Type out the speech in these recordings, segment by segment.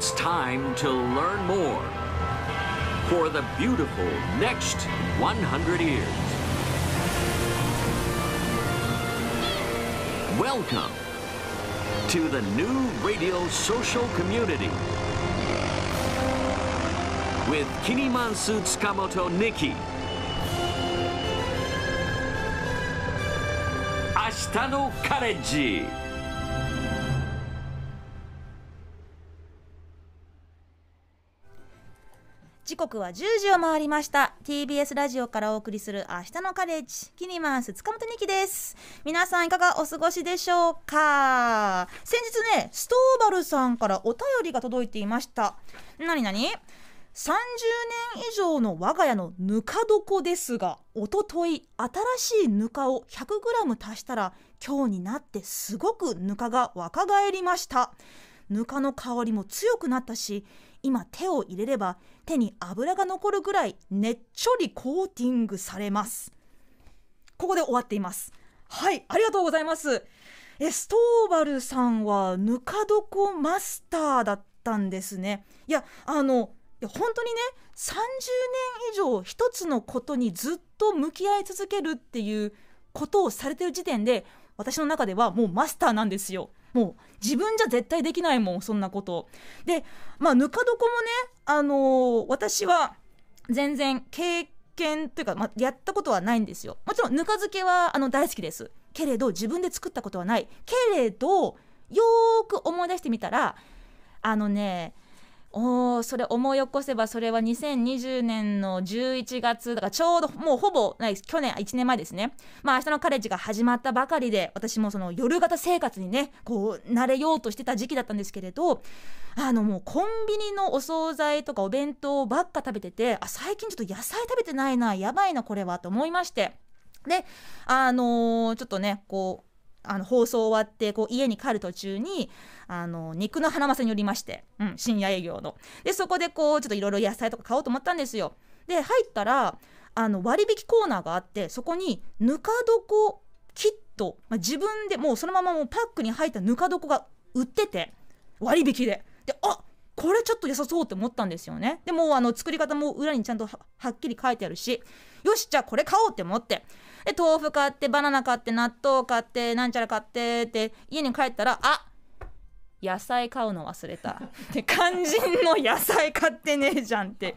It's time to learn more for the beautiful next 100 years. Welcome to the new radio social community with Kinimansu Tsukamoto Nikki. 明日のカレッジ刻は10時を回りました TBS ラジオからお送りする明日のカレッジキニマンス塚本二木です皆さんいかがお過ごしでしょうか先日ねストーバルさんからお便りが届いていましたなになに30年以上の我が家のぬか床ですがおととい新しいぬかを 100g 足したら今日になってすごくぬかが若返りましたぬかの香りも強くなったし今手を入れれば手に油が残るぐらいねっちょりコーティングされますここで終わっていますはいありがとうございますえストーバルさんはぬか床マスターだったんですねいやあのいや本当にね30年以上一つのことにずっと向き合い続けるっていうことをされてる時点で私の中ではもうマスターなんですよもう自分じゃ絶対できないもんそんなことでまあぬか床もねあのー、私は全然経験というか、まあ、やったことはないんですよもちろんぬか漬けはあの大好きですけれど自分で作ったことはないけれどよーく思い出してみたらあのねおそれ思い起こせばそれは2020年の11月だからちょうどもうほぼない去年1年前ですねまあ明日のカレッジが始まったばかりで私もその夜型生活にねこう慣れようとしてた時期だったんですけれどあのもうコンビニのお惣菜とかお弁当ばっか食べててあ最近ちょっと野菜食べてないなやばいなこれはと思いましてであのー、ちょっとねこうあの放送終わってこう家に帰る途中にあの肉の花まさに寄りまして、うん、深夜営業のでそこでこうちょっといろいろ野菜とか買おうと思ったんですよで入ったらあの割引コーナーがあってそこにぬか床キット、まあ、自分でもうそのままもうパックに入ったぬか床が売ってて割引でであっこれちょっと良さそうって思ったんですよねでもあの作り方も裏にちゃんとはっきり書いてあるしよしじゃあこれ買おうって思ってで豆腐買ってバナナ買って納豆買ってなんちゃら買ってって家に帰ったらあ野菜買うの忘れたって肝心の野菜買ってねえじゃんって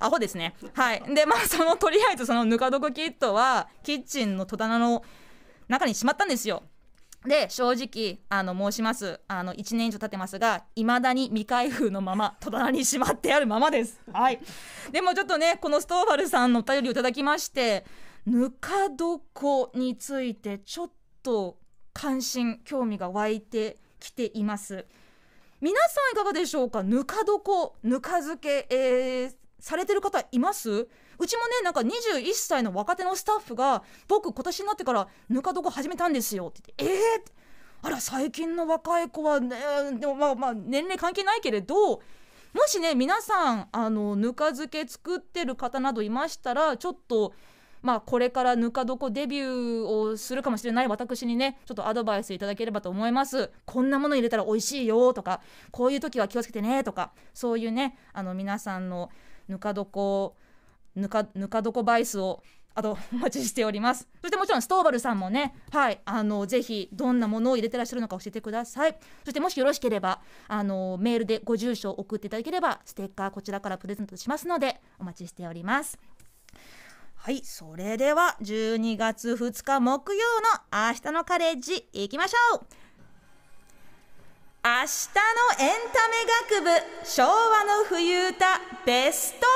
アホですねはいでまあそのとりあえずそのぬか床キットはキッチンの戸棚の中にしまったんですよで正直あの申しますあの1年以上経ってますがいまだに未開封のまま戸棚にしまってあるままですはいでもちょっとねこのストーファルさんのお便りをいただきましてぬか床についてちょっと関心興味が湧いてきています皆さんいかがでしょうかぬか床ぬか漬け、えー、されてる方いますうちもねなんか21歳の若手のスタッフが僕今年になってからぬか床始めたんですよって言ってえー、あら最近の若い子はねでもまあまあ年齢関係ないけれどもしね皆さんあのぬか漬け作ってる方などいましたらちょっとまあこれからぬか床デビューをするかもしれない私にねちょっとアドバイスいただければと思いますこんなもの入れたら美味しいよとかこういう時は気をつけてねとかそういうねあの皆さんのぬか床ぬかぬか床バイスをあと お待ちしておりますそしてもちろんストーバルさんもねはいあのぜひどんなものを入れてらっしゃるのか教えてくださいそしてもしよろしければあのメールでご住所を送っていただければステッカーこちらからプレゼントしますのでお待ちしておりますはいそれでは12月2日木曜の明日のカレッジいきましょう明日のエンタメ学部昭和の冬歌ベスト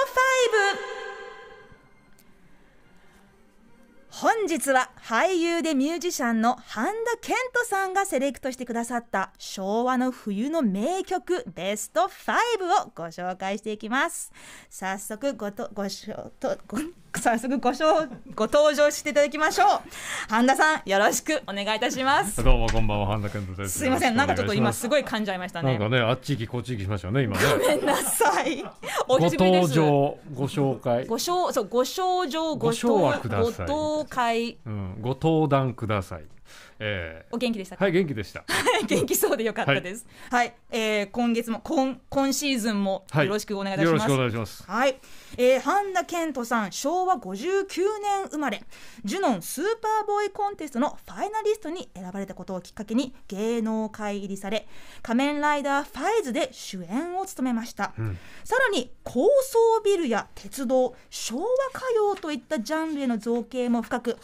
5本日は俳優でミュージシャンの半田健人さんがセレクトしてくださった昭和の冬の名曲ベスト5をご紹介していきます。早速ごとごご早速ごご登場していただきましょう半田さんよろしくお願いいたしますどうもこんばんは半田健太ですすいませんなんかちょっと今すごい噛んじゃいましたねなんかねあっち行きこっち行きしましたね今ねごめんなさいお久しぶりですご紹介ご紹そうご紹情ご紹ご紹い,、うん、ご登壇くださいえー、お元気でしたはい元気でした元気そうでよかったです、はい、はい、えー、今月も今今シーズンもよろしくお願いします、はい、よろしくお願いしますはい、えー、半田健人さん昭和59年生まれジュノンスーパーボーイコンテストのファイナリストに選ばれたことをきっかけに芸能界入りされ仮面ライダーファイズで主演を務めました、うん、さらに高層ビルや鉄道昭和歌謡といったジャンルへの造形も深く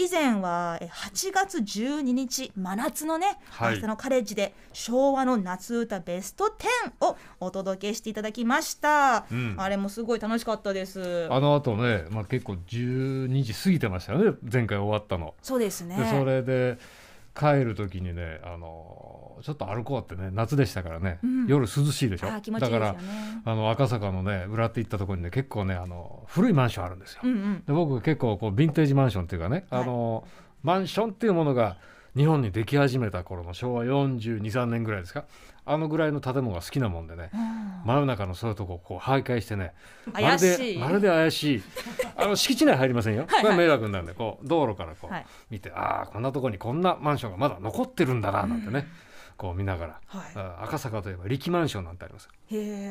以前は8月12日真夏のね、はい、明日のカレッジで昭和の夏歌ベスト10をお届けしていただきました、うん、あれもすごい楽しかったですあの後ね、まあ、結構12時過ぎてましたよね前回終わったのそうですねそれで帰る時にねあのちょっと歩こうってね夏でしたからね、うん、夜涼しいでしょ、だからあの赤坂のね裏って行ったところにね結構ねあの古いマンションあるんですよ。うんうん、で僕結構こうヴィンテージマンションっていうかね、はい、あのマンションっていうものが日本にでき始めた頃の昭和423年ぐらいですかあのぐらいの建物が好きなもんでね、うん真ん中のそういうとこをこう徘徊してねまるでまるで怪しい あの敷地内入りませんよこれは迷惑になるんでこう道路からこう見て、ああこんなとこにこんなマンションがまだ残ってるんだななんてね、こう見ながら、はい、赤坂といえば力マンションなんてあります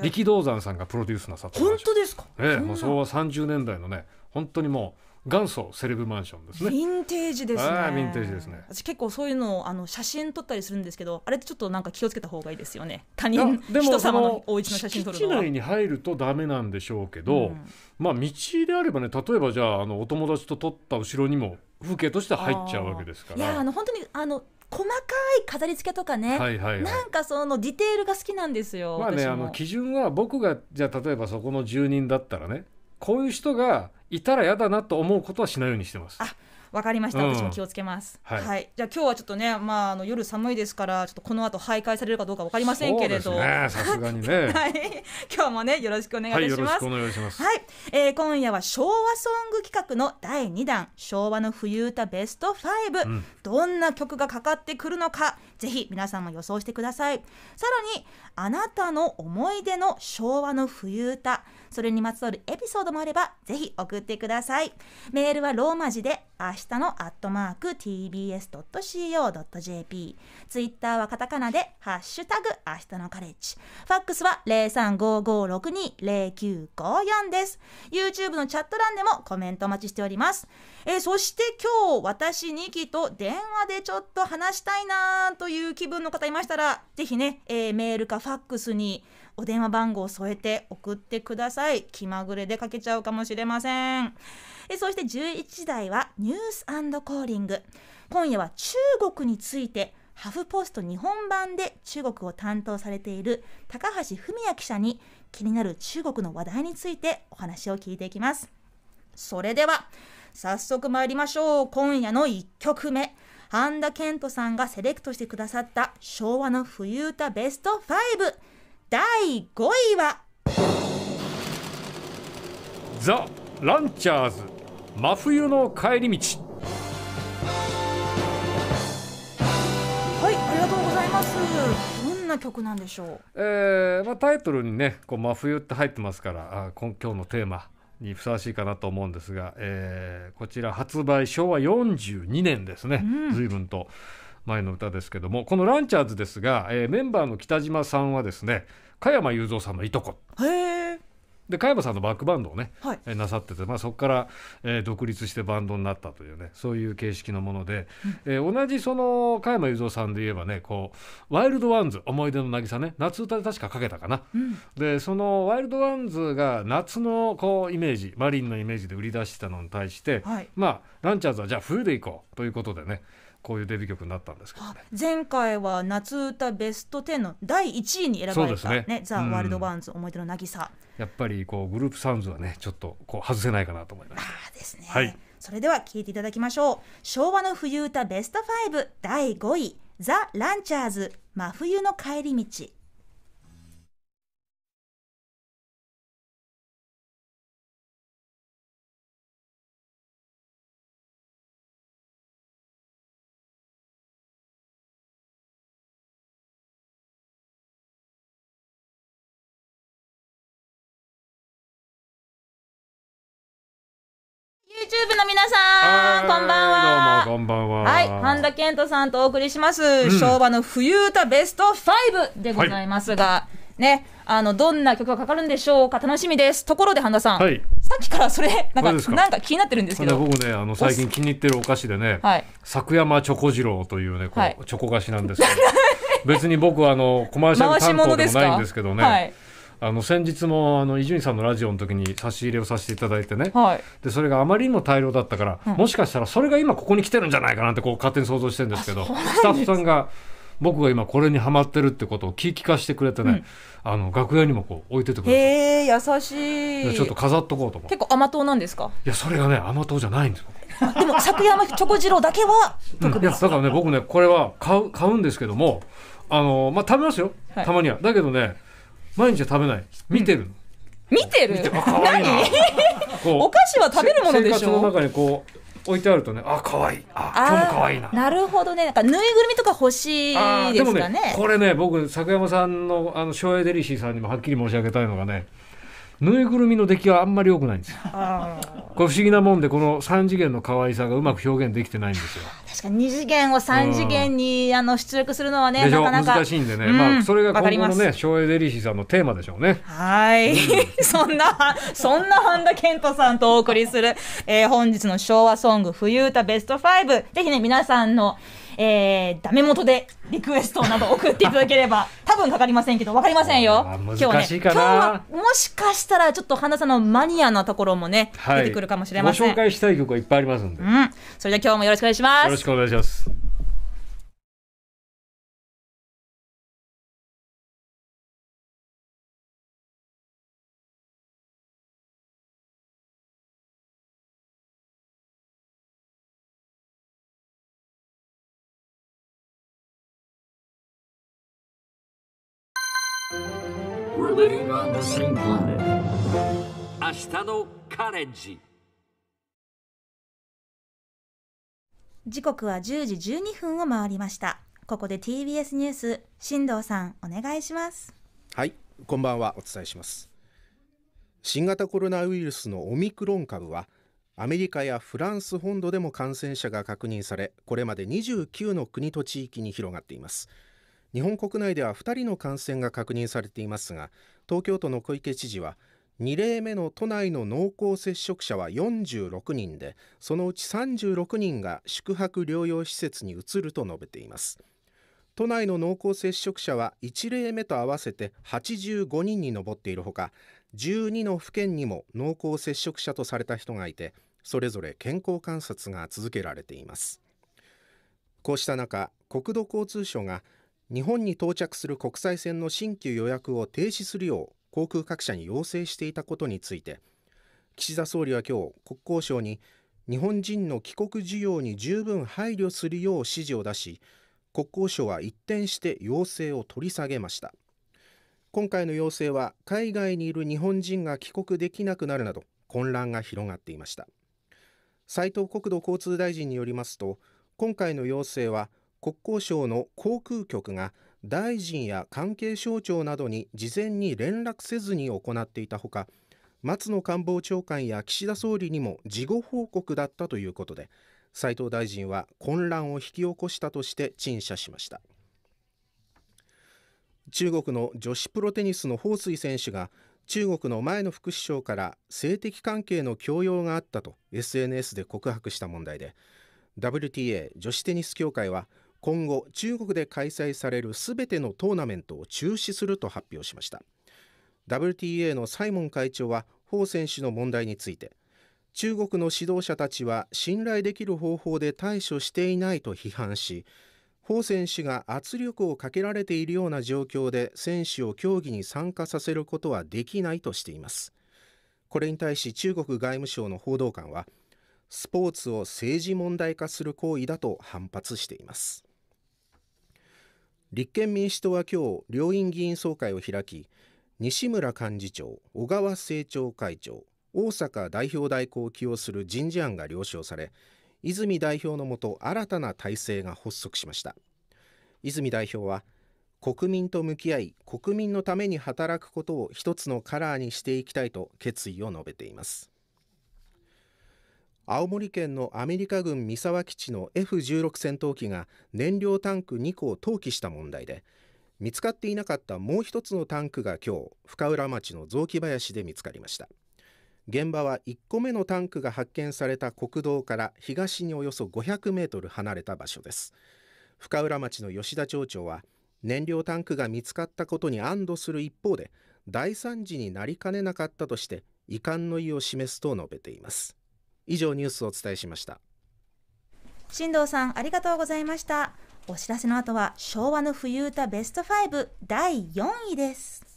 力道山さんがプロデュースなさった本当ですか、ええ、もうそう30年代のね本当にもう元祖セレブマンションですね。ヴィンテージですね。ヴィンテージですね。私結構そういうのをあの写真撮ったりするんですけど、あれってちょっとなんか気をつけた方がいいですよね。他人人様のお家の写真撮るのは。敷内に入るとダメなんでしょうけど、うん、まあ道であればね、例えばじゃああのお友達と撮った後ろにも風景として入っちゃうわけですから。いやあの本当にあの細かい飾り付けとかね、はいはいはい、なんかそのディテールが好きなんですよ。まあね、あの基準は僕がじゃあ例えばそこの住人だったらね、こういう人がいたら嫌だなと思うことはしないようにしてます。わかりました、うん私も気をつけます、ははいじゃあ今日はちょっとね、まあ、あの夜寒いですからちょっとこの後徘徊されるかどうかわかりませんけれど、さすがにね。はい、今日もねよろしくお願はいしよろましすくお。願いします。はい、えー今夜は昭和ソング企画の第二弾昭和の冬歌ベスト5、うんどんな曲がかかってくるのかぜひ皆さんも予想してくださいさらにあなたの思い出の昭和の冬歌それにまつわるエピソードもあれば、ぜひ送ってください。メールはローマ字で、明日のアットマーク tbs.co.jp。ツイッターはカタカナで、ハッシュタグ、明日のカレッジ。ファックスは0355620954です。YouTube のチャット欄でもコメントお待ちしております。えー、そして今日、私、ニキと電話でちょっと話したいなという気分の方いましたら、ぜひね、えー、メールかファックスに、お電話番号を添えて送ってください気まぐれでかけちゃうかもしれませんえそして11時台はニュースコーリング今夜は中国についてハフポスト日本版で中国を担当されている高橋文也記者に気になる中国の話題についてお話を聞いていきますそれでは早速参りましょう今夜の1曲目半田健人さんがセレクトしてくださった昭和の冬歌ベスト5第5位はザ・ランチャーズ真冬の帰り道はいありがとうございますどんな曲なんでしょうえー、まあ、タイトルにねこう真冬って入ってますからあ今今日のテーマにふさわしいかなと思うんですが、えー、こちら発売昭和42年ですね、うん、随分と。前の歌ですけどもこのランチャーズですが、えー、メンバーの北島さんはですね加山雄三さんのいとこ。で加山さんのバックバンドをね、はい、えなさってて、まあ、そこから、えー、独立してバンドになったというねそういう形式のもので、うん、えー、同じその加山雄三さんで言えばねこうワイルドワンズ思い出の渚ね夏歌で確かかけたかな、うん、でそのワイルドワンズが夏のこうイメージマリンのイメージで売り出してたのに対して、はい、まあランチャーズはじゃあ冬でいこうということでねこういうデビュー曲になったんですけど、ね、前回は夏歌ベスト10の第1位に選ばれたね、ねザ・ワールド・ワンズ、思い出の渚やっぱりこうグループサウンズはねちょっとこう外せないかなと思いますあですね、はい、それでは聴いていただきましょう昭和の冬歌ベスト5第5位ザ・ランチャーズ真冬の帰り道チューブの皆さん、こんばんは。どうも、こんばんは。はい、半田健人さんとお送りします、うん、昭和の冬歌ベスト5でございますが、はい、ね、あの、どんな曲がかかるんでしょうか、楽しみです。ところで、半田さん、はい、さっきからそれ、なんか、なんか気になってるんですけど。僕ね、あの、最近気に入ってるお菓子でね、はい、作山チョコ次郎というね、こう、チョコ菓子なんですけど、別に僕は、あの、コマーシャル担当でもないんですけどね。あの先日もあの伊集院さんのラジオの時に差し入れをさせていただいてね、はい、でそれがあまりにも大量だったから、うん、もしかしたらそれが今ここに来てるんじゃないかなってこう勝手に想像してるんですけどスタッフさんが僕が今これにはまってるってことを聞き聞かしてくれてね、うん、あの楽屋にもこう置いててくれて優しいちょっと飾っとこうと結構甘党なんですかいやそれがね甘党じゃないんですよでも昨夜のチョコジローだけは特別、うん、だからね僕ねこれは買う買うんですけどもあのまあ食べますよ、はい、たまにはだけどね毎日は食べない見てるの、うん見てる何 お菓子は食べるものでしょ中にこう置いてあるとねあ可愛いあ今日も可愛いななるほどねなんかぬいぐるみとか欲しいですかね、ね、これね僕坂山さんのあの省エデリシーさんにもはっきり申し上げたいのがねぬいぐるみの出来はあんまり良くないんですよ。これ不思議なもんでこの3次元の可愛さがうまく表現できてないんですよ。確かに2次元を3次元に、あの出力するのはねなかなか難しいんでね、うん、まあ、それが今後のね昭エデリシーさんのテーマでしょうね。はい、うん、そんなそんな半田健人さんとお送りする、えー、本日の昭和ソング冬歌ベスト5ぜひね皆さんのえー、ダメ元でリクエストなど送っていただければ、多分かかりませんけど、わかりませんよ。今日は、ね、今日はもしかしたらちょっと花さんのマニアなところもね、はい、出てくるかもしれません。ご紹介したい曲はいっぱいありますんで。うん。それでは今日もよろしくお願いします。よろしくお願いします。明日のカレンジ時刻は10時12分を回りましたここで TBS ニュース新藤さんお願いしますはいこんばんはお伝えします新型コロナウイルスのオミクロン株はアメリカやフランス本土でも感染者が確認されこれまで29の国と地域に広がっています日本国内では2人の感染が確認されていますが東京都の小池知事は2例目の都内の濃厚接触者は46人でそのうち36人が宿泊療養施設に移ると述べています都内の濃厚接触者は1例目と合わせて85人に上っているほか12の府県にも濃厚接触者とされた人がいてそれぞれ健康観察が続けられていますこうした中国土交通省が日本に到着する国際線の新規予約を停止するよう航空各社に要請していたことについて岸田総理は今日国交省に日本人の帰国需要に十分配慮するよう指示を出し国交省は一転して要請を取り下げました今回の要請は海外にいる日本人が帰国できなくなるなど混乱が広がっていました斉藤国土交通大臣によりますと今回の要請は国交省の航空局が大臣や関係省庁などに事前に連絡せずに行っていたほか松野官房長官や岸田総理にも事後報告だったということで斉藤大臣は混乱を引き起こしたとして陳謝しました中国の女子プロテニスの彭帥選手が中国の前の副首相から性的関係の強要があったと SNS で告白した問題で WTA 女子テニス協会は今後中国で開催されるすべてのトーナメントを中止すると発表しました WTA のサイモン会長は彭選手の問題について中国の指導者たちは信頼できる方法で対処していないと批判し彭選手が圧力をかけられているような状況で選手を競技に参加させることはできないとしていますこれに対し中国外務省の報道官はスポーツを政治問題化する行為だと反発しています立憲民主党は今日両院議員総会を開き西村幹事長小川政調会長大阪代表代行を起用する人事案が了承され泉代表のもと新たな体制が発足しました泉代表は国民と向き合い国民のために働くことを一つのカラーにしていきたいと決意を述べています青森県のアメリカ軍三沢基地の F16 戦闘機が燃料タンク2個を投棄した問題で見つかっていなかったもう一つのタンクが今日深浦町の雑木林で見つかりました現場は1個目のタンクが発見された国道から東におよそ500メートル離れた場所です深浦町の吉田町長は燃料タンクが見つかったことに安堵する一方で大惨事になりかねなかったとして遺憾の意を示すと述べています以上ニュースをお伝えしました新藤さんありがとうございましたお知らせの後は昭和の冬歌ベスト5第4位です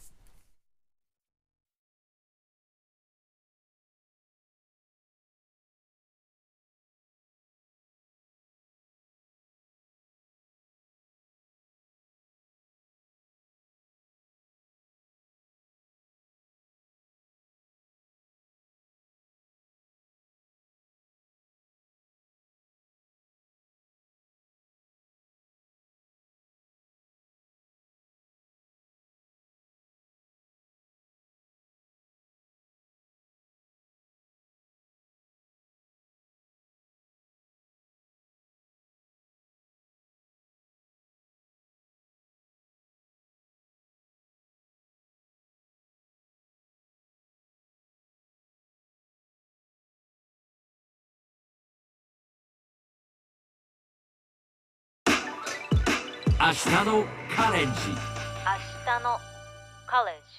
明日のカレンジ明日のカレンジ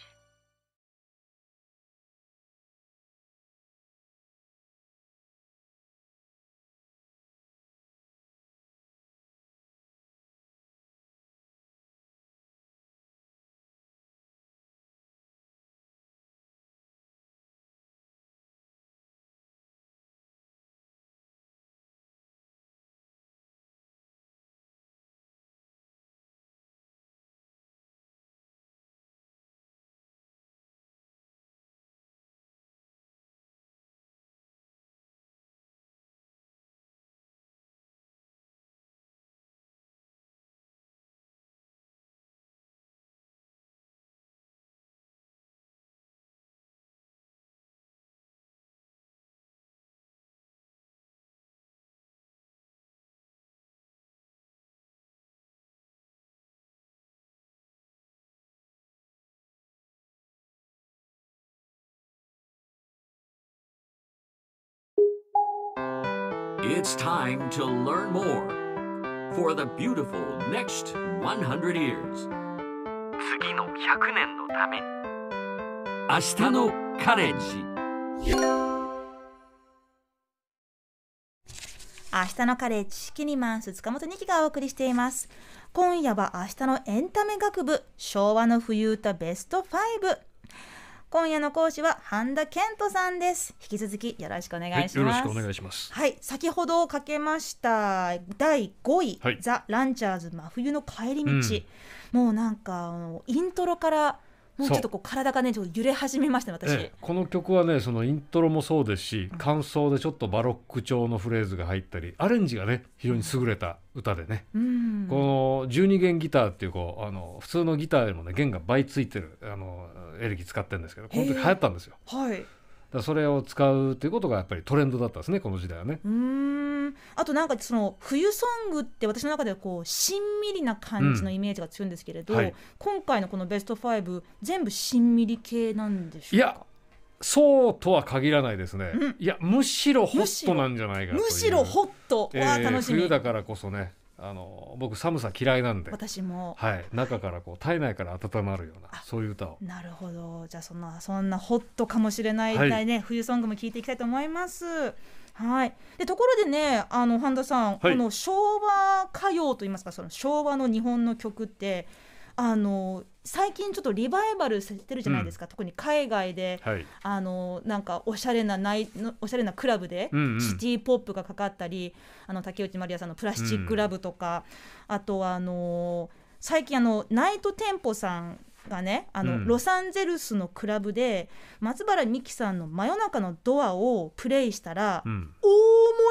It's time to learn more for the beautiful next 100 years. 次の100年のために明日のカレッジ明日のカレッジキニマンス塚本二木がお送りしています今夜は明日のエンタメ学部昭和の冬歌ベスト5今夜の講師は半田健人さんです引き続きよろしくお願いします、はい、お願いしますはい先ほどかけました第5位、はい、ザ・ランチャーズ真冬の帰り道、うん、もうなんかイントロからもうちょっとこう体がねちょっと揺れ始めました、ね、私、この曲はねそのイントロもそうですし感想でちょっとバロック調のフレーズが入ったりアレンジがね非常に優れた歌でね、うん、この12弦ギターっていうこうあの普通のギターよりもね弦が倍ついてるあのエレキ使ってるんですけどこの時流行ったんですよ。はいだそれを使うということがやっぱりトレンドだったんですねこの時代はねうんあとなんかその冬ソングって私の中ではこうしんみりな感じのイメージが強いんですけれど、うんはい、今回のこのベスト5全部しんみり系なんでしょうかそうとは限らないですね、うん、いやむしろホットなんじゃないかむしろホット、えー、楽しみ冬だからこそねあの僕寒さ嫌いなんで私も、はい、中からこう体内から温まるようなそういう歌をなるほどじゃあそんなそんなホットかもしれない、はい、ね冬ソングも聞いていきたいと思います。はい、でところでねあの半田さん、はい、この昭和歌謡といいますかその昭和の日本の曲ってあの最近ちょっとリバイバルされてるじゃないですか、うん、特に海外で、はい、あのなんかおしゃれなないおしゃれなクラブで、シティ・ポップがかかったりあの竹内まりやさんの「プラスチック・ラブ」とか、うん、あとはあの最近あのナイト・テンポさんがねあの、うん、ロサンゼルスのクラブで松原美樹さんの「真夜中のドア」をプレイしたら、うん、大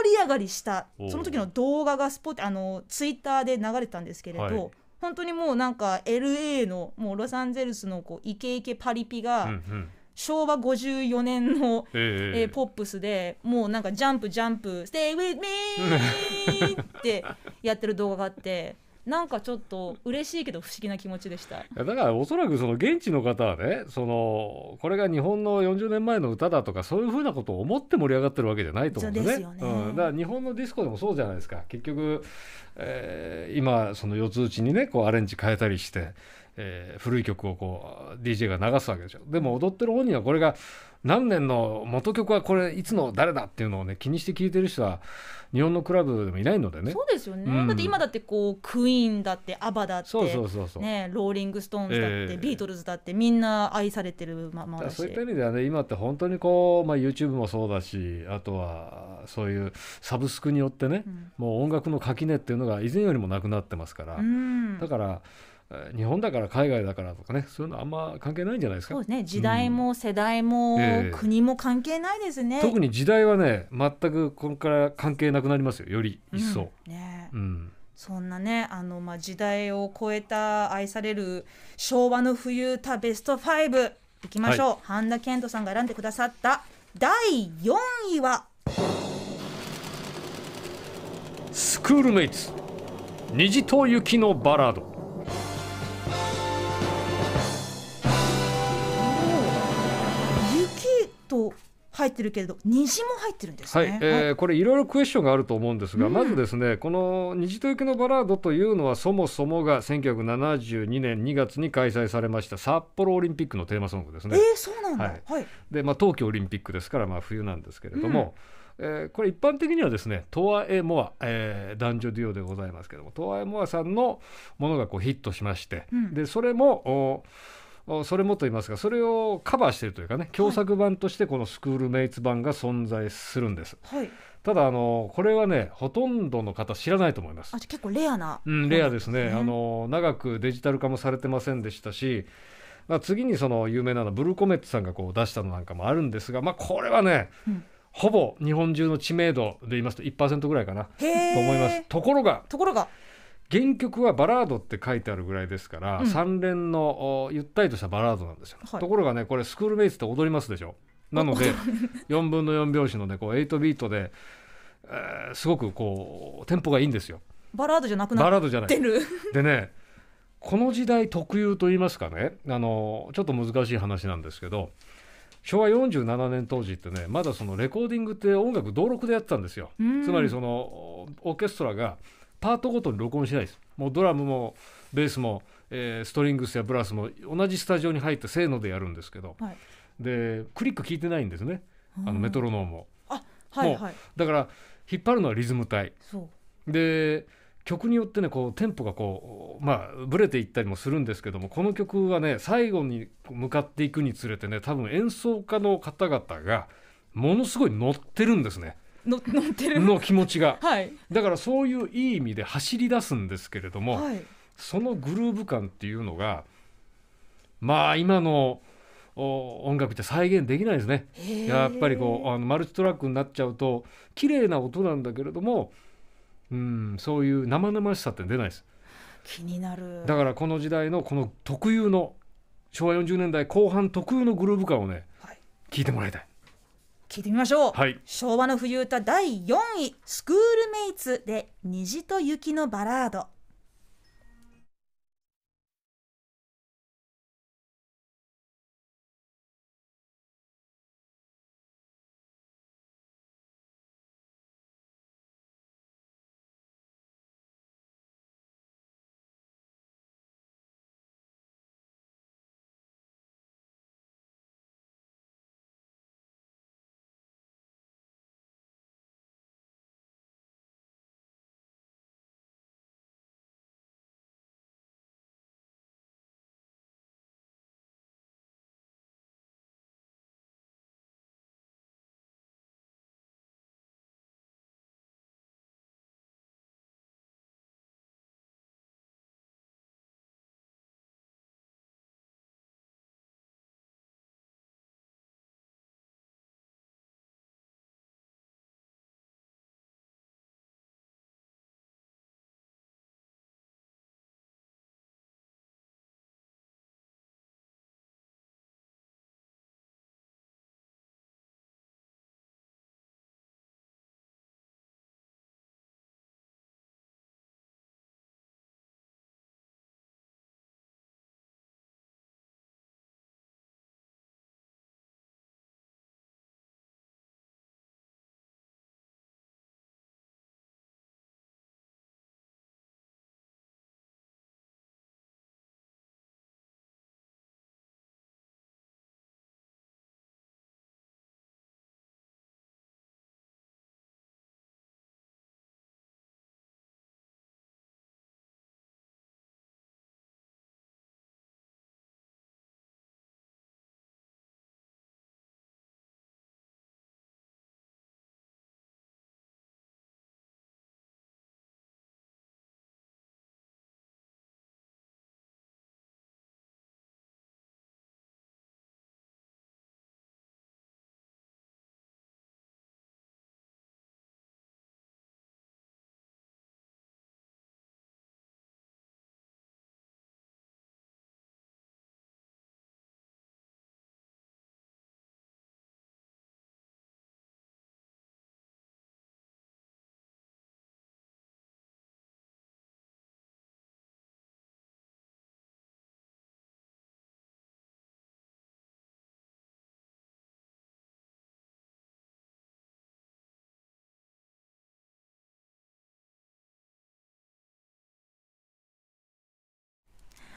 盛り上がりしたその時の動画がスポあのツイッターで流れたんですけれど。はい本当にもうなんか LA のもうロサンゼルスのこうイケイケパリピが、うんうん昭和54年の、えええー、ポップスでもうなんかジャンプジャンプ Stay with me ってやってる動画があってなんかちょっと嬉しいけど不思議な気持ちでしただからおそらくその現地の方はねそのこれが日本の40年前の歌だとかそういうふうなことを思って盛り上がってるわけじゃないと思うんですね。すねうん、だから日本のディスコでもそうじゃないですか結局、えー、今その四つ打ちにねこうアレンジ変えたりして、えー、古い曲をこう DJ が流すわけでしょ。でも踊ってる本人はこれが何年の元曲はこれいつの誰だっていうのをね気にして聴いてる人は日本のクラブでもいないのでねそうですよね、うん、だって今だってこうクイーンだってアバだってそうそうそうそう、ね、ローリング・ストーンズだって、えー、ビートルズだってみんな愛されてるままだしそういった意味ではね今って本当にこう、まあ、YouTube もそうだしあとはそういうサブスクによってね、うん、もう音楽の垣根っていうのが以前よりもなくなってますから、うん、だから。日本だから海外だからとかねそういうのあんま関係ないんじゃないですかそうですね時代も世代も、うん国も関係ないですね特に時代はね全くこれから関係なくなりますよより一層、うん、ね、うん、そんなねあの、まあ、時代を超えた愛される昭和の冬歌ベスト5いきましょう、はい、半田健人さんが選んでくださった第4位はスクールメイツ虹と雪のバラードと入ってるけれど虹も入ってるんです、ね、はい、えー、はい、これいろいろクエスチョンがあると思うんですが、うん、まずですねこの「虹と雪のバラード」というのはそもそもが1972年2月に開催されました札幌オリンピックのテーマソングですね。えー、そうなんだ、はい、はい、でまあ、冬季オリンピックですから、まあ、冬なんですけれども。うんえー、これ一般的にはですねトワ・エ・モア、え男女デュオでございますけどもトワ・エ・モアさんのものがこうヒットしまして、うん、でそれもおそれもと言いますがそれをカバーしているというかね共作版としてこのスクールメイツ版が存在するんです、はい、ただあのこれはねほとんどの方知らないと思いますあ結構レアな、うん、レアですね、あの長くデジタル化もされてませんでしたし次にその有名なのブルーコメットさんがこう出したのなんかもあるんですが、まあ、これはね、うんほぼ日本中の知名度で言いますと1%ぐらいかなと思います。ところがところが原曲はバラードって書いてあるぐらいですから、うん、3連のゆったりとしたバラードなんですよ、はい、ところがねこれスクールメイツって踊りますでしょなので4 分の4拍子のねこう8ビートで、えー、すごくこうテンポがいいんですよバラードじゃなくなバラードじゃない でねこの時代特有と言いますかねあのちょっと難しい話なんですけど昭和47年当時ってねまだそのレコーディングって音楽同録でやってたんですよつまりそのオーケストラがパートごとに録音しないです。もうドラムもベースも、えー、ストリングスやブラスも同じスタジオに入ってせーのでやるんですけど、はい、でクリック聞いてないんですね、あのメトロノームを。あはいはい、だから引っ張るのはリズム体で曲によってねこうテンポがこうまあぶれていったりもするんですけどもこの曲はね最後に向かっていくにつれてね多分演奏家の方々がものすごい乗ってるんですね。乗ってるの気持ちが、はい、だからそういういい意味で走り出すんですけれども、はい、そのグルーヴ感っていうのがまあ今の音楽って再現できないですねやっぱりこうあのマルチトラックになっちゃうと綺麗な音なんだけれどもうんそういう生々しさって出ないです気になるだからこの時代のこの特有の昭和40年代後半特有のグルーヴ感をね、はい、聞いてもらいたい。聞いてみましょう、はい、昭和の冬歌第4位「スクールメイツ」で「虹と雪のバラード」。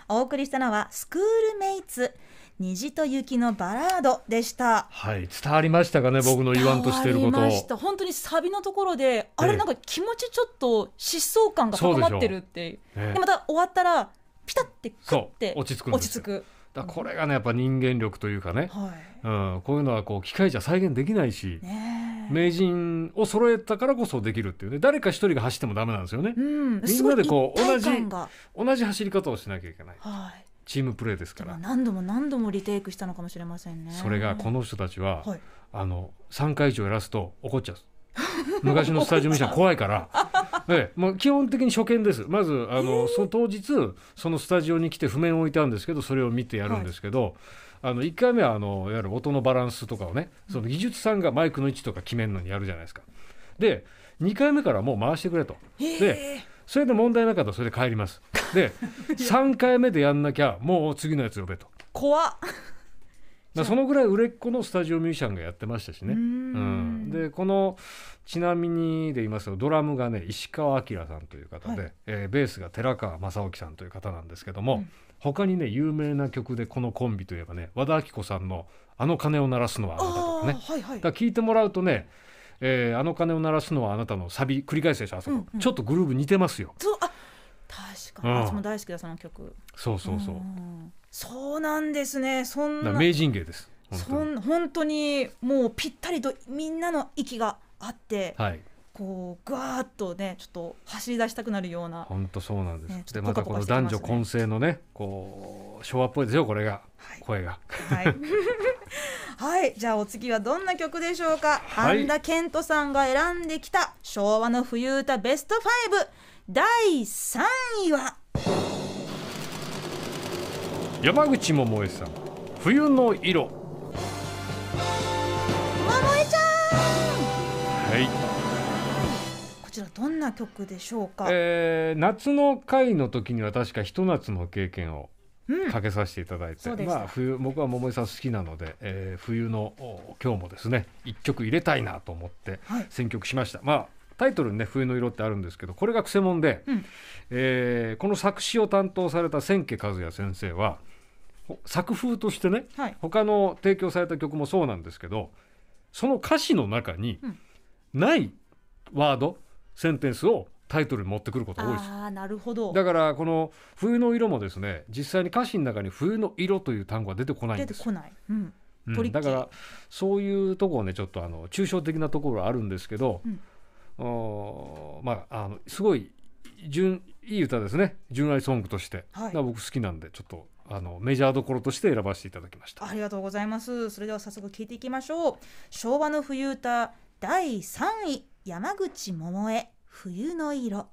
お送りしたのはスクールメイツ虹と雪のバラードでしたはい伝わりましたかね僕の言わんとしてること本当にサビのところであれなんか気持ちちょっと疾走感が高まってるってでまた終わったらピタってくって落ち着く落ち着くだこれがねやっぱ人間力というかね、うん、うん、こういうのはこう機械じゃ再現できないし、ね、名人を揃えたからこそできるっていうね誰か一人が走ってもダメなんですよね、うん、みんなでこう同じ同じ走り方をしなきゃいけない。はいチームプレーですから何度も何度もリテイクしたのかもしれませんねそれがこの人たちは、はい、あの3回以上やらすと怒っちゃう昔のスタジオミシャン怖いから ええ、もう基本的に初見ですまずあの、その当日そのスタジオに来て譜面を置いたんですけどそれを見てやるんですけど、はいあの1回目はあのいわゆる音のバランスとかをねその技術さんがマイクの位置とか決めるのにやるじゃないですかで2回目からもう回してくれとでそれで問題なかったらそれで帰りますで3 回目でやんなきゃもう次のやつ呼べと怖っそのぐらい売れっ子のスタジオミュージシャンがやってましたしねうんでこのちなみにで言いますとドラムがね石川明さんという方で、はい、えー、ベースが寺川正興さんという方なんですけども、うん、他にね有名な曲でこのコンビといえばね和田アキ子さんの「あの鐘を鳴らすのはあなた」とかね、はいはい、だ聞いてもらうとねえー、あの鐘を鳴らすのはあなたのサビ繰り返せしあそこ、うんうん、ちょっとグルーブ似てますよ。そうあ確かに、うん、私も大好きだその曲。そうそうそう。うそうなんですね。そんな名人芸です。本当に本当にもうぴったりとみんなの息があって、はい、こうぐわっとねちょっと走り出したくなるような本当そうなんです、ね、でまたこの男女混成のねこう昭和っぽいですよこれが、はい、声がはい、はい、じゃあお次はどんな曲でしょうか、はい、半田健人さんが選んできた昭和の冬歌ベスト5第3位は山口百恵さん「冬の色」はいこちらどんな曲でしょうか、えー、夏の会の時には確かひと夏の経験をかけさせていただいて、うん、まあ冬僕は桃井さん好きなので、えー、冬の今日もですね一曲入れたいなと思って選曲しました、はい、まあタイトルにね「冬の色」ってあるんですけどこれがくせ者で、うん、えー、この作詞を担当された千家和也先生は作風としてね、はい、他の提供された曲もそうなんですけどその歌詞の中に、うんないワードセンテンスをタイトルに持ってくること多いですあなるほどだからこの「冬の色」もですね実際に歌詞の中に「冬の色」という単語は出てこないんです出てこない、うんうん、だからそういうところねちょっとあの抽象的なところはあるんですけど、うん、おまああのすごい純いい歌ですね純愛ソングとして、はい、僕好きなんでちょっとあのメジャーどころとして選ばせていただきましたありがとうございますそれでは早速聞いていきましょう昭和の冬歌第3位山口百恵冬の色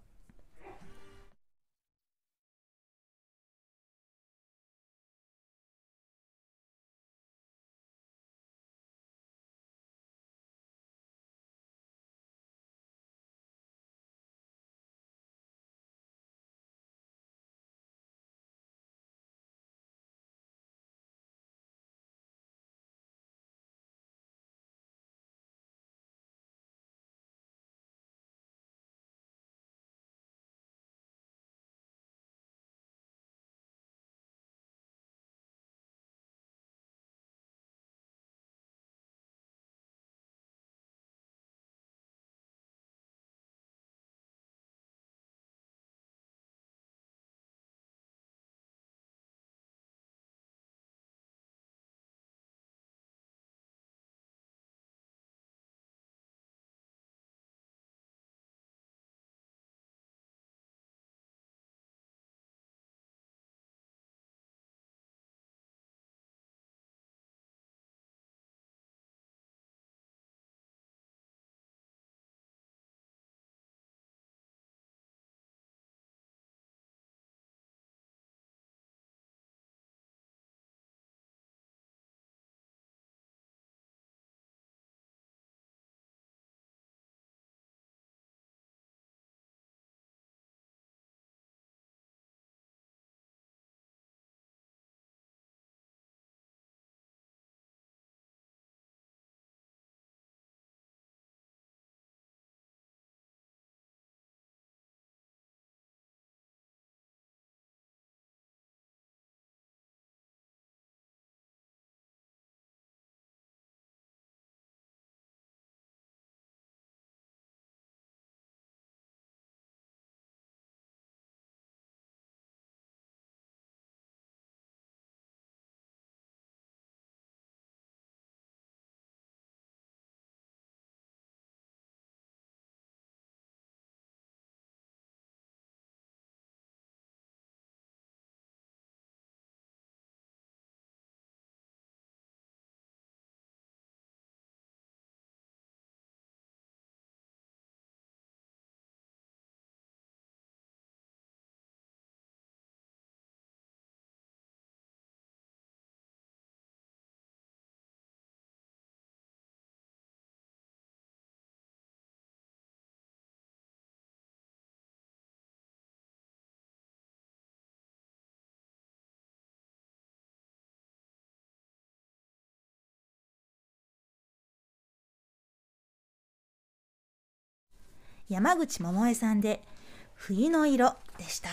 山口百恵さんで「冬の色」でした、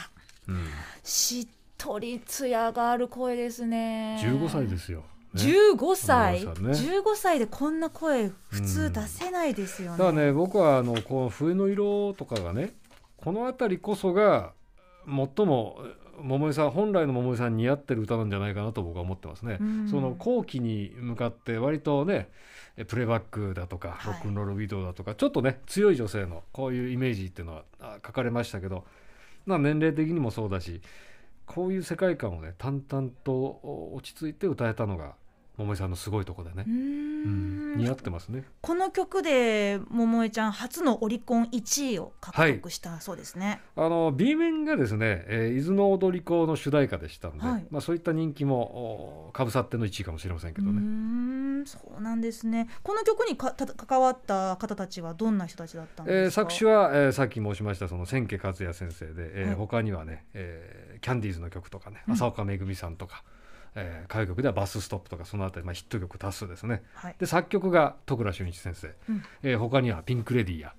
うん、しっとりつやがある声ですね15歳ですよね、15歳、ね、15歳でこんな声普通出せないですよね、うん、だからね僕はあのこの冬の色とかがねこの辺りこそが最も桃井さん本来の桃井さんに似合ってる歌なんじゃないかなと僕は思ってますね、うん、その後期に向かって割とねプレイバックだとかロックンロールビドだとか、ちょっとね強い女性のこういうイメージっていうのは書かれましたけど、ま年齢的にもそうだしこういう世界観をね淡々と落ち着いて歌えたのが桃井さんのすごいとこだね、うん、似合ってますねこの曲で桃井ちゃん初のオリコン1位を獲得したそうですね、はい、あの B 面がですね「えー、伊豆の踊り子」の主題歌でしたので、はい、まあ、そういった人気もかぶさっての1位かもしれませんけどねうそうなんですねこの曲にかた関わった方たちはどんな人たちだったんですか、えー、作詞は、えー、さっき申しましたその千家和也先生で、えーはい、他にはね、えー、キャンディーズの曲とかね、浅岡めぐみさんとか。えー、歌謡曲では「バスストップ」とかそのあたり、まあ、ヒット曲多数ですね、はい、で作曲が徳倉俊一先生、うんえー、他にはピンク・レディーや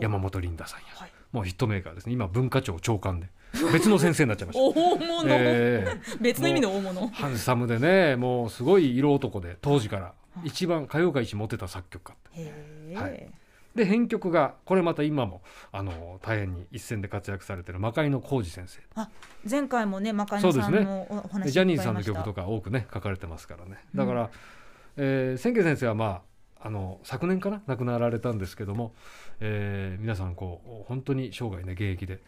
山本リンダさんや、はい、もうヒットメーカーですね今文化庁長官で。別の先生になっちゃいました 大物、えー、別の意味の大物ハンサムでねもうすごい色男で当時から一番歌謡界一モテた作曲家っはい、で編曲がこれまた今もあの大変に一戦で活躍されてる魔界の浩二先生あ前回もね魔界の先生のお話、ね、ジャニーさんの曲とか多くね書かれてますからねだから、うん、えー、千家先生はまああの昨年かな亡くなられたんですけども、えー、皆さんこう本当に生涯ね現役で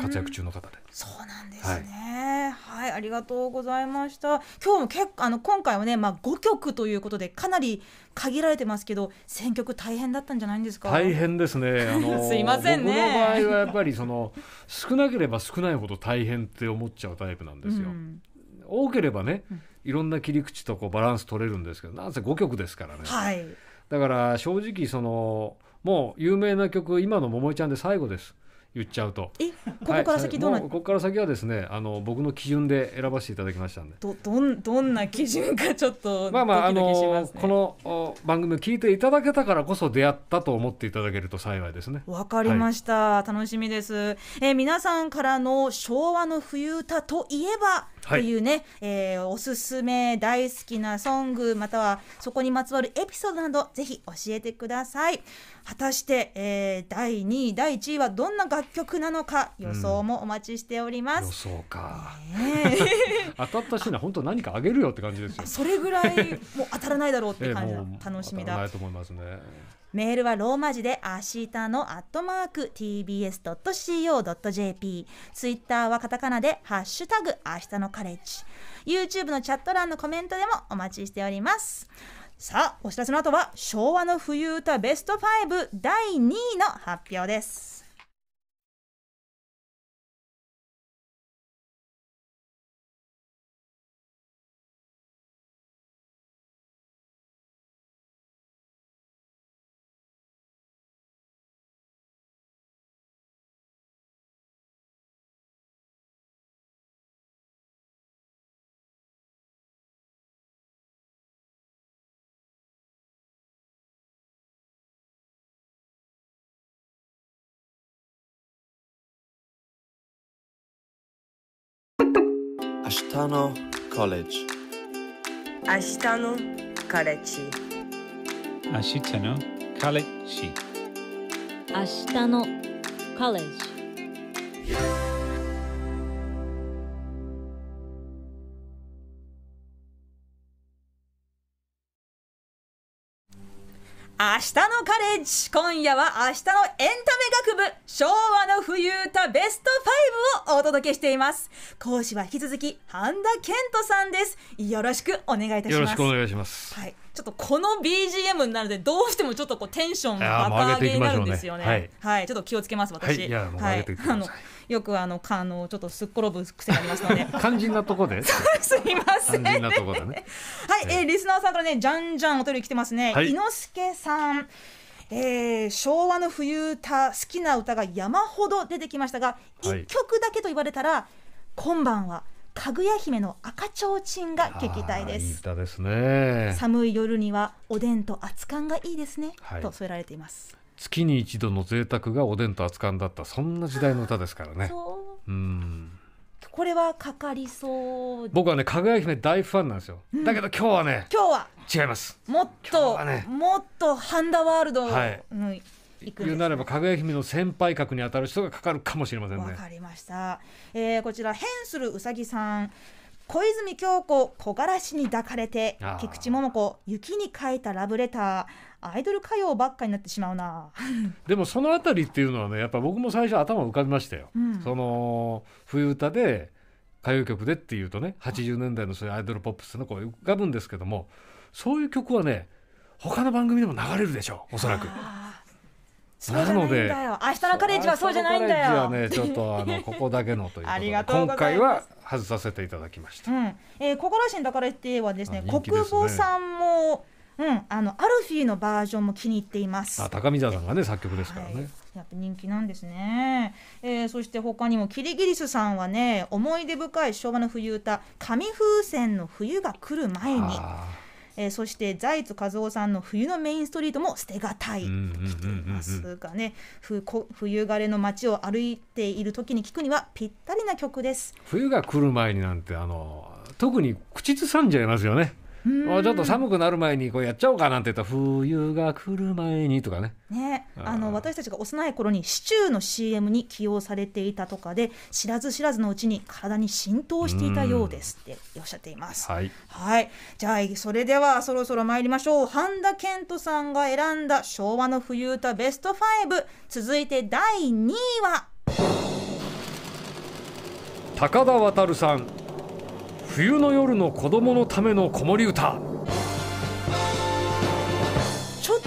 活躍中の方で。そうなんですね、はい、はい、ありがとうございました。今日も結構あの今回はね、まあ5曲ということでかなり限られてますけど、選曲大変だったんじゃないんですか。大変ですね。あの すいませんね。僕の場合はやっぱりその少なければ少ないほど大変って思っちゃうタイプなんですよ。うん、多ければね、いろんな切り口とこうバランス取れるんですけど、なんせ5曲ですからね。はい。だから正直そのもう有名な曲今の桃井ちゃんで最後です。言っちゃうとえここから先どうな、はい、ここから先はですねあの僕の基準で選ばせていただきましたんでどどんどんな基準かちょっと、ね、まあまああのこの番組を聞いていただけたからこそ出会ったと思っていただけると幸いですねわかりました、はい、楽しみです、えー、皆さんからの昭和の冬歌といえばというね、はい、えー、おすすめ大好きなソングまたはそこにまつわるエピソードなどぜひ教えてください果たして、えー、第2位第1位はどんな楽曲なのか予想もお待ちしております、うん、予想か、ね、当たったシーンは本当何かあげるよって感じですよそれぐらいもう当たらないだろうって感じの楽しみだ、えー、ないと思いますねメールはローマ字で明日のアットマーク tbs.co.jp ツイッターはカタカナでハッシュタグ明日のカレッジ YouTube のチャット欄のコメントでもお待ちしておりますさあお知らせの後は昭和の冬歌ベスト5第2位の発表です日のコレッジ明日のカレッジ明日のカレッジ明日のカレッジ明日のカレッジ今夜は明日のエンタメ学部昭和の冬歌ベスト5をお届けしています講師は引き続き半田健人さんですよろしくお願いいたしますよろしくお願いしますはいちょっとこの BGM になるでどうしてもちょっとこうテンションが爆上げになるんですよね、ねはい、はい、ちょっと気をつけます私、はい、いはい、あのよくあのあのちょっとすっ転ぶ癖がありますので 肝心なとこで すいません、ね、はい、えー、えリスナーさんからねじゃんじゃんお便り来てますね、はい、猪助さんえー、昭和の冬歌好きな歌が山ほど出てきましたが一、はい、曲だけと言われたら「今晩はかぐや姫の赤ちょうちん」が聞きたいです。いいですね、寒い夜にはおでんと熱燗がいいですね、はい、と添えられています。月に一度の贅沢がおでんと熱燗だったそんな時代の歌ですからね。うんこれはかかりそう僕はねかぐや姫大ファンなんですよ、うん、だけど今日はね今日は違いますもっと、ね、もっとハンダワールドはい、言うなればかぐや姫の先輩格に当たる人がかかるかもしれませんね。わかりました、えー、こちら「変するうさぎさん」小泉京子木枯らしに抱かれて菊池桃子雪に書いたラブレターアイドル歌謡ばっかになってしまうな でもそのあたりっていうのはねやっぱ僕も最初頭浮かびましたよ。うん、その冬歌で歌謡曲でっていうとね80年代のそういうアイドルポップスの声う浮かぶんですけどもそういう曲はね他の番組でも流れるでしょうおそらく。なので明日のカレッジはそうじゃないんだよ。ねちょっとあのここだけのということで今回は外させていただきました。うん、えー、ここらしんだからってはですね、ね、国母さんもうんあのアルフィーのバージョンも気に入っています。あ高見沢さんがね作曲ですからね。はいやっぱ人気なんですね、えー、そして他にもキリギリスさんはね思い出深い昭和の冬歌「紙風船の冬が来る前に」えー、そして財津和夫さんの「冬のメインストリート」も捨てがたいときていますがね冬枯れの街を歩いている時に聴くにはぴったりな曲です冬が来る前になんてあの特に口ずさんじゃいますよねもうちょっと寒くなる前にこうやっちゃおうかなんて言ったら「冬が来る前に」とかねねあの私たちが幼い頃にシチューの CM に起用されていたとかで知らず知らずのうちに体に浸透していたようですっておっしゃっています。はい、はい、じゃあそれではそろそろ参りましょう半田健人さんが選んだ昭和の冬歌ベスト5続いて第2位は高田渉さん冬の夜の子供のための子守歌ちょっ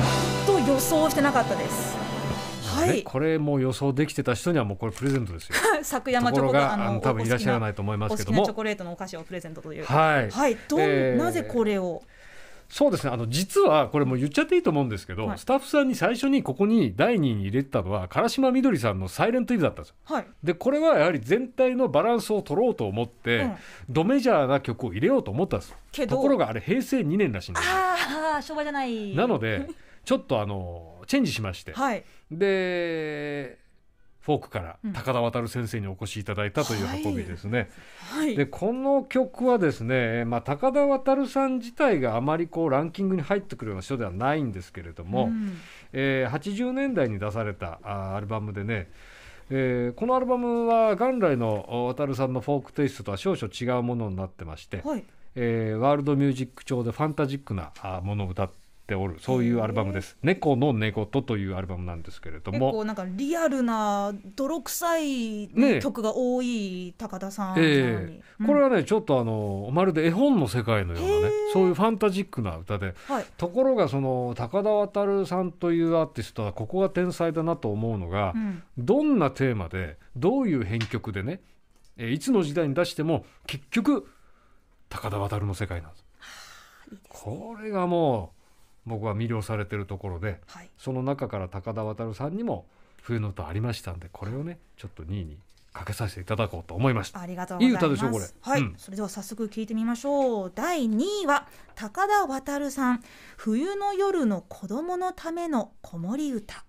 と予想してなかったですはい、これも予想できてた人にはもうこれプレゼントですよ。昨 山チョコがあの多分いらっしゃらないと思いますけども。チョコレートのお菓子をプレゼントという。はい。はい。ど、えー、なぜこれを。そうですねあの実はこれも言っちゃっていいと思うんですけど、はい、スタッフさんに最初にここに第2位に入れてたのは唐島みどりさんの「サイレントイブだったんですよ。はい、でこれはやはり全体のバランスを取ろうと思って、うん、ドメジャーな曲を入れようと思ったんですけどところがあれ平成2年らしいんですよ。あ昭和じゃないなのでちょっとあのチェンジしまして、はい、でフォークから高田渉先生にお越しいただいたという運びですね。でこの曲はですね、まあ、高田渉さん自体があまりこうランキングに入ってくるような人ではないんですけれども、えー、80年代に出されたあアルバムでねえー、このアルバムは元来の渉さんのフォークテイストとは少々違うものになってまして、はい、えー、ワールドミュージック調でファンタジックなものを歌っっておるそういうアルバムです「猫の寝言」というアルバムなんですけれども結なんかリアルな泥臭い曲が多い高田さん、えー、これはね、ちょっとあのまるで絵本の世界のようなねそういうファンタジックな歌で、はい、ところがその高田渉さんというアーティストはここが天才だなと思うのが、うん、どんなテーマでどういう編曲でねいつの時代に出しても結局高田渉の世界なんです。いいですね、これがもう僕は魅了されてるところで、はい、その中から高田渉さんにも「冬の歌」ありましたんでこれをねちょっと2位にかけさせていただこうと思いましたありがとういい歌でしょこれはい、うん、それでは早速聞いてみましょう第2位は高田渉さん「冬の夜の子供のための子守歌」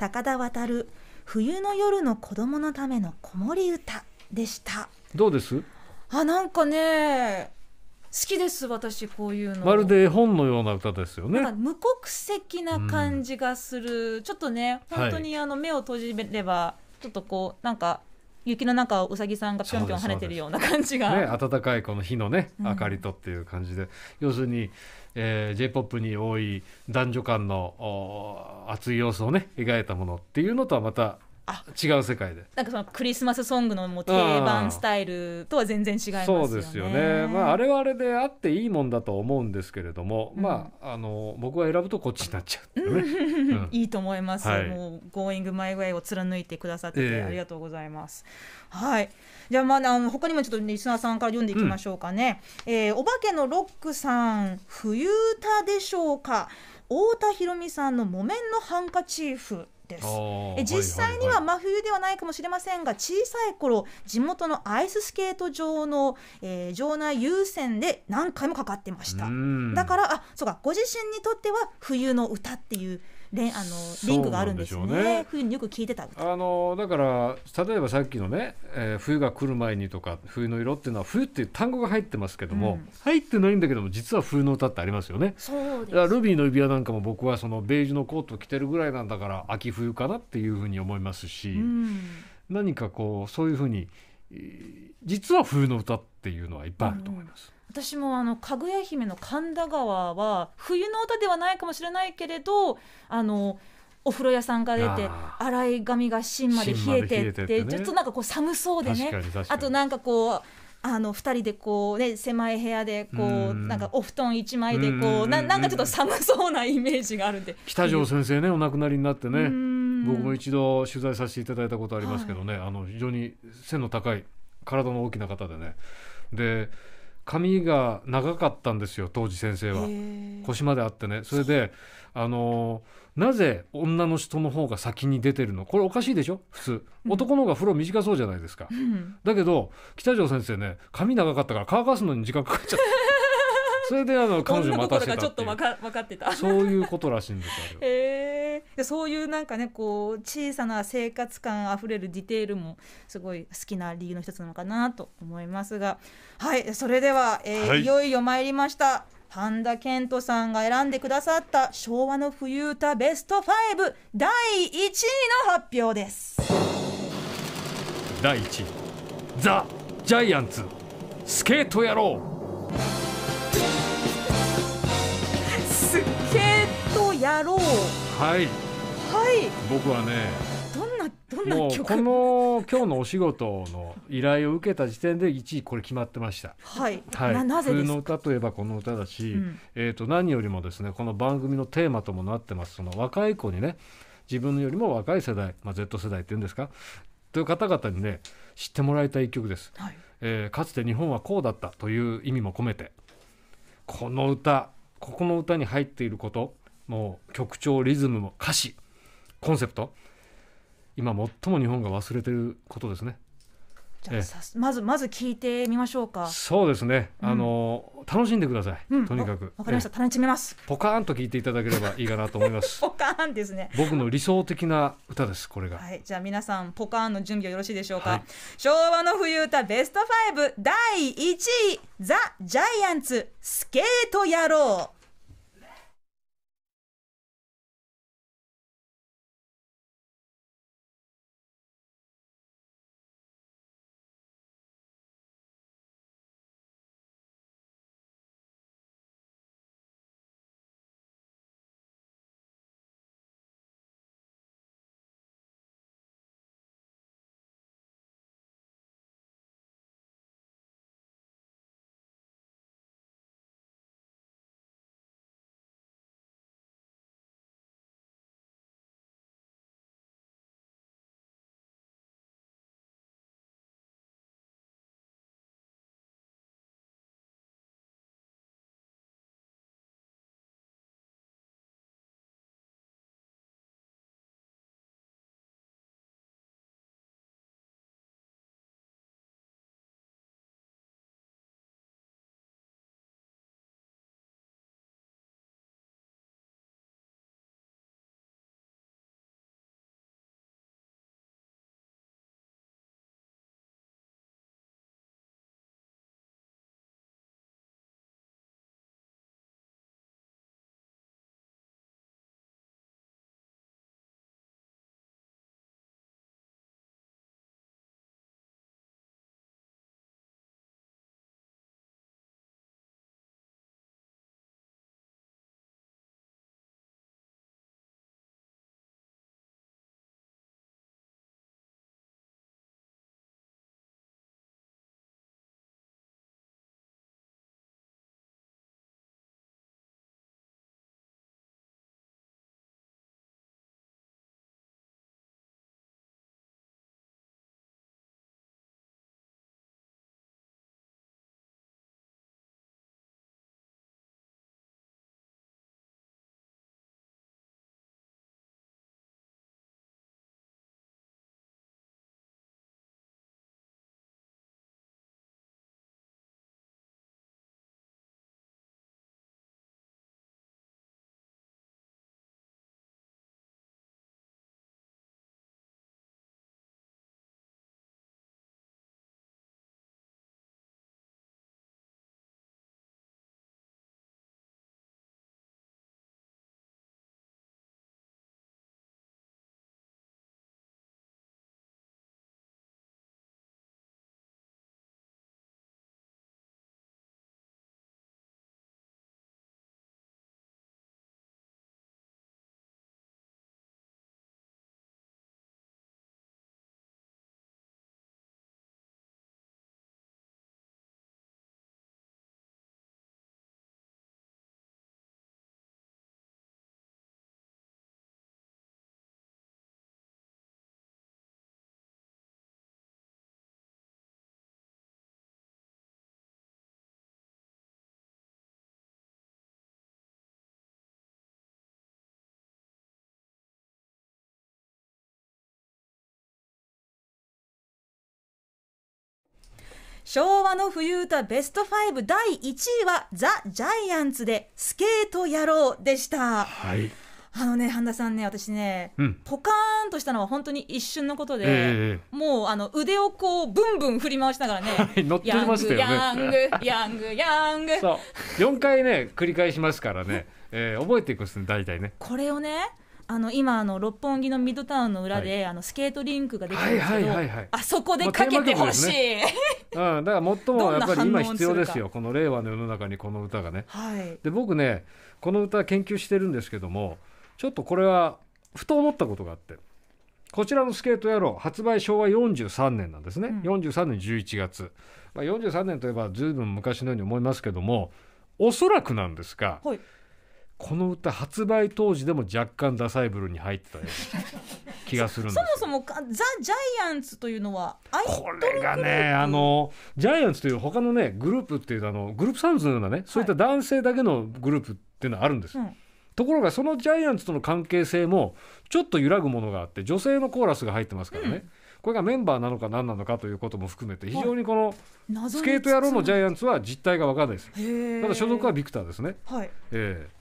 高田渡る冬の夜の子供のための子守歌でしたどうですあなんかね好きです私こういうのまるで本のような歌ですよね無国籍な感じがする、うん、ちょっとね本当にあの目を閉じれば、はい、ちょっとこうなんか雪の中をうさぎさんがぴょんぴょん跳ねてるような感じが、ね、暖かいこの火のね明かりとっていう感じで、うん、要するにえー、J−POP に多い男女間の熱い様子をね描いたものっていうのとはまた違う世界でなんかそのクリスマスソングのもう定番スタイルとは全然違いますよねそうですよね、まあ、あれはあれであっていいもんだと思うんですけれども、うん、まああの僕は選ぶとこっちになっちゃう、ね、いいと思います、はい、もう「Going My Way」を貫いてくださっててありがとうございます、えー、はいじゃあまああの他にもちょっとリスナーさんから読んでいきましょうかね、うん、えー、お化けのロックさん冬歌でしょうか太田裕美さんの「木綿のハンカチーフ」ですえ実際には真冬ではないかもしれませんが、小さい頃地元のアイススケート場の、えー、場内優先で何回もかかってましただからあそうかご自身にとっては冬の歌っていうであのリンクがあるんですね、ね、冬によく聞いてたあのだから例えばさっきのね、えー、冬が来る前にとか冬の色っていうのは冬っていう単語が入ってますけども、うん、入ってないんだけども実は冬の歌ってありますよねそうですルビーの指輪なんかも僕はそのベージュのコート着てるぐらいなんだから秋冬かなっていうふうに思いますし、うん、何かこうそういうふうに実は冬の歌っていうのはいっぱいあると思います。うん私もあのかぐや姫の神田川は冬の歌ではないかもしれないけれどあのお風呂屋さんが出て洗い髪が芯まで冷えてって、ね、ちょっとなんかこう寒そうでねあとなんかこうあの2人でこう、ね、狭い部屋でこうなんかお布団1枚でこうななんかちょっと寒そうなイメージがあるんで北条先生ねお亡くなりになってね僕も一度取材させていただいたことありますけどね、はい、あの非常に背の高い体の大きな方でねで髪が長かったんですよ当時先生は腰まであってねそれであのなぜ女の人の方が先に出てるのこれおかしいでしょ普通、男の方が風呂短そうじゃないですか、うん、だけど北条先生ね髪長かったから乾かすのに時間かかっちゃったそれであの彼女待たせたちょっと分か分かってたそういうことらしいんですよ へえそういうなんかねこう小さな生活感あふれるディテールもすごい好きな理由の一つなのかなと思いますがはいそれでは、えー、はい、いよいよ参りましたパンダケントさんが選んでくださった昭和の冬歌ベスト5第1位の発表です第1位ザ・ジャイアンツスケート野郎やろうはいはい僕はねどんなどんなもこの今日のお仕事の依頼を受けた時点で一位これ決まってましたはい、はい、ななぜですかの歌といえばこの歌だし、うんえっと何よりもですねこの番組のテーマともなってますその若い子にね自分よりも若い世代、まあ、Z 世代っていうんですかという方々にね知ってもらいたい曲です、はいえーかつて日本はこうだったという意味も込めてこの歌ここの歌に入っていることもう曲調リズムも歌詞コンセプト今最も日本が忘れてることですねじゃあさまずまず聞いてみましょうかそうですね、うん、あの楽しんでください、うん、とにかくわかりました楽しめますポカーンと聞いていただければいいかなと思います ポカーンですね僕の理想的な歌ですこれがはいじゃあ皆さんポカーンの準備はよろしいでしょうか、はい、昭和の冬歌ベスト5第1位ザ・ジャイアンツスケート野郎昭和の冬歌ベスト5第1位はザ・ジャイアンツでスケート野郎でした。はいあのね、半田さんね、私ね、うん、ポカーンとしたのは本当に一瞬のことで、えー、もうあの腕をこう、ぶんぶん振り回しながらね、は ヤング、ヤング、ヤング。4回ね、繰り返しますからね、えー、覚えていくんですね、大体ね。これをね、あの今あの六本木のミッドタウンの裏で、あのスケートリンクができるんですけど、あそこでかけてほしい、まあね、うん、だから最もやっぱり今必要ですよこの令和の世の中にこの歌がね、はい、で僕ねこの歌研究してるんですけどもちょっとこれはふと思ったことがあってこちらのスケート野郎発売昭和43年なんですね、うん、43年11月、まあ、43年といえばずいぶん昔のように思いますけどもおそらくなんですが、はいこの歌発売当時でも若干ダサいブルに入ってたよ 気がするんですそもそもザ・ジャイアンツというのはこれがねあのジャイアンツという他のねグループっていうあのグループサウンズのようなね、そういった男性だけのグループっていうのはあるんです、うん、ところがそのジャイアンツとの関係性もちょっと揺らぐものがあって女性のコーラスが入ってますからね、うんこれがメンバーなのか何なのかということも含めて非常にこのスケート野郎のジャイアンツは実態が分からないですただ所属はビクターですね、はいえー、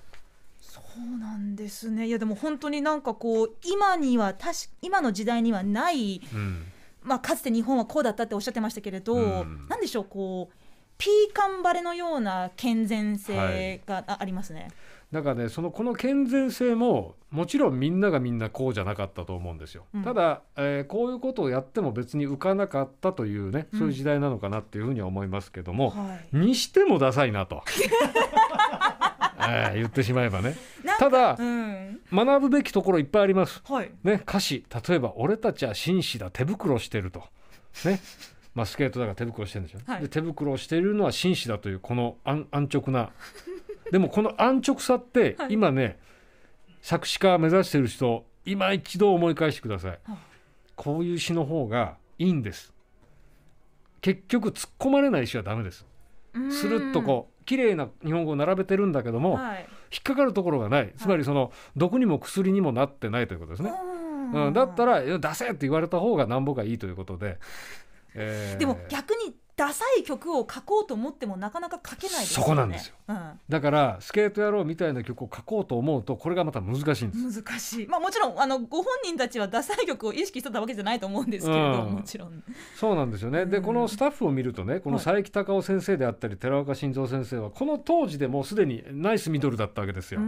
そうなんですねいやでも本当になんかこう今には確今の時代にはない、うん、まあ、かつて日本はこうだったっておっしゃってましたけれど、うん、なんでしょうこうピーカンバレのような健全性がありますね。はい、だからねそのこの健全性ももちろんみんながみんなこうじゃなかったと思うんですよ、うん、ただ、えー、こういうことをやっても別に浮かなかったというねそういう時代なのかなっていうふうには思いますけども、うんはい、にしてもダサいなと。えー、言ってしまえばねただ、うん、学ぶべきところいっぱいあります、はい、ね、歌詞例えば「俺たちは紳士だ手袋してると」ねまあ、スケートだから手袋してるんでしょ、はい、で手袋をしているのは紳士だというこの安直なでもこの安直さって、はい、今ね作詞家目指してる人今一度思い返してください、こういう詩の方がいいんです結局突っ込まれない詩はダメですスルッとこう綺麗な日本語を並べてるんだけども、はい、引っかかるところがない、つまりその、はい、毒にも薬にもなってないということですね。うん、だったら「出せ!」って言われた方がなんぼがいいということで。えー、でも逆にダサい曲を書こうと思ってもなかなか書けないですよねそこなんですよ、うん、だからスケート野郎みたいな曲を書こうと思うとこれがまた難しいんです難しいまあもちろんあのご本人たちはダサい曲を意識してたわけじゃないと思うんですけれど、うん、もちろんそうなんですよね、うん、でこのスタッフを見るとねこの佐伯隆夫先生であったり、寺岡晋三先生はこの当時でもうすでにナイスミドルだったわけですよ、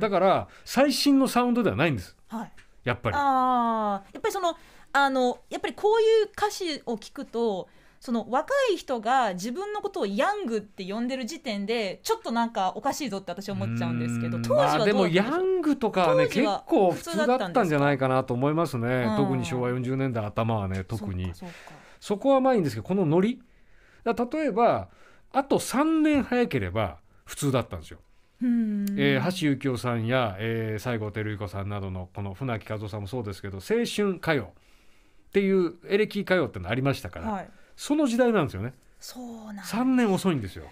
だから最新のサウンドではないんです、はい、やっぱりああやっぱりそのあのやっぱりこういう歌詞を聞くとその若い人が自分のことをヤングって呼んでる時点でちょっとなんかおかしいぞって私は思っちゃうんですけど当時は、まあ、でもヤングとかね結構普通だったんじゃないかなと思いますね、うん、特に昭和40年代頭はね特にそこはまあいいんですけどこのノリ例えばあと3年早ければ普通だったんですよ。えー、橋幸夫さんや、えー、西郷輝彦さんなどのこの船木和夫さんもそうですけど青春歌謡っていうエレキ歌謡ってのありましたから、はい、その時代なんですよねそうなん年遅いんですよ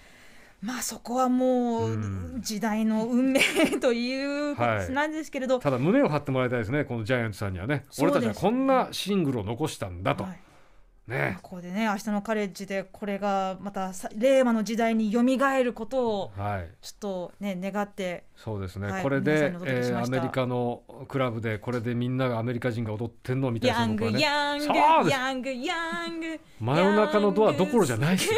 まあそこはもう時代の運命ということなんですけれど、はい、ただ胸を張ってもらいたいですねこのジャイアンツさんにはね俺たちはこんなシングルを残したんだと。はいね、ここでね明日のカレッジでこれがまた令和の時代によみがえることをちょっとね、願ってそうですね、はい、これでしし、えー、アメリカのクラブでこれでみんながアメリカ人が踊ってんのみたいな、ね、ヤングヤングヤングヤング真夜中のドアどころじゃないですよ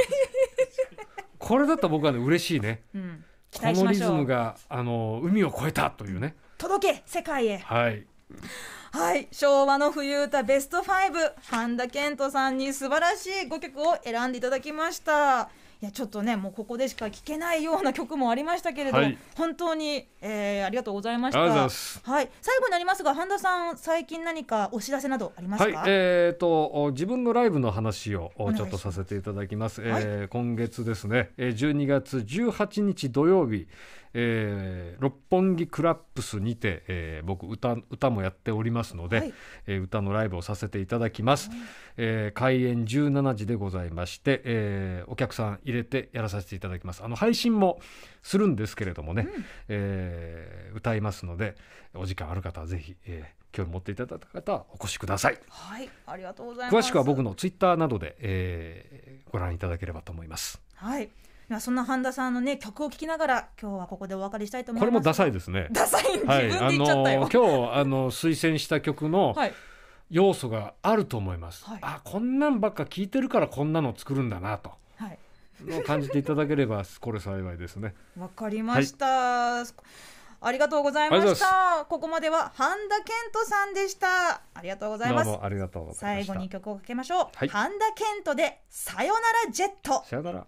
これだったら僕はね嬉しいね、うん、このリズムがあの海を越えたというね届け世界へはいはい昭和の冬歌ベスト5半田健人さんに素晴らしい5曲を選んでいただきましたいやちょっとねもうここでしか聴けないような曲もありましたけれども、はい、本当に、えー、ありがとうございましたはい、最後になりますが半田さん最近何かお知らせなどありますか、はい、えーと、自分のライブの話をちょっとさせていただきます、はい、えー、今月ですね12月18日土曜日えー、六本木クラップスにて、えー、僕歌歌もやっておりますので、はい、えー、歌のライブをさせていただきます、はい、えー、開演17時でございまして、えー、お客さん入れてやらさせていただきますあの配信もするんですけれどもね、うん、えー、歌いますのでお時間ある方はぜひ、えー、興味持っていただいた方はお越しください。はい、ありがとうございます。詳しくは僕のツイッターなどで、えー、ご覧いただければと思います。はい。まあ、そんな半田さんのね曲を聴きながら今日はここでお別れしたいと思いますこれもダサいですねダサい自分で言っちゃったよ、はい、あの今日あの推薦した曲の要素があると思います、はい、あこんなんばっか聴いてるからこんなの作るんだなと。はい感じていただければ これ幸いですね。わかりました、はい、ありがとうございました。ここまでは半田健人さんでした。ありがとうございます。ありがとうございま最後に曲をかけましょう。はい、半田健人でさよならジェット。さよなら。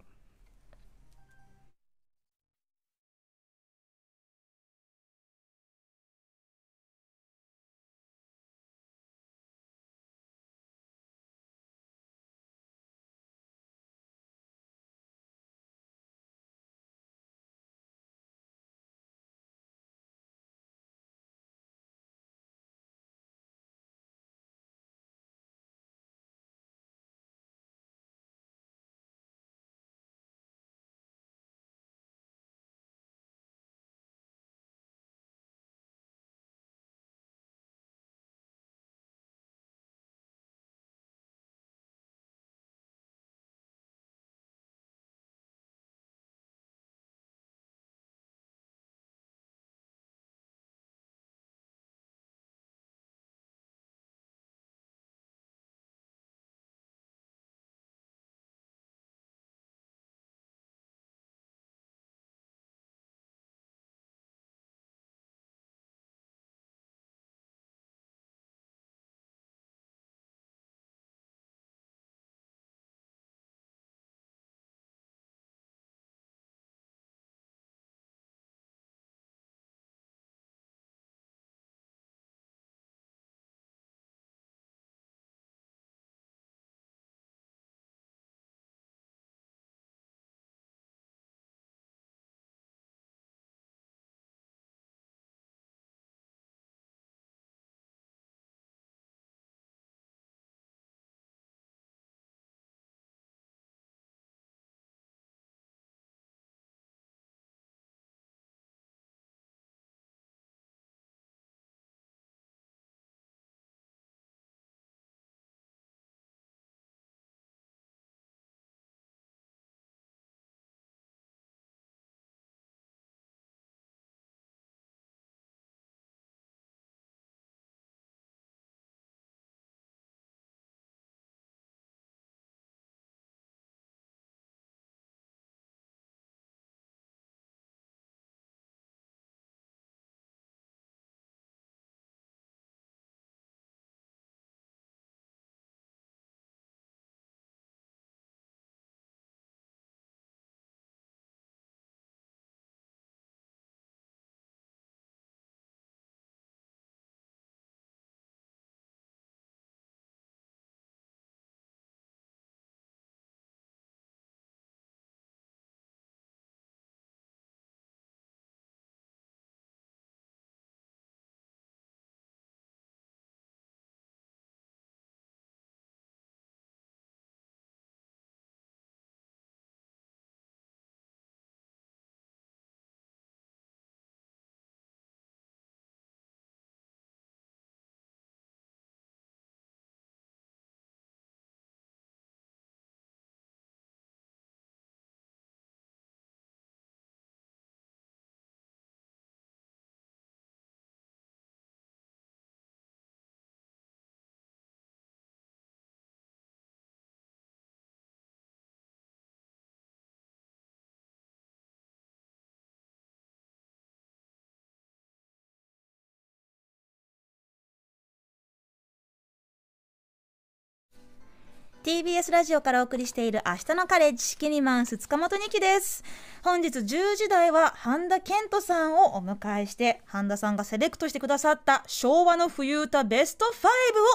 TBS ラジオからお送りしている明日のカレッジキニマンス塚本二木です本日10時台は半田健人さんをお迎えして半田さんがセレクトしてくださった昭和の冬歌ベスト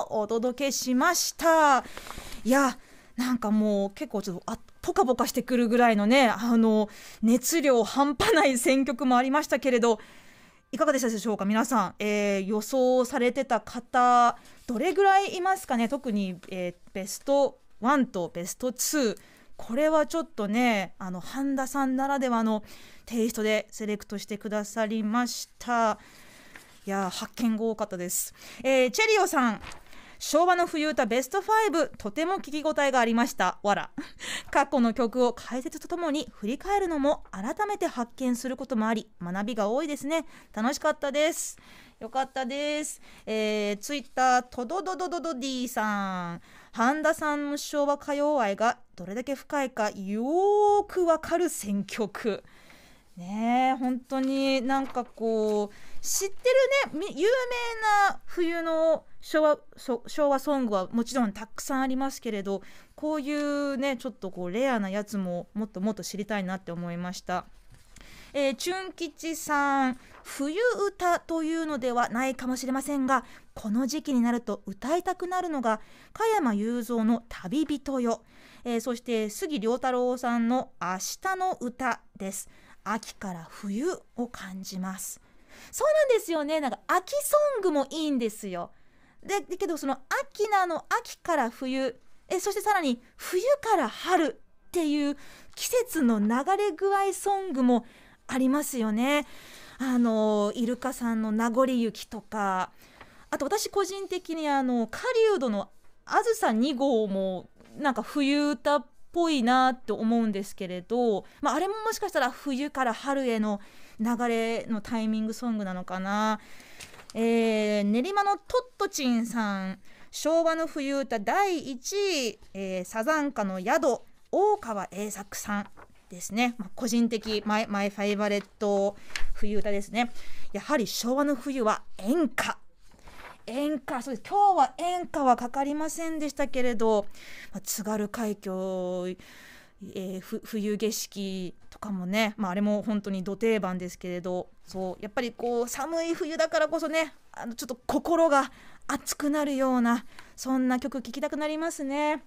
5をお届けしましたいやなんかもう結構ちょっとあポカポカしてくるぐらいのねあの熱量半端ない選曲もありましたけれどいかがでしたでしょうか皆さん、えー、予想されてた方どれぐらいいますかね特に、えー、ベスト1とベスト2これはちょっとねあの半田さんならではのテイストでセレクトしてくださりましたいや発見が多かったです、えー、チェリオさん昭和の冬歌ベスト5とても聞き応えがありましたわら過去の曲を解説とともに振り返るのも改めて発見することもあり学びが多いですね楽しかったですよかったです。えー、ツイッター、とどどどどど D さん。半田さんの昭和歌謡愛がどれだけ深いかよーくわかる選曲。ねえ、本当になんかこう、知ってるね、有名な冬の昭和昭和ソングはもちろんたくさんありますけれどこういうねちょっとこうレアなやつももっともっと知りたいなって思いました。えー、チュン吉さん冬歌というのではないかもしれませんがこの時期になると歌いたくなるのが加山雄三の「旅人よ」えー、そして杉良太郎さんの「明日の歌」です秋から冬を感じますそうなんですよねなんか秋ソングもいいんですよでだけどその秋なの秋から冬えそしてさらに冬から春っていう季節の流れ具合ソングもありますよね。あのイルカさんの名残雪とかあと私個人的にあの狩人のあずさ2号もなんか冬歌っぽいなと思うんですけれど、まあ、あれももしかしたら冬から春への流れのタイミングソングなのかな。えー、練馬のトットチンさん昭和の冬歌第1位、えー、サザンカの宿大川栄作さんですね、まあ、個人的マイマイファイバレット冬歌ですねやはり昭和の冬は演歌演歌そうです今日は演歌はかかりませんでしたけれど、まあ、津軽海峡えー、冬景色とかもね、まあ、あれも本当にど定番ですけれどそうやっぱりこう寒い冬だからこそねあのちょっと心が熱くなるようなそんな曲聴きたくなりますね。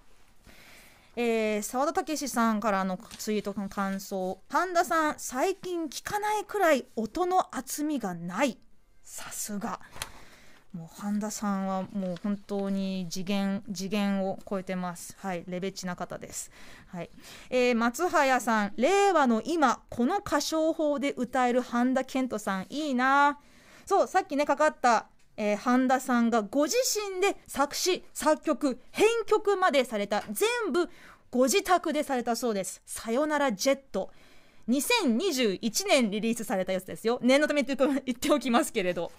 えー、沢田武史さんからのツイートの感想ン田さん最近聞かないくらい音の厚みがないさすがもう半田さんはもう本当に次元次元を超えてます。はい、レベチな方です。はい、えー、松早さん、令和の今この歌唱法で歌える半田健人さんいいな。そう、さっきねかかったえー、半田さんがご自身で作詞作曲編曲までされた全部ご自宅でされたそうです「さよならジェット」2021年リリースされたやつですよ念のため言っておきますけれど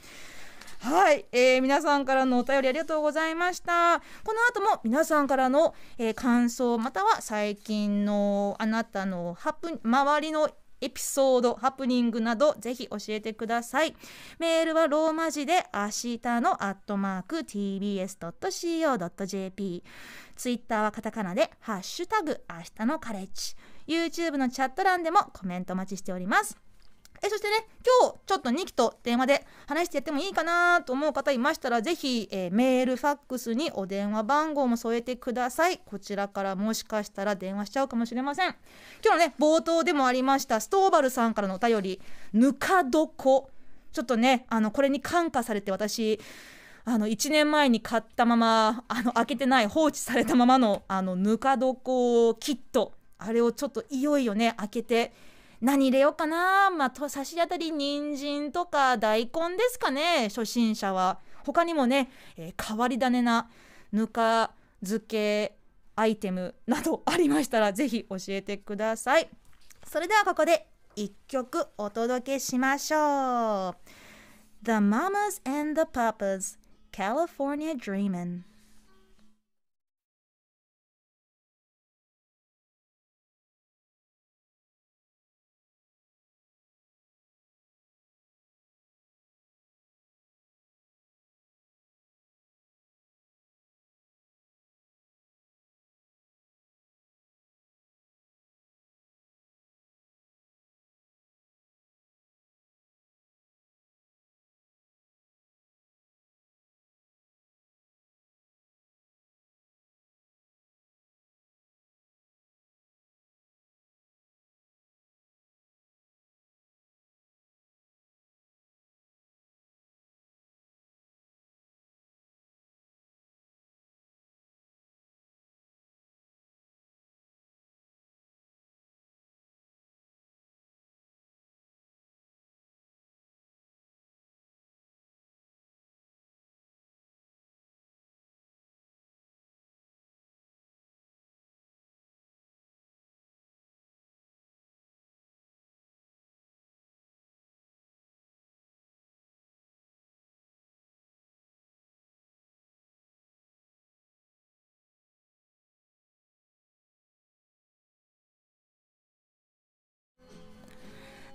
はい、えー、皆さんからのお便りありがとうございましたこの後も皆さんからの、えー、感想または最近のあなたのハプ周りのエピソードハプニングなどぜひ教えてくださいメールはローマ字で明日のアットマーク tbs.co.jp ツイッターはカタカナでハッシュタグ明日のカレッジ YouTube のチャット欄でもコメントお待ちしておりますえそしてね今日ちょっと2期と電話で話してやってもいいかなと思う方いましたら是非、えー、メールファックスにお電話番号も添えてくださいこちらからもしかしたら電話しちゃうかもしれません今日のね冒頭でもありましたストーバルさんからのお便り「ぬか床」ちょっとねあのこれに感化されて私あの1年前に買ったままあの開けてない放置されたままのあのぬか床キットあれをちょっといよいよね開けて何入れようかなまあと差し当たり人参とか大根ですかね初心者は他にもね、えー、変わり種なぬか漬けアイテムなどありましたら是非教えてくださいそれではここで1曲お届けしましょう The Mamas and the Papas California Dreamin'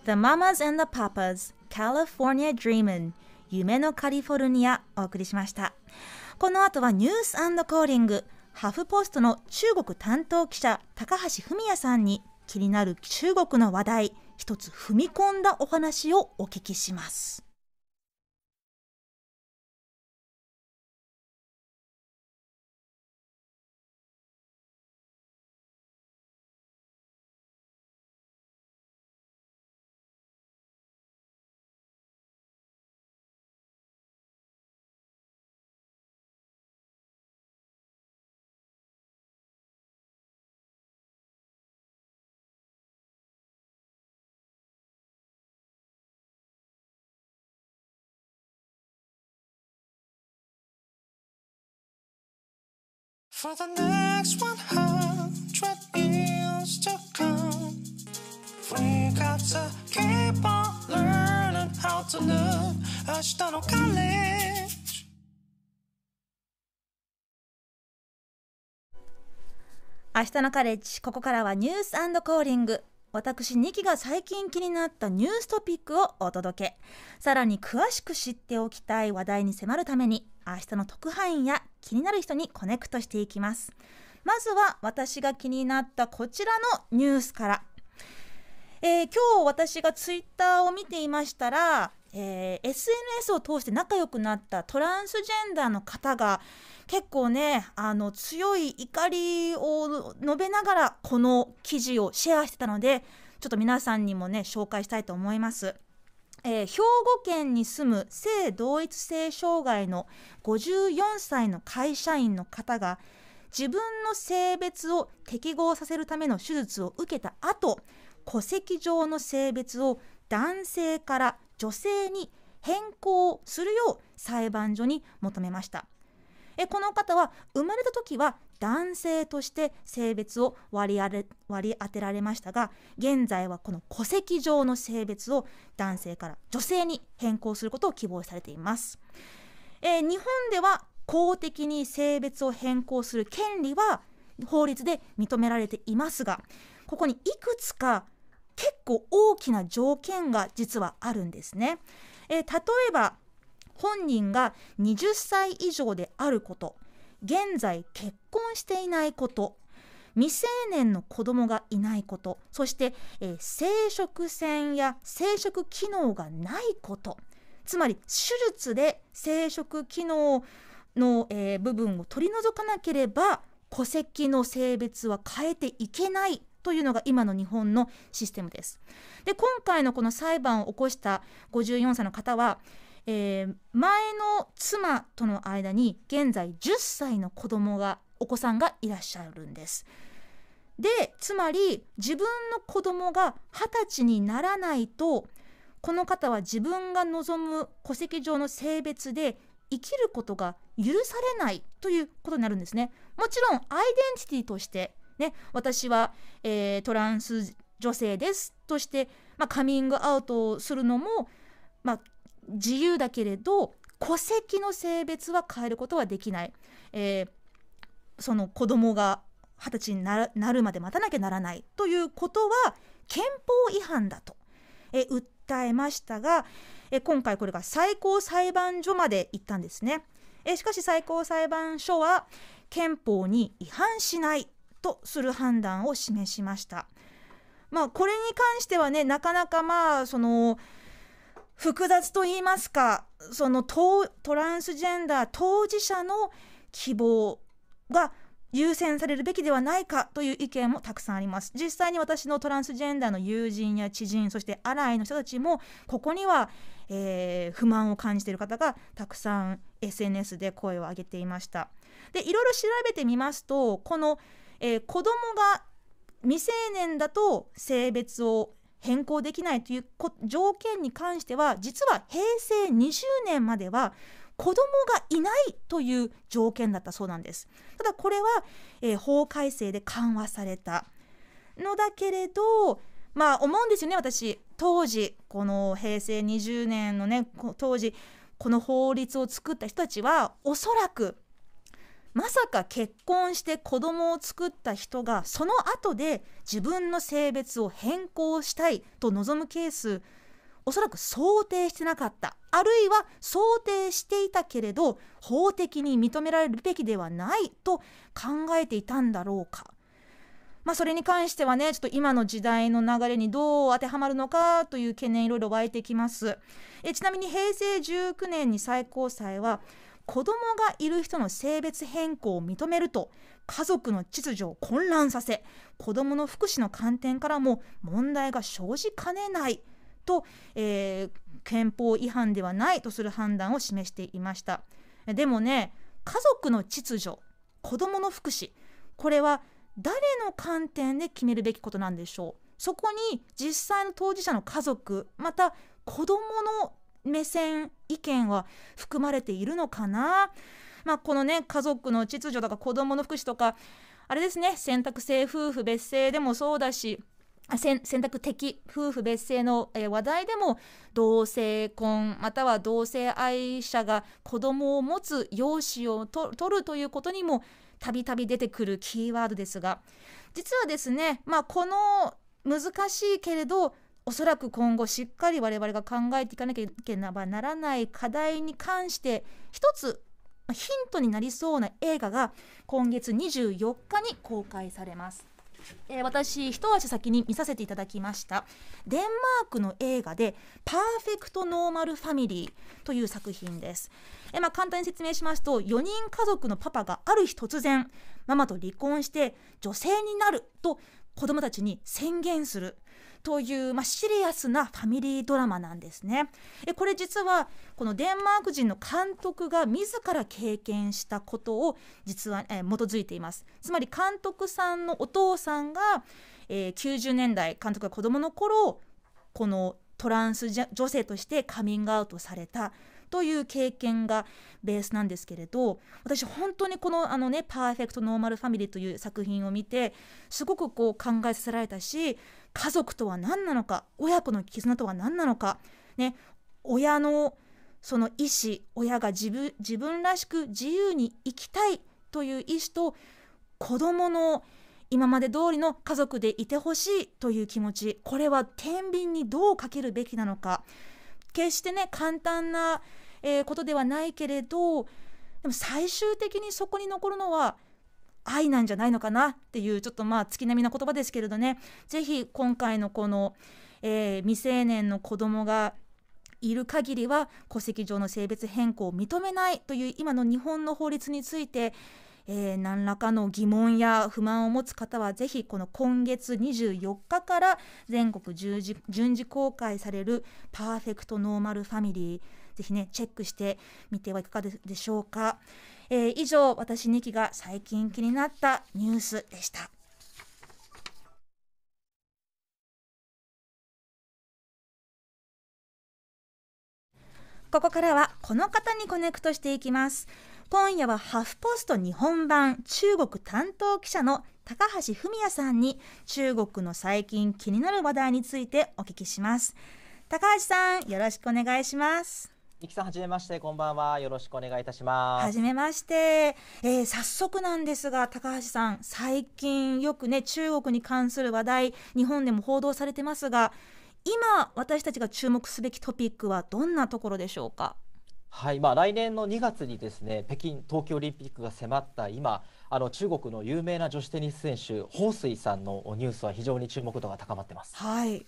The Mamas and the Papas California Dreamin' 夢のカリフォルニアお送りしました。この後はニュースコーリングハフポストの中国担当記者高橋文也さんに気になる中国の話題一つ踏み込んだお話をお聞きします。For the next 100 years to come, we got to keep on learning how to love. 明日のカレッジ明日のカレッジここからはニュースコーリング私2期が最近気になったニューストピックをお届けさらに詳しく知っておきたい話題に迫るために明日の特派員や気になる人にコネクトしていきますまずは私が気になったこちらのニュースから、えー、今日私がツイッターを見ていましたらえー、SNS を通して仲良くなったトランスジェンダーの方が結構ねあの強い怒りを述べながらこの記事をシェアしてたのでちょっと皆さんにもね紹介したいと思います。えー、兵庫県に住む性同一性障害の54歳の会社員の方が自分の性別を適合させるための手術を受けた後戸籍上の性別を男性から女性に変更するよう裁判所に求めましたえこの方は生まれた時は男性として性別を割りれ割り当てられましたが現在はこの戸籍上の性別を男性から女性に変更することを希望されています、え日本では公的に性別を変更する権利は法律で認められていますがここにいくつか結構大きな条件が実はあるんですね。えー、例えば本人が20歳以上であること現在結婚していないこと未成年の子供がいないことそして、えー、生殖腺や生殖機能がないことつまり手術で生殖機能の、えー、部分を取り除かなければ戸籍の性別は変えていけないというのが今の日本のシステムです。で今回のこの裁判を起こした54歳の方は、えー、前の妻との間に現在10歳の子供がお子さんがいらっしゃるんです。でつまり自分の子供が20歳にならないとこの方は自分が望む戸籍上の性別で生きることが許されないということになるんですね。もちろんアイデンティティとしてね、私は、えー、トランス女性ですとして、まあ、カミングアウトをするのも、まあ、自由だけれど戸籍の性別は変えることはできない、えー、その子供が二十歳になるまで待たなきゃならないということは憲法違反だと、えー、訴えましたが、えー、今回これが最高裁判所まで行ったんですね。えしかし最高裁判所は憲法に違反しないとする判断を示しました。まあ、これに関してはねなかなかまあその複雑と言いますかそのトランスジェンダー当事者の希望が優先されるべきではないかという意見もたくさんあります実際に私のトランスジェンダーの友人や知人そしてアライの人たちもここには、えー、不満を感じている方がたくさん SNS で声を上げていましたでいろいろ調べてみますとこの「えー、子供が未成年だと性別を変更できないという条件に関しては実は平成20年までは子供がいないという条件だったそうなんですただこれは、えー、法改正で緩和されたのだけれどまあ思うんですよね私当時この平成20年のね当時この法律を作った人たちはおそらくまさか結婚して子供を作った人がその後で自分の性別を変更したいと望むケースおそらく想定してなかったあるいは想定していたけれど法的に認められるべきではないと考えていたんだろうか。まあ、それに関してはねちょっと今の時代の流れにどう当てはまるのかという懸念いろいろ湧いてきますえちなみに平成19年に最高裁は子供がいる人の性別変更を認めると家族の秩序を混乱させ子供の福祉の観点からも問題が生じかねないと、えー、憲法違反ではないとする判断を示していましたでもね家族の秩序子供の福祉これは誰の観点で決めるべきことなんでしょうそこに実際の当事者の家族また子どもの目線意見は含まれているのかな、まあ、このね家族の秩序とか子どもの福祉とかあれですね選択制夫婦別姓でもそうだし選択的夫婦別姓の、え話題でも同性婚または同性愛者が子供を持つ養子を取るということにもたびたび出てくるキーワードですが実はですね、まあ、この難しいけれどおそらく今後しっかり我々が考えていかなきゃいけなばならない課題に関して一つヒントになりそうな映画が今月24日に公開されます。えー、私一足先に見させていただきましたデンマークの映画で「パーフェクト・ノーマル・ファミリー」という作品です、えー、まあ、簡単に説明しますと4人家族のパパがある日突然ママと離婚して女性になると子供たちに宣言するという、まあ、シリアスなファミリードラマなんですね。えこれ実はこのデンマーク人の監督が自ら経験したことを実は、え基づいています。つまり監督さんのお父さんが、えー、90年代監督が子供の頃このトランス女性としてカミングアウトされたという経験がベースなんですけれど私本当にこのあの、ね「パーフェクト・ノーマル・ファミリー」という作品を見てすごくこう考えさせられたし家族とは何なのか親子の絆とは何なのか、ね、親のその意思親が自分自分らしく自由に生きたいという意思と子どもの今まで通りの家族でいてほしいという気持ちこれは天秤にどうかけるべきなのか決してね簡単な、えー、ことではないけれどでも最終的にそこに残るのは愛なんじゃないのかなっていうちょっとまあ月並みな言葉ですけれどね是非今回のこの、えー、未成年の子供がいる限りは戸籍上の性別変更を認めないという今の日本の法律についてえー、何らかの疑問や不満を持つ方はぜひこの今月24日から全国順次公開される「パーフェクトノーマルファミリー」ぜひねチェックしてみてはいかがでしょうか、えー、以上私ニキが最近気になったニュースでしたここからはこの方にコネクトしていきます今夜はハフポスト日本版中国担当記者の高橋文也さんに中国の最近気になる話題についてお聞きします高橋さんよろしくお願いしますいきさんはじめましてこんばんはよろしくお願いいたしますはじめまして、えー、早速なんですが高橋さん最近よくね中国に関する話題日本でも報道されてますが今私たちが注目すべきトピックはどんなところでしょうかはいまあ、来年の2月にですね北京冬季オリンピックが迫った今あの中国の有名な女子テニス選手彭帥さんのニュースは非常に注目度が高まってます。はい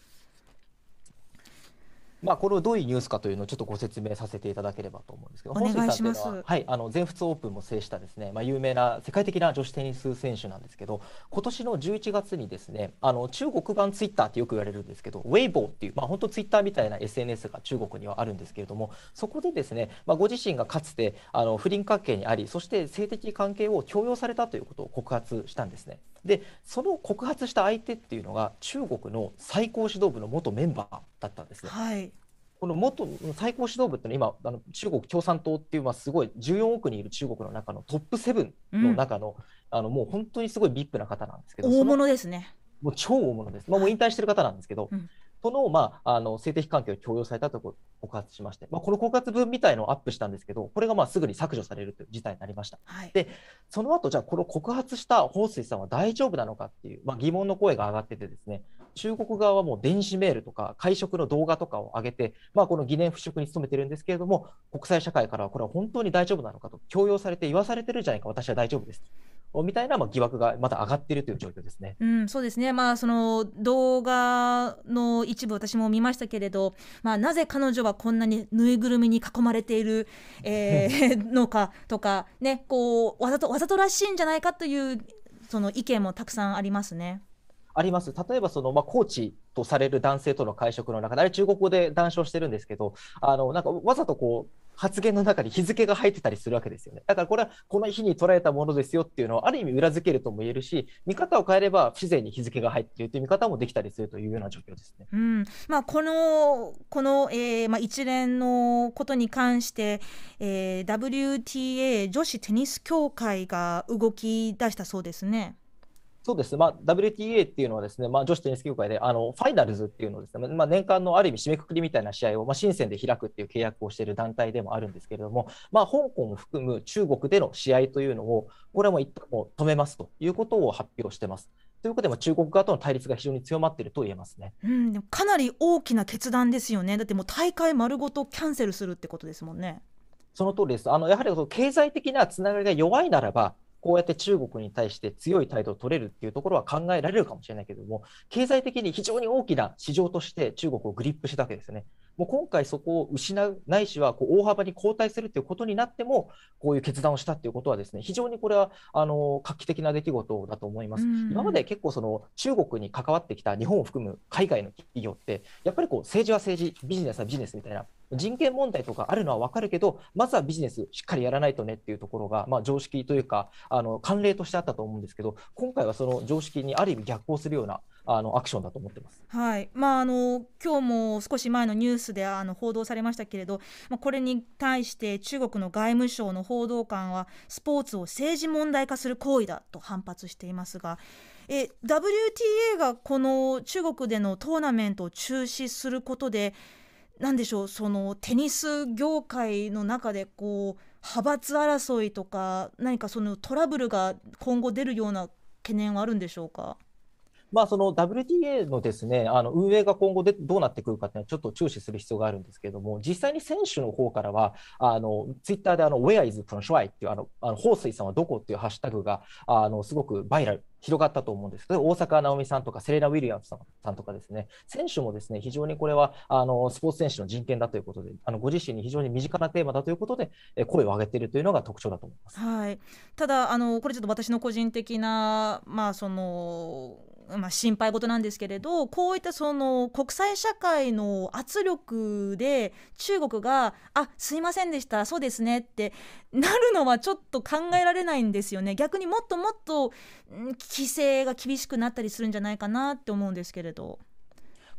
まあ、これをどういうニュースかというのをちょっとご説明させていただければと思うんですけど、お願いしまははい、あの全仏オープンも制したですね、まあ有名な世界的な女子テニス選手なんですけど、今年の11月にですね、あの中国版ツイッターってよく言われるんですけど、ウェイボーっていうまあ本当ツイッターみたいな SNS が中国にはあるんですけれども、そこでですね、まあご自身がかつてあの不倫関係にあり、そして性的関係を強要されたということを告発したんですね。でその告発した相手っていうのが中国の最高指導部の元メンバーだったんですね。はい、この元最高指導部ってのは今あの中国共産党っていうまあすごい14億人いる中国の中のトップ7の中のうん、あのもう本当にすごいビッ p な方なんですけど大物ですねもう超大物です、まあ、もう引退してる方なんですけど、はいとの,、まあ、あの性的関係を強要されたと告発しまして、まあ、この告発文みたいのをアップしたんですけど、これがまあすぐに削除されるという事態になりました。はい、で、その後じゃあ、この告発した彭帥さんは大丈夫なのかっていう、まあ、疑問の声が上がっててですね、中国側はもう電子メールとか会食の動画とかを上げて、まあ、この疑念払拭に努めてるんですけれども、国際社会からはこれは本当に大丈夫なのかと、強要されて言わされてるんじゃないか、私は大丈夫ですみたいなま疑惑がまた上がっているという状況ですね。うん、そうですね。まあその動画の一部私も見ましたけれど、まあなぜ彼女はこんなにぬいぐるみに囲まれている、えー、のかとかね、こうわざとわざとらしいんじゃないかというその意見もたくさんありますね。あります。例えばその、まあ、コーチとされる男性との会食の中で、あれ中国語で談笑してるんですけど、あの、なんかわざとこう、発言の中に日付が入ってたりするわけですよね。だからこれはこの日に捉えたものですよっていうのをある意味裏付けるとも言えるし、見方を変えれば不自然に日付が入っているという見方もできたりするというような状況ですね。うんまあ、このこの、えーまあ、一連のことに関して、えー、WTA 女子テニス協会が動き出したそうですね。そうですまあ、WTA っていうのはですね、まあ、女子テニス協会であのファイナルズっていうのをですね、まあ、年間のある意味締めくくりみたいな試合を、まあ、深センで開くっていう契約をしている団体でもあるんですけれども、まあ、香港を含む中国での試合というのを、これはもう一旦止めますということを発表してます。ということで、中国側との対立が非常に強まっていると言えますね、うん、かなり大きな決断ですよね、だってもう大会丸ごとキャンセルするってことですもんね。その通りです。あのやはり経済的なつながりが弱いならば、こうやって中国に対して強い態度を取れるっていうところは考えられるかもしれないけれども、経済的に非常に大きな市場として中国をグリップしたわけですよね。もう今回そこを失う、ないしはこう大幅に後退するということになっても、こういう決断をしたということは、ですね非常にこれはあの画期的な出来事だと思います。今まで結構その中国に関わってきた日本を含む海外の企業って、やっぱりこう政治は政治、ビジネスはビジネスみたいな、人権問題とかあるのは分かるけど、まずはビジネスしっかりやらないとねっていうところが、まあ、常識というか、あの慣例としてあったと思うんですけど、今回はその常識にある意味逆行するようなあのアクションだと思ってます。はい、まああの今日も少し前のニュースであの報道されましたけれど、まあ、これに対して中国の外務省の報道官はスポーツを政治問題化する行為だと反発していますが、え WTA がこの中国でのトーナメントを中止することで。何でしょうそのテニス業界の中でこう派閥争いとか何かそのトラブルが今後出るような懸念はあるんでしょうかまあ、その WTA のですねあの運営が今後でどうなってくるかっていうのはちょっと注視する必要があるんですけれども、実際に選手の方からは、あのツイッターであの Where is p r o n h っていうあの、あのスイさんはどこっていうハッシュタグがあのすごくバイラル広がったと思うんですけど、大坂なおみさんとかセレナ・ウィリアムさんとかですね、選手もですね、非常にこれはあのスポーツ選手の人権だということで、あのご自身に非常に身近なテーマだということで、え声を上げているというのが特徴だと思います。はい。ただあのこれちょっと私の個人的なまあそのまあ、心配事なんですけれどこういったその国際社会の圧力で中国が「あすいませんでしたそうですね」ってなるのはちょっと考えられないんですよね逆にもっともっと規制が厳しくなったりするんじゃないかなって思うんですけれど。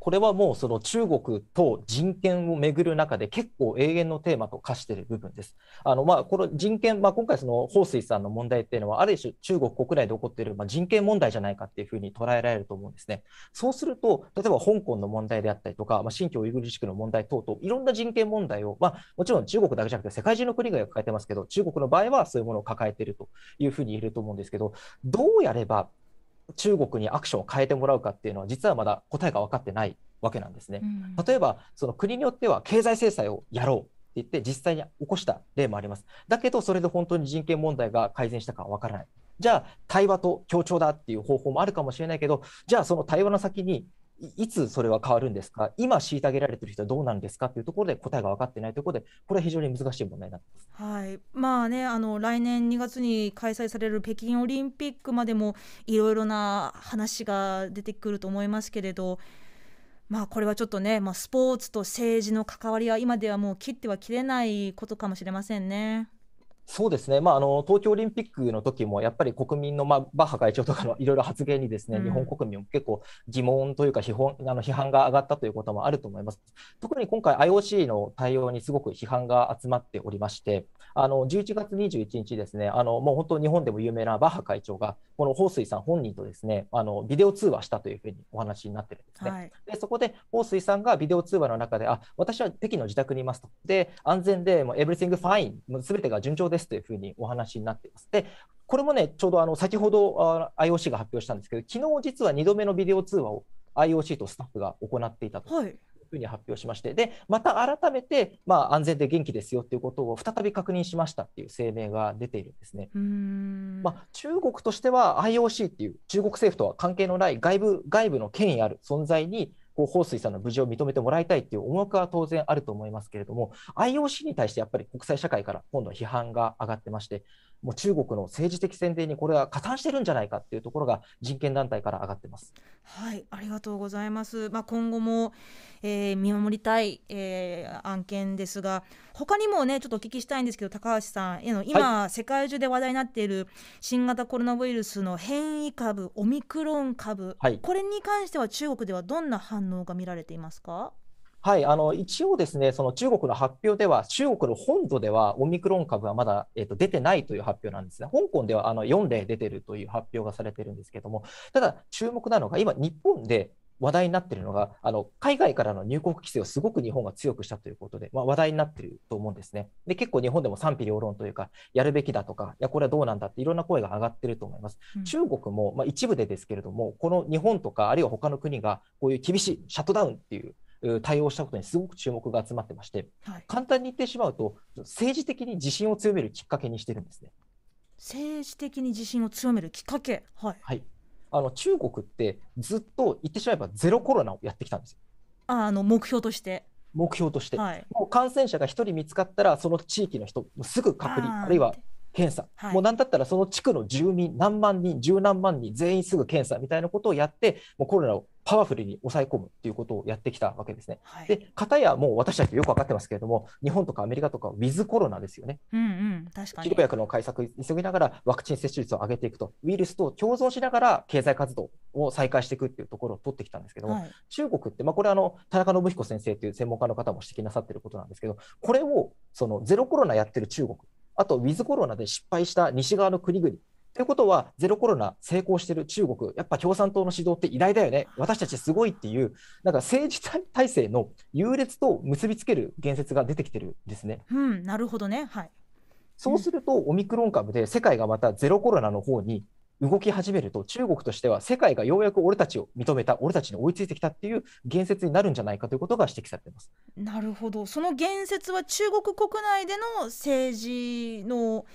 これはもうその中国と人権をめぐる中で結構永遠のテーマと化している部分です。あのまあこの人権、まあ、今回、その彭帥さんの問題っていうのは、ある種、中国国内で起こっているまあ人権問題じゃないかっていうふうに捉えられると思うんですね。そうすると、例えば香港の問題であったりとか、まあ、新疆ウイグル自治区の問題等々、いろんな人権問題を、まあ、もちろん中国だけじゃなくて、世界中の国が抱えてますけど、中国の場合はそういうものを抱えているというふうに言えると思うんですけど、どうやれば中国にアクションを変えてもらうかっていうのは実はまだ答えが分かってないわけなんですね。例えばその国によっては経済制裁をやろうって言って実際に起こした例もあります。だけどそれで本当に人権問題が改善したかは分からない。じゃあ対話と協調だっていう方法もあるかもしれないけどじゃあその対話の先にいつそれは変わるんですか、今虐げられてる人はどうなんですかというところで答えが分かってないということで、これは非常に難しい問題になってはいまあね、あの来年2月に開催される北京オリンピックまでもいろいろな話が出てくると思いますけれど。まあこれはちょっとね、まあ、スポーツと政治の関わりは今ではもう切っては切れないことかもしれませんね。そうですね、まあ、あの東京オリンピックの時もやっぱり国民の、まあ、バッハ会長とかの いろいろ発言にですね、うん、日本国民も結構疑問というか批判あの批判が上がったということもあると思います。特に今回 IOC の対応にすごく批判が集まっておりましてあの11月21日ですねあのもう本当日本でも有名なバッハ会長がこの彭帥さん本人とですねあのビデオ通話したというふうにお話になってるんですね。はい、でそこで彭帥さんがビデオ通話の中であ私は北京の自宅にいますとで安全でもうエブリシングファインすべてが順調ですというふうにお話になっています。でこれもね、ちょうどあの先ほど IOC が発表したんですけど、昨日実は2度目のビデオ通話を IOC とスタッフが行っていたと。はいふうに発表しまして、でまた改めて、まあ、安全で元気ですよということを再び確認しましたっていう声明が出ているんですね。まあ、中国としては IOC っていう中国政府とは関係のない外部外部の権威ある存在にこう彭帥さんの無事を認めてもらいたいっていう思惑は当然あると思いますけれども IOC に対してやっぱり国際社会から今度は批判が上がってましてもう中国の政治的宣伝にこれは加担してるんじゃないかっていうところが人権団体から上がってます。はい、ありがとうございます。まあ、今後も、えー、見守りたい、えー、案件ですが、他にもね、ちょっとお聞きしたいんですけど、高橋さん、今、はい、世界中で話題になっている新型コロナウイルスの変異株、オミクロン株、はい、これに関しては中国ではどんな反応が見られていますか？はい、あの一応ですね、その中国の発表では、中国の本土ではオミクロン株はまだ、えーと、出てないという発表なんですが、香港ではあの4例出てるという発表がされてるんですけども、ただ、注目なのが、今、日本で話題になっているのが、あの海外からの入国規制をすごく日本が強くしたということで、まあ、話題になっていると思うんですね。で、結構日本でも賛否両論というか、やるべきだとか、いや、これはどうなんだっていろんな声が上がってると思います。うん、中国も、まあ、一部でですけれども、この日本とか、あるいは他の国が、こういう厳しいシャットダウンっていう対応したことにすごく注目が集まってまして、はい、簡単に言ってしまうと政治的に自信を強めるきっかけにしてるんですね。政治的に自信を強めるきっかけ、はい、はい、あの中国ってずっと言ってしまえばゼロコロナをやってきたんですよ。ああの目標として目標として、はい、もう感染者が1人見つかったらその地域の人すぐ隔離あるいは検査、はい、もう何だったらその地区の住民何万人十何万人全員すぐ検査みたいなことをやってもうコロナをパワフルに抑え込むということをやってきたわけですね。はい、で、片やもう私たちよく分かってますけれども、日本とかアメリカとかウィズコロナですよね。うんうん、確かに治療薬の対策急ぎながらワクチン接種率を上げていくと、ウイルスと共存しながら経済活動を再開していくっていうところを取ってきたんですけども、はい、中国って、まあ、これあの、田中信彦先生という専門家の方も指摘なさっていることなんですけど、これをそのゼロコロナやってる中国、あとウィズコロナで失敗した西側の国々ということは、ゼロコロナ成功してる中国、やっぱ共産党の指導って偉大だよね、私たちすごいっていう、なんか政治体制の優劣と結びつける言説が出てきてるんですね。うん、なるほどね、はい、そうすると、オミクロン株で世界がまたゼロコロナの方に動き始めると、中国としては世界がようやく俺たちを認めた、俺たちに追いついてきたっていう言説になるんじゃないかということが指摘されてますなるほど、その言説は中国国内での政治の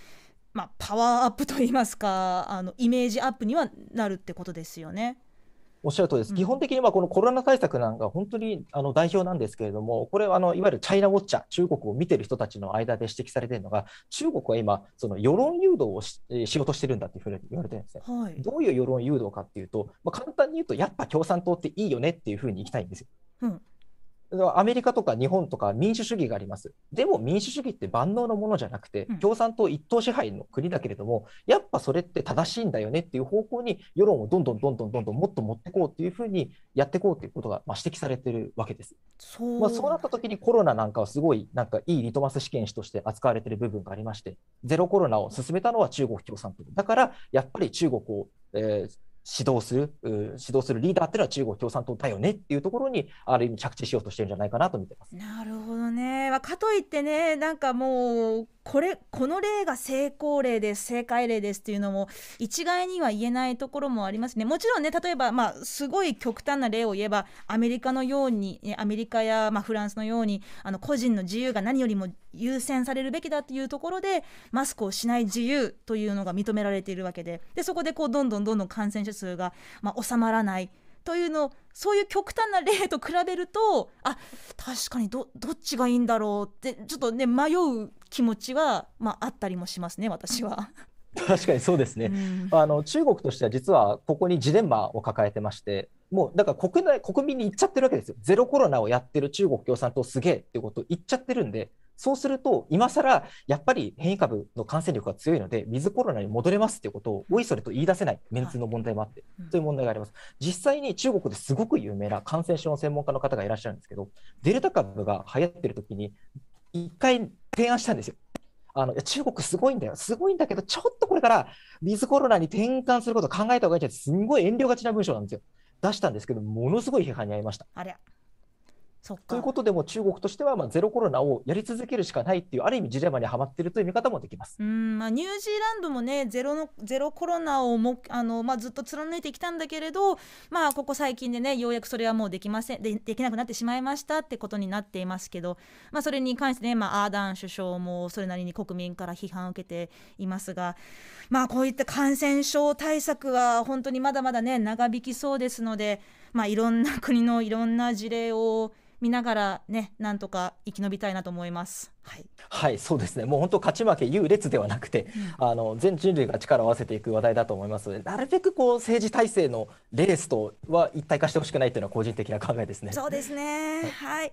まあ、パワーアップといいますかあのイメージアップにはなるってことですよね。おっしゃるとりです、基本的にまあこのコロナ対策なんか本当にあの代表なんですけれども、これはあのいわゆるチャイナウォッチャー、中国を見てる人たちの間で指摘されているのが、中国は今、その世論誘導をし仕事してるんだというふうに言われてるんですね、はい、どういう世論誘導かっていうと、まあ、簡単に言うと、やっぱ共産党っていいよねっていうふうにいきたいんですよ。うんアメリカとか日本とか民主主義があります。でも民主主義って万能のものじゃなくて、共産党一党支配の国だけれども、うん、やっぱそれって正しいんだよねっていう方向に世論をどんどんどんどんどんどんもっと持ってこうっていうふうにやっていこうということが、まあ、指摘されてるわけです。そうまあ、そうなった時にコロナなんかはすごいなんかいいリトマス試験紙として扱われてる部分がありまして、ゼロコロナを進めたのは中国共産党。だからやっぱり中国をえー、指導する、指導するリーダーっていうのは中国共産党だよねっていうところに、ある意味着地しようとしてるんじゃないかなと見てます。なるほどね。まあ、かといってね、なんかもう、これこの例が成功例です正解例ですというのも一概には言えないところもありますねもちろんね例えば、まあ、すごい極端な例を言えばアメリカのようにアメリカや、まあ、フランスのようにあの個人の自由が何よりも優先されるべきだというところでマスクをしない自由というのが認められているわけででそこでこうどんどんどんどん感染者数が、まあ、収まらない。というのそういう極端な例と比べるとあ確かにどどっちがいいんだろうってちょっとね迷う気持ちは、まあ、あったりもしますね私は。確かにそうですね、うん、あの中国としては実はここにジレンマを抱えてましてもうだから国内国民に言っちゃってるわけですよゼロコロナをやってる中国共産党すげえってこと言っちゃってるんでそうすると、今更やっぱり変異株の感染力が強いので、ウィズコロナに戻れますということを、おいそれと言い出せないメンツの問題もあって、という問題があります。実際に中国ですごく有名な感染症の専門家の方がいらっしゃるんですけど、デルタ株が流行ってる時に、一回提案したんですよ。あの中国すごいんだよ、すごいんだけど、ちょっとこれからウィズコロナに転換することを考えた方がいいんじゃないすんごい遠慮がちな文章なんですよ。出したんですけど、ものすごい批判に遭いました。あゃということでも中国としてはまあゼロコロナをやり続けるしかないっていうある意味ジレマにはまっているという見方もできますうん、まあ、ニュージーランドもねゼロのゼロコロナをもあの、まあ、ずっと貫いてきたんだけれど、まあ、ここ最近でねようやくそれはもうできませんでできなくなってしまいましたってことになっていますけど、まあ、それに関してね、まあ、アーダーン首相もそれなりに国民から批判を受けていますが、まあ、こういった感染症対策は本当にまだまだね長引きそうですので。まあ、いろんな国のいろんな事例を見ながらねなんとか生き延びたいなと思います。はい、そうですね、もう本当、勝ち負け、優劣ではなくて、うん、あの全人類が力を合わせていく話題だと思いますので、なるべくこう政治体制のレースとは一体化してほしくないというのは、個人的な考えですねそうですね、はい、はい、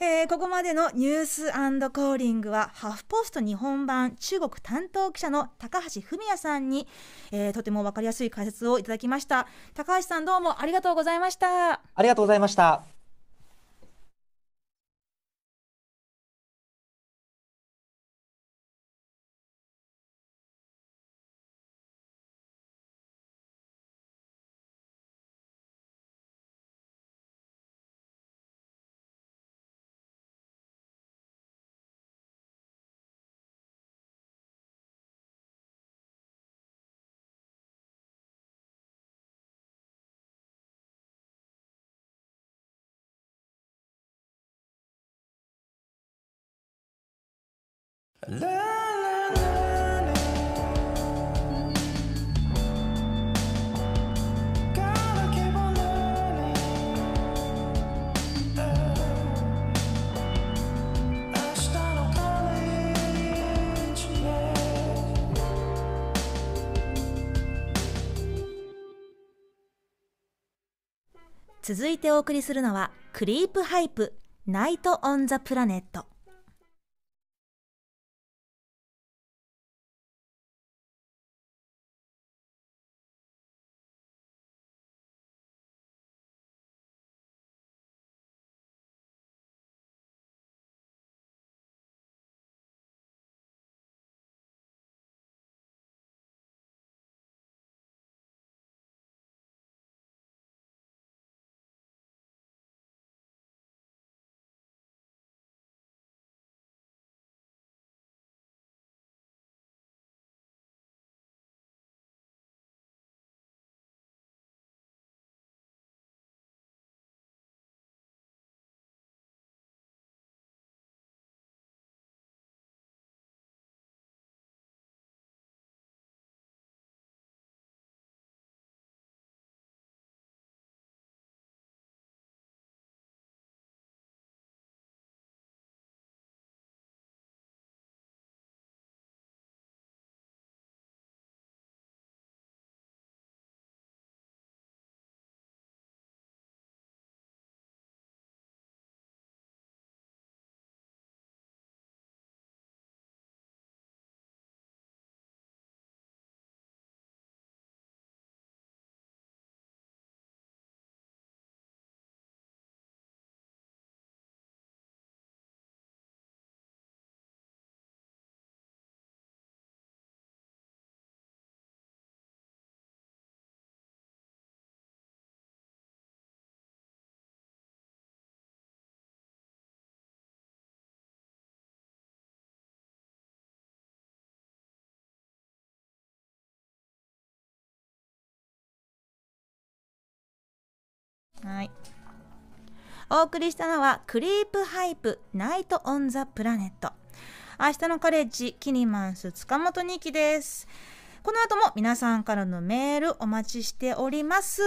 えー、ここまでのニュースコーリングは、ハフポスト日本版中国担当記者の高橋文也さんに、えー、とても分かりやすい解説をいただきました。高橋さんどうもありがとうございましたありがとうございました。続いてお送りするのは、クリープハイプ、ナイト・オン・ザ・プラネット。はいお送りしたのは「クリープハイプナイト・オン・ザ・プラネット」明日のカレッジキニマンス塚本2期ですこの後も皆さんからのメールお待ちしております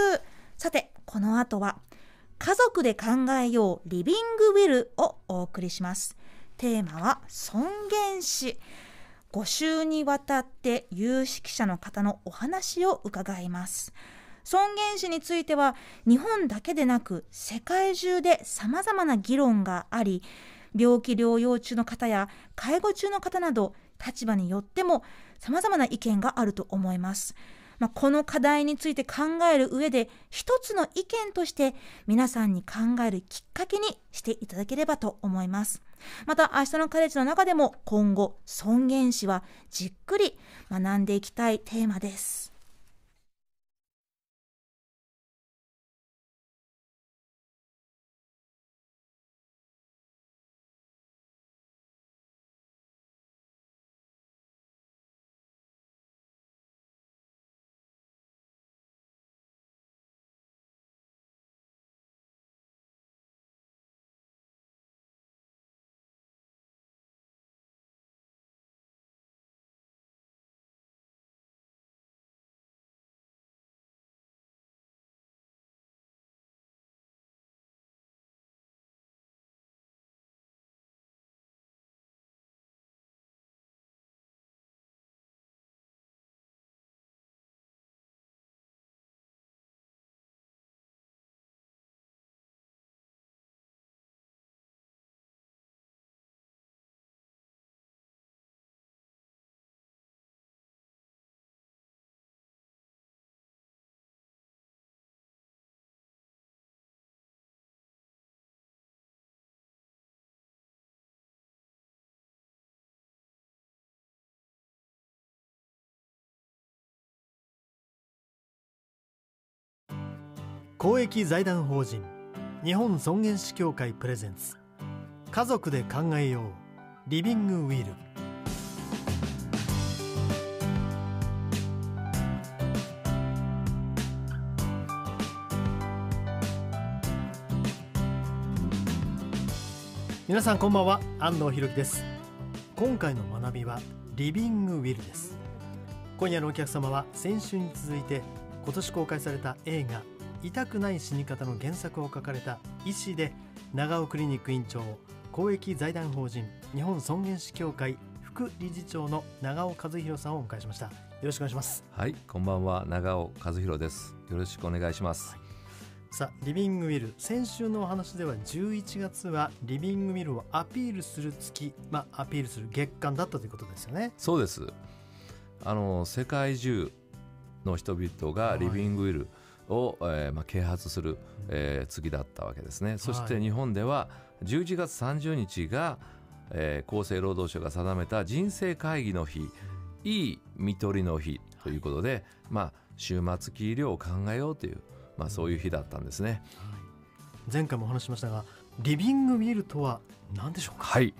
さてこの後は「家族で考えようリビングウィル」をお送りしますテーマは尊厳死5週にわたって有識者の方のお話を伺います。尊厳死については日本だけでなく世界中で様々な議論があり病気療養中の方や介護中の方など立場によっても様々な意見があると思います。まあ、この課題について考える上で一つの意見として皆さんに考えるきっかけにしていただければと思います。また明日のカレッジの中でも今後尊厳死はじっくり学んでいきたいテーマです。公益財団法人日本尊厳死協会プレゼンツ家族で考えようリビングウィル皆さんこんばんは安藤博樹です今回の学びはリビングウィルです今夜のお客様は先週に続いて今年公開された映画痛くない死に方の原作を書かれた医師で長尾クリニック院長公益財団法人日本尊厳死協会副理事長の長尾和弘さんをお迎えしましたよろしくお願いしますはいこんばんは長尾和弘ですよろしくお願いします、はい、さあリビングウィル先週のお話では11月はリビングウィルをアピールする月まあアピールする月間だったということですよねそうですあの世界中の人々がリビングウィル、を、えーまあ、啓発する、えー、次だったわけですね。そして日本では11月30日が、えー、厚生労働省が定めた人生会議の日いい看取りの日ということで、まあ、終末期医療を考えようという、まあ、そういう日だったんですね。前回もお話しましたがリビングミルとは何でしょうか、はい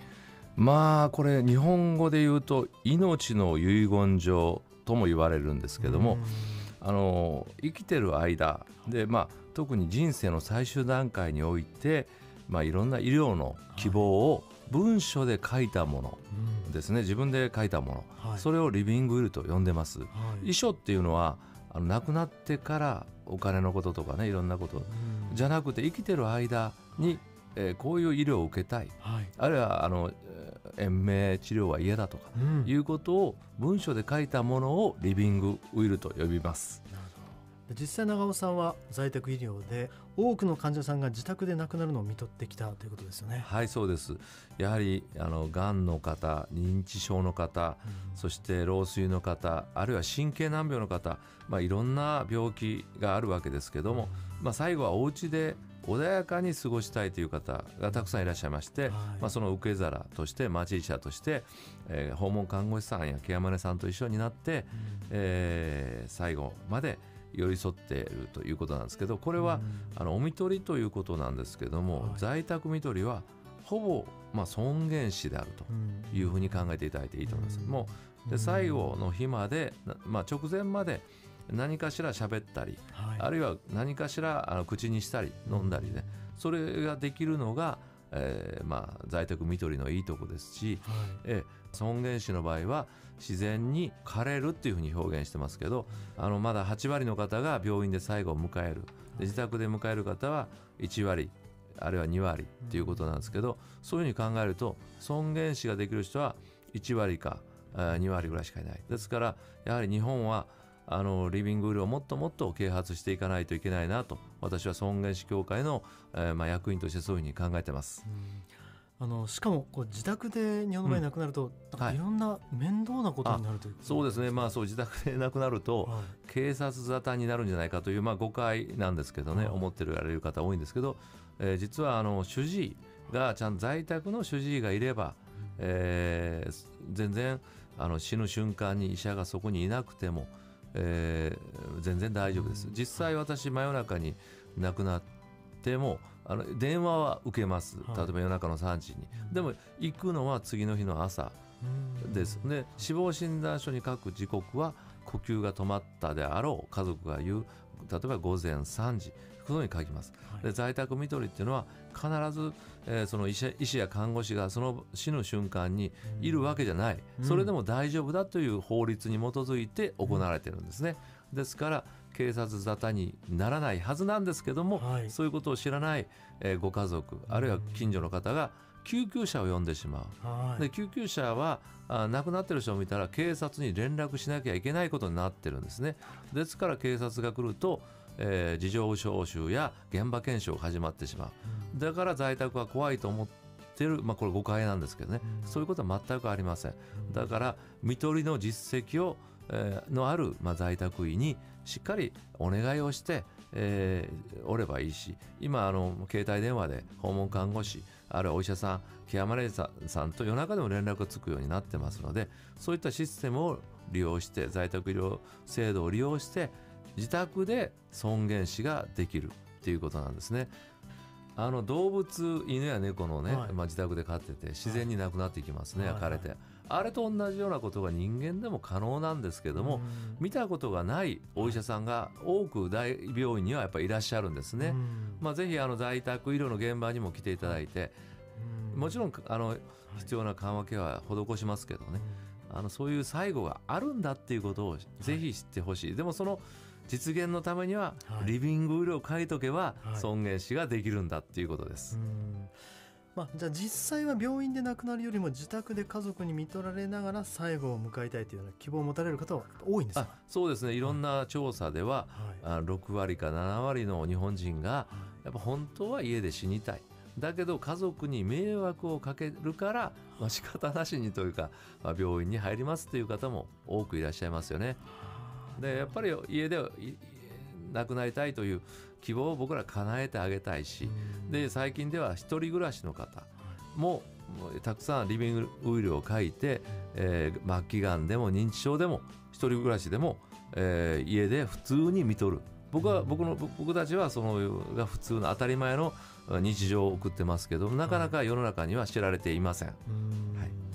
まあこれ日本語で言うと「命の遺言状」とも言われるんですけども。うんあの生きてる間で、まあ、特に人生の最終段階において、まあ、いろんな医療の希望を文書で書いたものですね、はい、自分で書いたもの、はい、それをリビングウィルと呼んでます。はい、遺書っていうのはあの亡くなってからお金のこととかねいろんなことじゃなくて生きてる間に、えー、こういう医療を受けたい、あるいはあの延命治療は嫌だとか、うん、いうことを文書で書いたものをリビングウイルと呼びます。実際長尾さんは在宅医療で多くの患者さんが自宅で亡くなるのを見とってきたということですよねはいそうですやはりあの癌の方認知症の方、うん、そして老衰の方あるいは神経難病の方、まあ、いろんな病気があるわけですけども、うん、まあ、最後はお家で穏やかに過ごしたいという方がたくさんいらっしゃいまして、はい、まあ、その受け皿として町医者として、えー、訪問看護師さんやケアマネさんと一緒になって、うん、えー、最後まで寄り添っているということなんですけどこれは、うん、あのお見取りということなんですけども、はい、在宅見取りはほぼ、まあ、尊厳死であるというふうに考えていただいていいと思います。うん、もうで最後の日まで、まあ、直前まで何かしら喋ったり、はい、あるいは何かしらあの口にしたり飲んだりね、それができるのが、えーまあ、在宅みとりのいいとこですし、はい、え尊厳死の場合は自然に枯れるっていうふうに表現してますけどあのまだ8割の方が病院で最後を迎える自宅で迎える方は1割あるいは2割っていうことなんですけど、うん、そういうふうに考えると尊厳死ができる人は1割か2割ぐらいしかいないですからやはり日本はあのリビングウールをもっともっと啓発していかないといけないなと私は尊厳死協会の、えー、まあ、役員としてそういうふうに考えてます。あのしかもこう自宅で日本の場合亡くなると、うんはい、いろんな面倒なことになるというそうですね、まあ、そう自宅で亡くなると、はい、警察沙汰になるんじゃないかという、まあ、誤解なんですけどね、はい、思ってるやれる方多いんですけど、えー、実はあの主治医がちゃん在宅の主治医がいれば、うえー、全然あの死ぬ瞬間に医者がそこにいなくても。えー、全然大丈夫です実際私真夜中に亡くなってもあの電話は受けます例えば夜中の3時に、はい、でも行くのは次の日の朝ですで死亡診断書に書く時刻は呼吸が止まったであろう家族が言う例えば午前3時そううに書きます、はい、で在宅看取りっていうのは必ずえー、その医者医師や看護師がその死ぬ瞬間にいるわけじゃない、それでも大丈夫だという法律に基づいて行われてるんですね。ですから警察沙汰にならないはずなんですけども、はい、そういうことを知らない、えー、ご家族あるいは近所の方が救急車を呼んでしまう、はい、で救急車はあ亡くなってる人を見たら警察に連絡しなきゃいけないことになってるんですねですから警察が来るとえー、事情聴取や現場検証が始まってしまうだから在宅は怖いと思ってる、まあ、これ誤解なんですけどねそういうことは全くありませんだから看取りの実績を、えー、のある、まあ、在宅医にしっかりお願いをして、えー、おればいいし今あの携帯電話で訪問看護師あるいはお医者さんケアマネージャーさんと夜中でも連絡がつくようになってますのでそういったシステムを利用して在宅医療制度を利用して自宅で尊厳死ができるっていうことなんですね。あの動物犬や猫のね、はい、まあ、自宅で飼ってて自然に亡くなっていきますね、はい、焼かれて、はい、あれと同じようなことが人間でも可能なんですけども見たことがないお医者さんが多く大病院にはやっぱりいらっしゃるんですね、まあ、ぜひあの在宅医療の現場にも来ていただいてもちろんあの必要な緩和ケアは施しますけどねあのそういう最後があるんだっていうことをぜひ知ってほしい、でもその実現のためにはリビングウールを書いとけば尊厳死ができるんだっていうことです。まあ、じゃあ実際は病院で亡くなるよりも自宅で家族に看取られながら最後を迎えたいというような希望を持たれる方は多いんですかそうですねいろんな調査では、はい、6割か7割の日本人がやっぱ本当は家で死にたい。だけど家族に迷惑をかけるから、まあ、仕方なしにというか、まあ、病院に入りますという方も多くいらっしゃいますよね。でやっぱり家で亡くなりたいという希望を僕ら叶えてあげたいしで最近では1人暮らしの方もたくさんリビングウイルを書いて、えー、末期がんでも認知症でも1人暮らしでも、えー、家で普通に見とる僕は僕の僕たちはそのが普通の当たり前の日常を送ってますけどなかなか世の中には知られていません。はい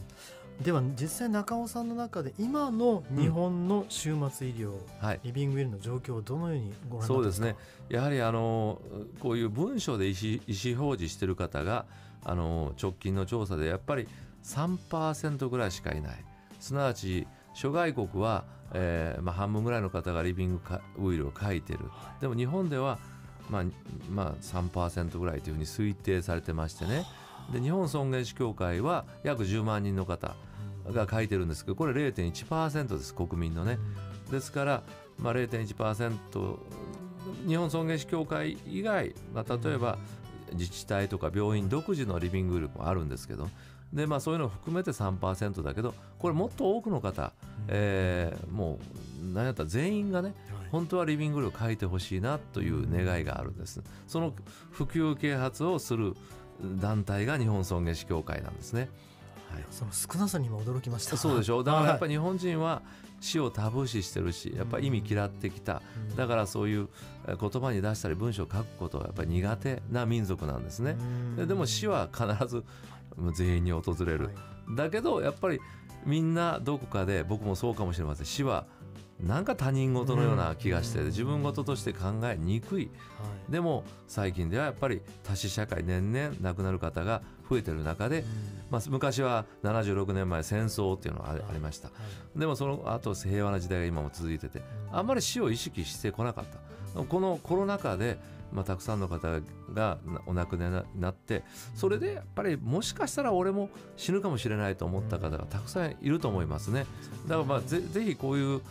では実際中尾さんの中で今の日本の週末医療、うんはい、リビングウィルの状況をどのようにご覧になってすかそうですねやはりあのこういう文書で意思意思表示している方があの直近の調査でやっぱり3%ぐらいしかいないすなわち諸外国は、えーまあ、半分ぐらいの方がリビングウイルを書いてるでも日本では、まあまあ3、3%ぐらいというふうに推定されてましてねで日本尊厳死協会は約10万人の方が書いてるんですけどこれ0.1%です国民のね。ですから、まあ、0.1%日本尊厳死協会以外、まあ、例えば自治体とか病院独自のリビングルームもあるんですけどで、まあ、そういうのを含めて3%だけどこれもっと多くの方、えー、もう何やったら全員がね本当はリビングルーム書いてほしいなという願いがあるんです。その普及啓発をする団体が日本尊厳死協会なんですね。その少なさにも驚きましたそうでしょだからやっぱり日本人は死をタブー視してるしやっぱ意味嫌ってきた、うん、だからそういう言葉に出したり文章を書くことはやっぱり苦手な民族なんですね、うん、でも死は必ず全員に訪れる、はい、だけどやっぱりみんなどこかで僕もそうかもしれません死はなんか他人事のような気がして、自分事として考えにくい、でも最近ではやっぱり多子社会年々亡くなる方が増えてる中で、まあ、昔は76年前戦争っていうのがありました、でもその後平和な時代が今も続いててあんまり死を意識してこなかったこのコロナ禍でまあ、たくさんの方がお亡くなりになってそれでやっぱりもしかしたら俺も死ぬかもしれないと思った方がたくさんいると思いますねだからまあぜぜひこういう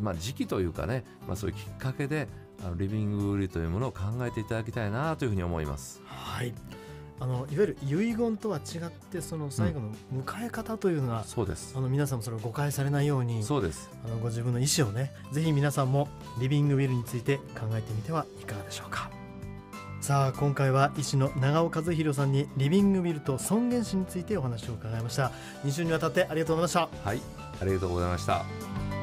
まあ、時期というかね、まあ、そういうきっかけであのリビング売りというものを考えていただきたいなというふうに思います。はいあのいわゆる遺言とは違ってその最後の迎え方というのは、うん、そうですあの皆さんもそれを誤解されないようにそうですあのご自分の意思をねぜひ皆さんもリビングウィルについて考えてみてはいかがでしょうかさあ今回は医師の長尾和弘さんにリビングウィルと尊厳死についてお話を伺いました2週にわたってありがとうございましたはいありがとうございました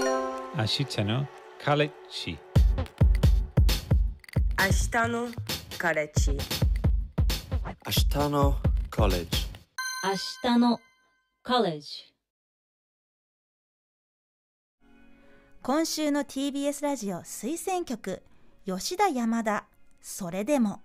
明日のカレッジ明日のカレッジ明日のカレッジ明日のカレッジ今週の TBS ラジオ推薦曲吉田山田それでも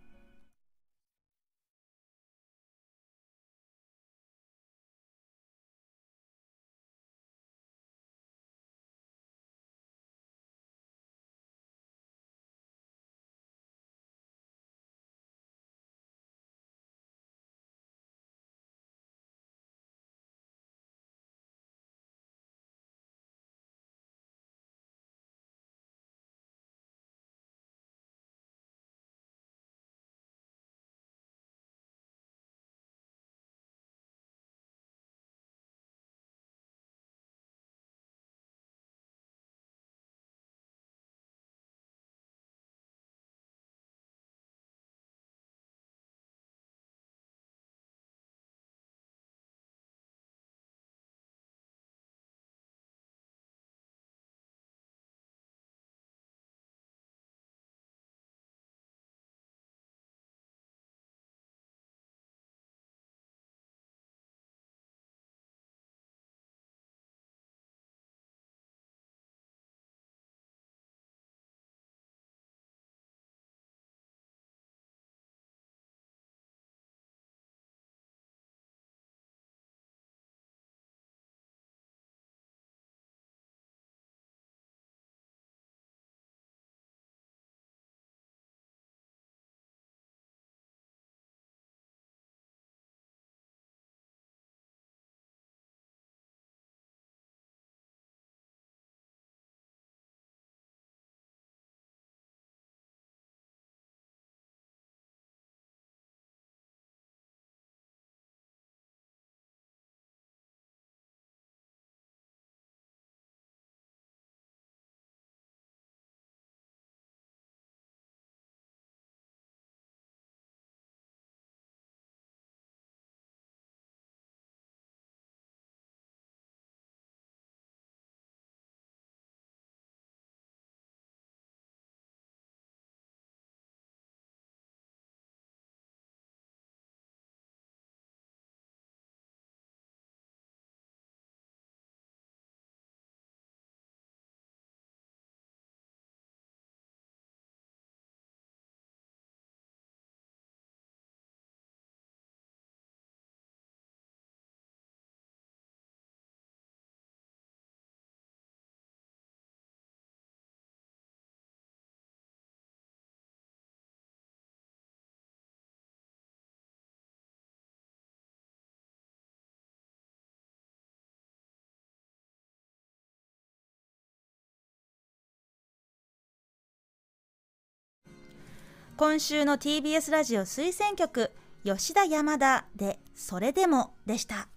今週の TBS ラジオ推薦曲吉田山田でそれでもでした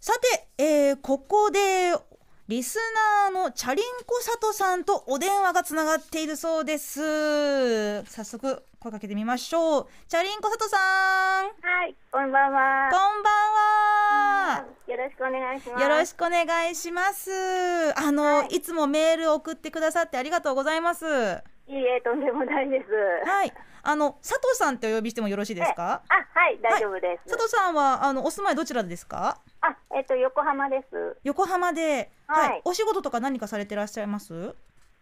さて、えー、ここでリスナーのチャリンコサトさんとお電話がつながっているそうです。早速声かけてみましょう。チャリンコサトさん。はい、こんばんは。こんばんは。よろしくお願いします。よろしくお願いします。あの、はい、いつもメール送ってくださってありがとうございます。いいえ、とんでもないです。はい。あの佐藤さんってお呼びしてもよろしいですか。あ、はい、大丈夫です。はい、佐藤さんはあのお住まいどちらですか。あ、えっ、ー、と横浜です。横浜で、はい、はい、お仕事とか何かされていらっしゃいます。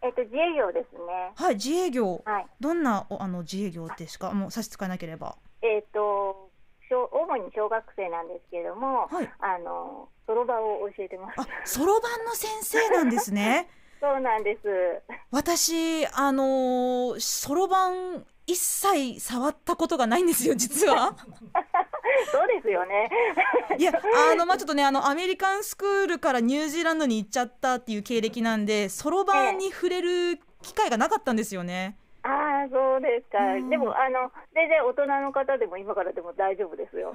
えっ、ー、と自営業ですね。はい、自営業。はい、どんなあの自営業ですか。もう差し支えなければ。えっ、ー、と小主に小学生なんですけれども、はい、あのそろばんを教えてます。あ、そろばんの先生なんですね。そうなんです。私、あのそろばん一切触ったことがないんですよ、実は。そうですよね。いや、あの、まあ、ちょっとね、あの、アメリカンスクールからニュージーランドに行っちゃったっていう経歴なんで、そろばんに触れる機会がなかったんですよね。ああ、そうですか。うん、でも、あの、全然大人の方でも、今からでも大丈夫ですよ。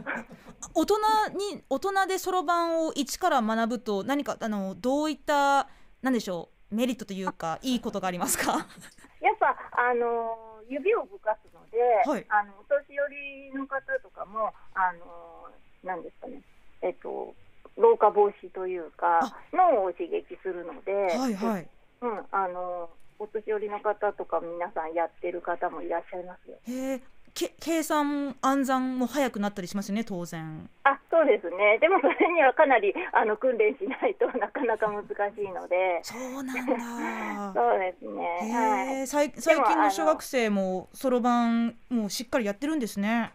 大人に、大人でそろばんを一から学ぶと、何か、あの、どういった、なんでしょう。メリットというか、いいことがありますか やっぱ、あのー、指を動かすので、はい、あの、お年寄りの方とかも、あのー、なんですかね、えっと、老化防止というか、脳を刺激するので、はいはい。うん、あのー、お年寄りの方とか皆さんやってる方もいらっしゃいますよ。へけ計算暗算も早くなったりしますよね当然あそうですねでもそれにはかなりあの訓練しないとなかなか難しいのでそうなんだ そうですね、はい、最近の小学生もそろばんもうしっかりやってるんですね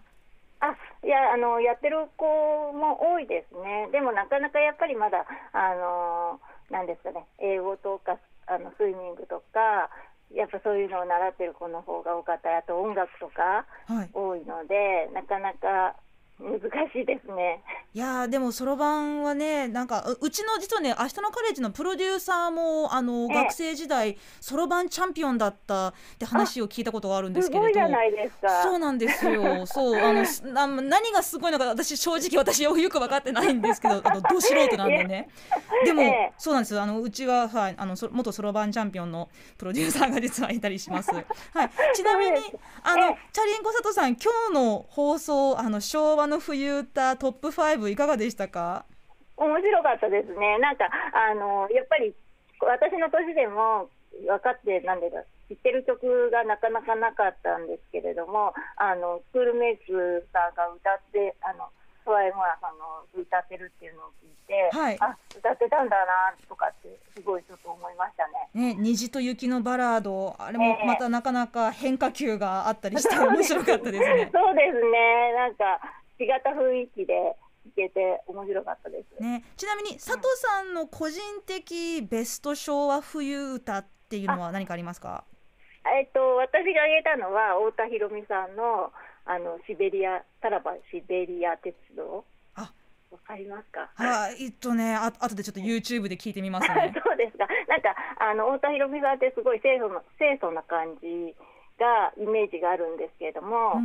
あいやあのやってる子も多いですねでもなかなかやっぱりまだあのなんですかね英語とかあのスイミングとかやっぱそういうのを習ってる子の方が多かったあと音楽とか多いので、はい、なかなか難しいですね。いやでもそろばんはねなんかうちの実はね明日のカレッジのプロデューサーもあの、ええ、学生時代そろばんチャンピオンだったって話を聞いたことがあるんですけれどもそうなんですよそうあの 何がすごいのか私正直私よく分かってないんですけどあのど素人なんでね でも、え、そうなんですよあのうちは、はい、あの元そろばんチャンピオンのプロデューサーが実はいたりします。はい、ちなみにあのチャリンコ佐藤さん今日の放送あの昭和の冬歌トップ5いかがでしたか面白かったですねなんかあのやっぱり私の年でも分かってなんでだ知ってる曲がなかなかなかったんですけれどもあのスクールメイツさんが歌ってあの諏訪さんの歌ってるっていうのを聞いて、はい、あ歌ってたんだなとかってすごいちょっと思いましたね。ね虹と雪のバラードあれもまたなかなか変化球があったりして面白かったですね。そうですねなんか違った雰囲気で行けて面白かったです、ね、ちなみに佐藤さんの個人的ベスト昭和冬歌っていうのは何かありますかえっと、私が挙げたのは太田博美さんのあのシベリアさらばシベリア鉄道わかりますか。はい、えっとね、あ、後でちょっと YouTube で聞いてみますね。そうですか。なんか、あの、太田博美さんってすごい清楚な、清楚な感じが、イメージがあるんですけれども、う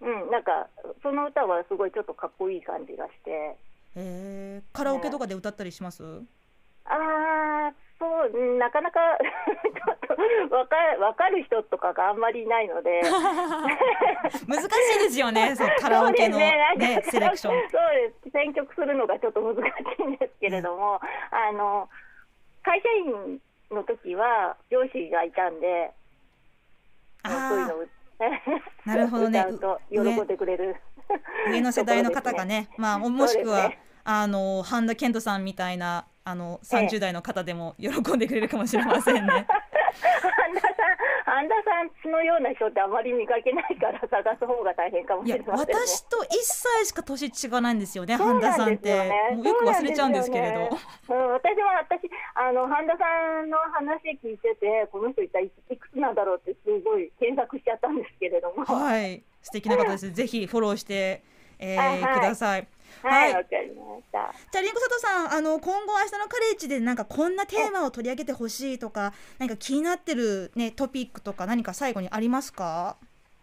うん、なんかその歌はすごいちょっとかっこいい感じがしてえー、カラオケとかで歌ったりします、ああそうなかなかちょっとわかわかる人とかがあんまりいないので 難しいですよね、そうカラオケの、ねねなんかセレクション。そうです選曲するのがちょっと難しいんですけれども、あの会社員の時は両親がいたんで、そういうのをなるほどね。喜んでくれる。上の世代の方がね、まあもしくはあの半田健人さんみたいなあの30代の方でも喜んでくれるかもしれませんね。半田さん、半田さんのような人ってあまり見かけないから探す方が大変かもしれません、ね、私と1歳しか年違わないんですよね、半田さんって。よ、く忘れちゃうんですけれど。うね、うん、私は私あの半田さんの話聞いてて、この人一体いくつなんだろうってすごい検索しちゃったんですけれども。はい、素敵な方です。ぜひフォローして、えー、ください。はい、わ、はい、かりました。じゃあ、りんごさとさん、あの、今後、明日のカレッジで、なんか、こんなテーマを取り上げてほしいとか、何か気になってるね、トピックとか、何か最後にありますか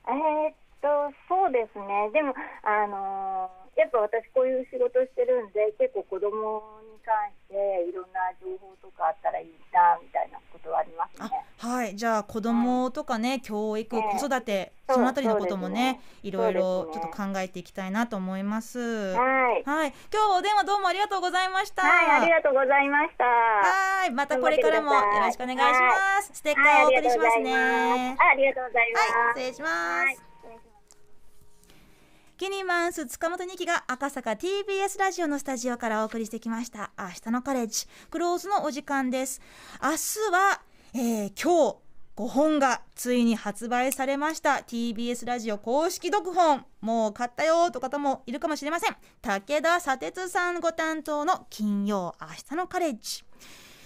えー、っとそうですねでもあのやっぱ私こういう仕事してるんで結構子供に関していろんな情報とかあったらいいなみたいなことはありますね。はいじゃあ子供とかね、はい、教育、子育て、そのあたりのこともね、ね、いろいろちょっと考えていきたいなと思います。はい、はい、今日お電話どうもありがとうございました。はいありがとうございました。はいまたこれからもよろしくお願いします。ステッカーをお送りしますね。ありがとうございます。はい失礼します。キニマンス塚本二木が赤坂 TBS ラジオのスタジオからお送りしてきました明日のカレッジクローズのお時間です明日は、えー、今日5本がついに発売されました TBS ラジオ公式読本もう買ったよと方もいるかもしれません武田砂鉄さんご担当の金曜明日のカレッジ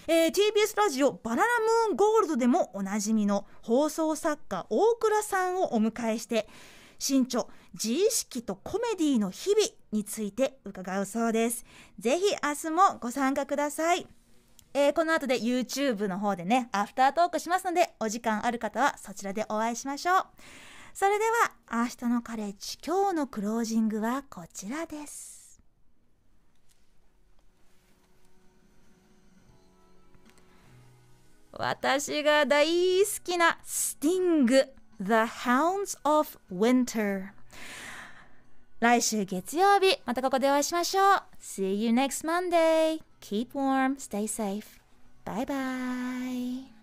えー、TBS ラジオ「バナナムーンゴールド」でもおなじみの放送作家大倉さんをお迎えして新著自意識とコメディの日々について伺うそうです。ぜひ明日もご参加ください。えー、この後で YouTube の方でね、アフタートークしますので、お時間ある方はそちらでお会いしましょう。それでは、明日のカレッジ、今日のクロージングはこちらです。私が大好きなスティング The Hounds of Winter 来週月曜日、またここでお会いしましょう。See you next Monday. Keep warm, stay safe. Bye bye.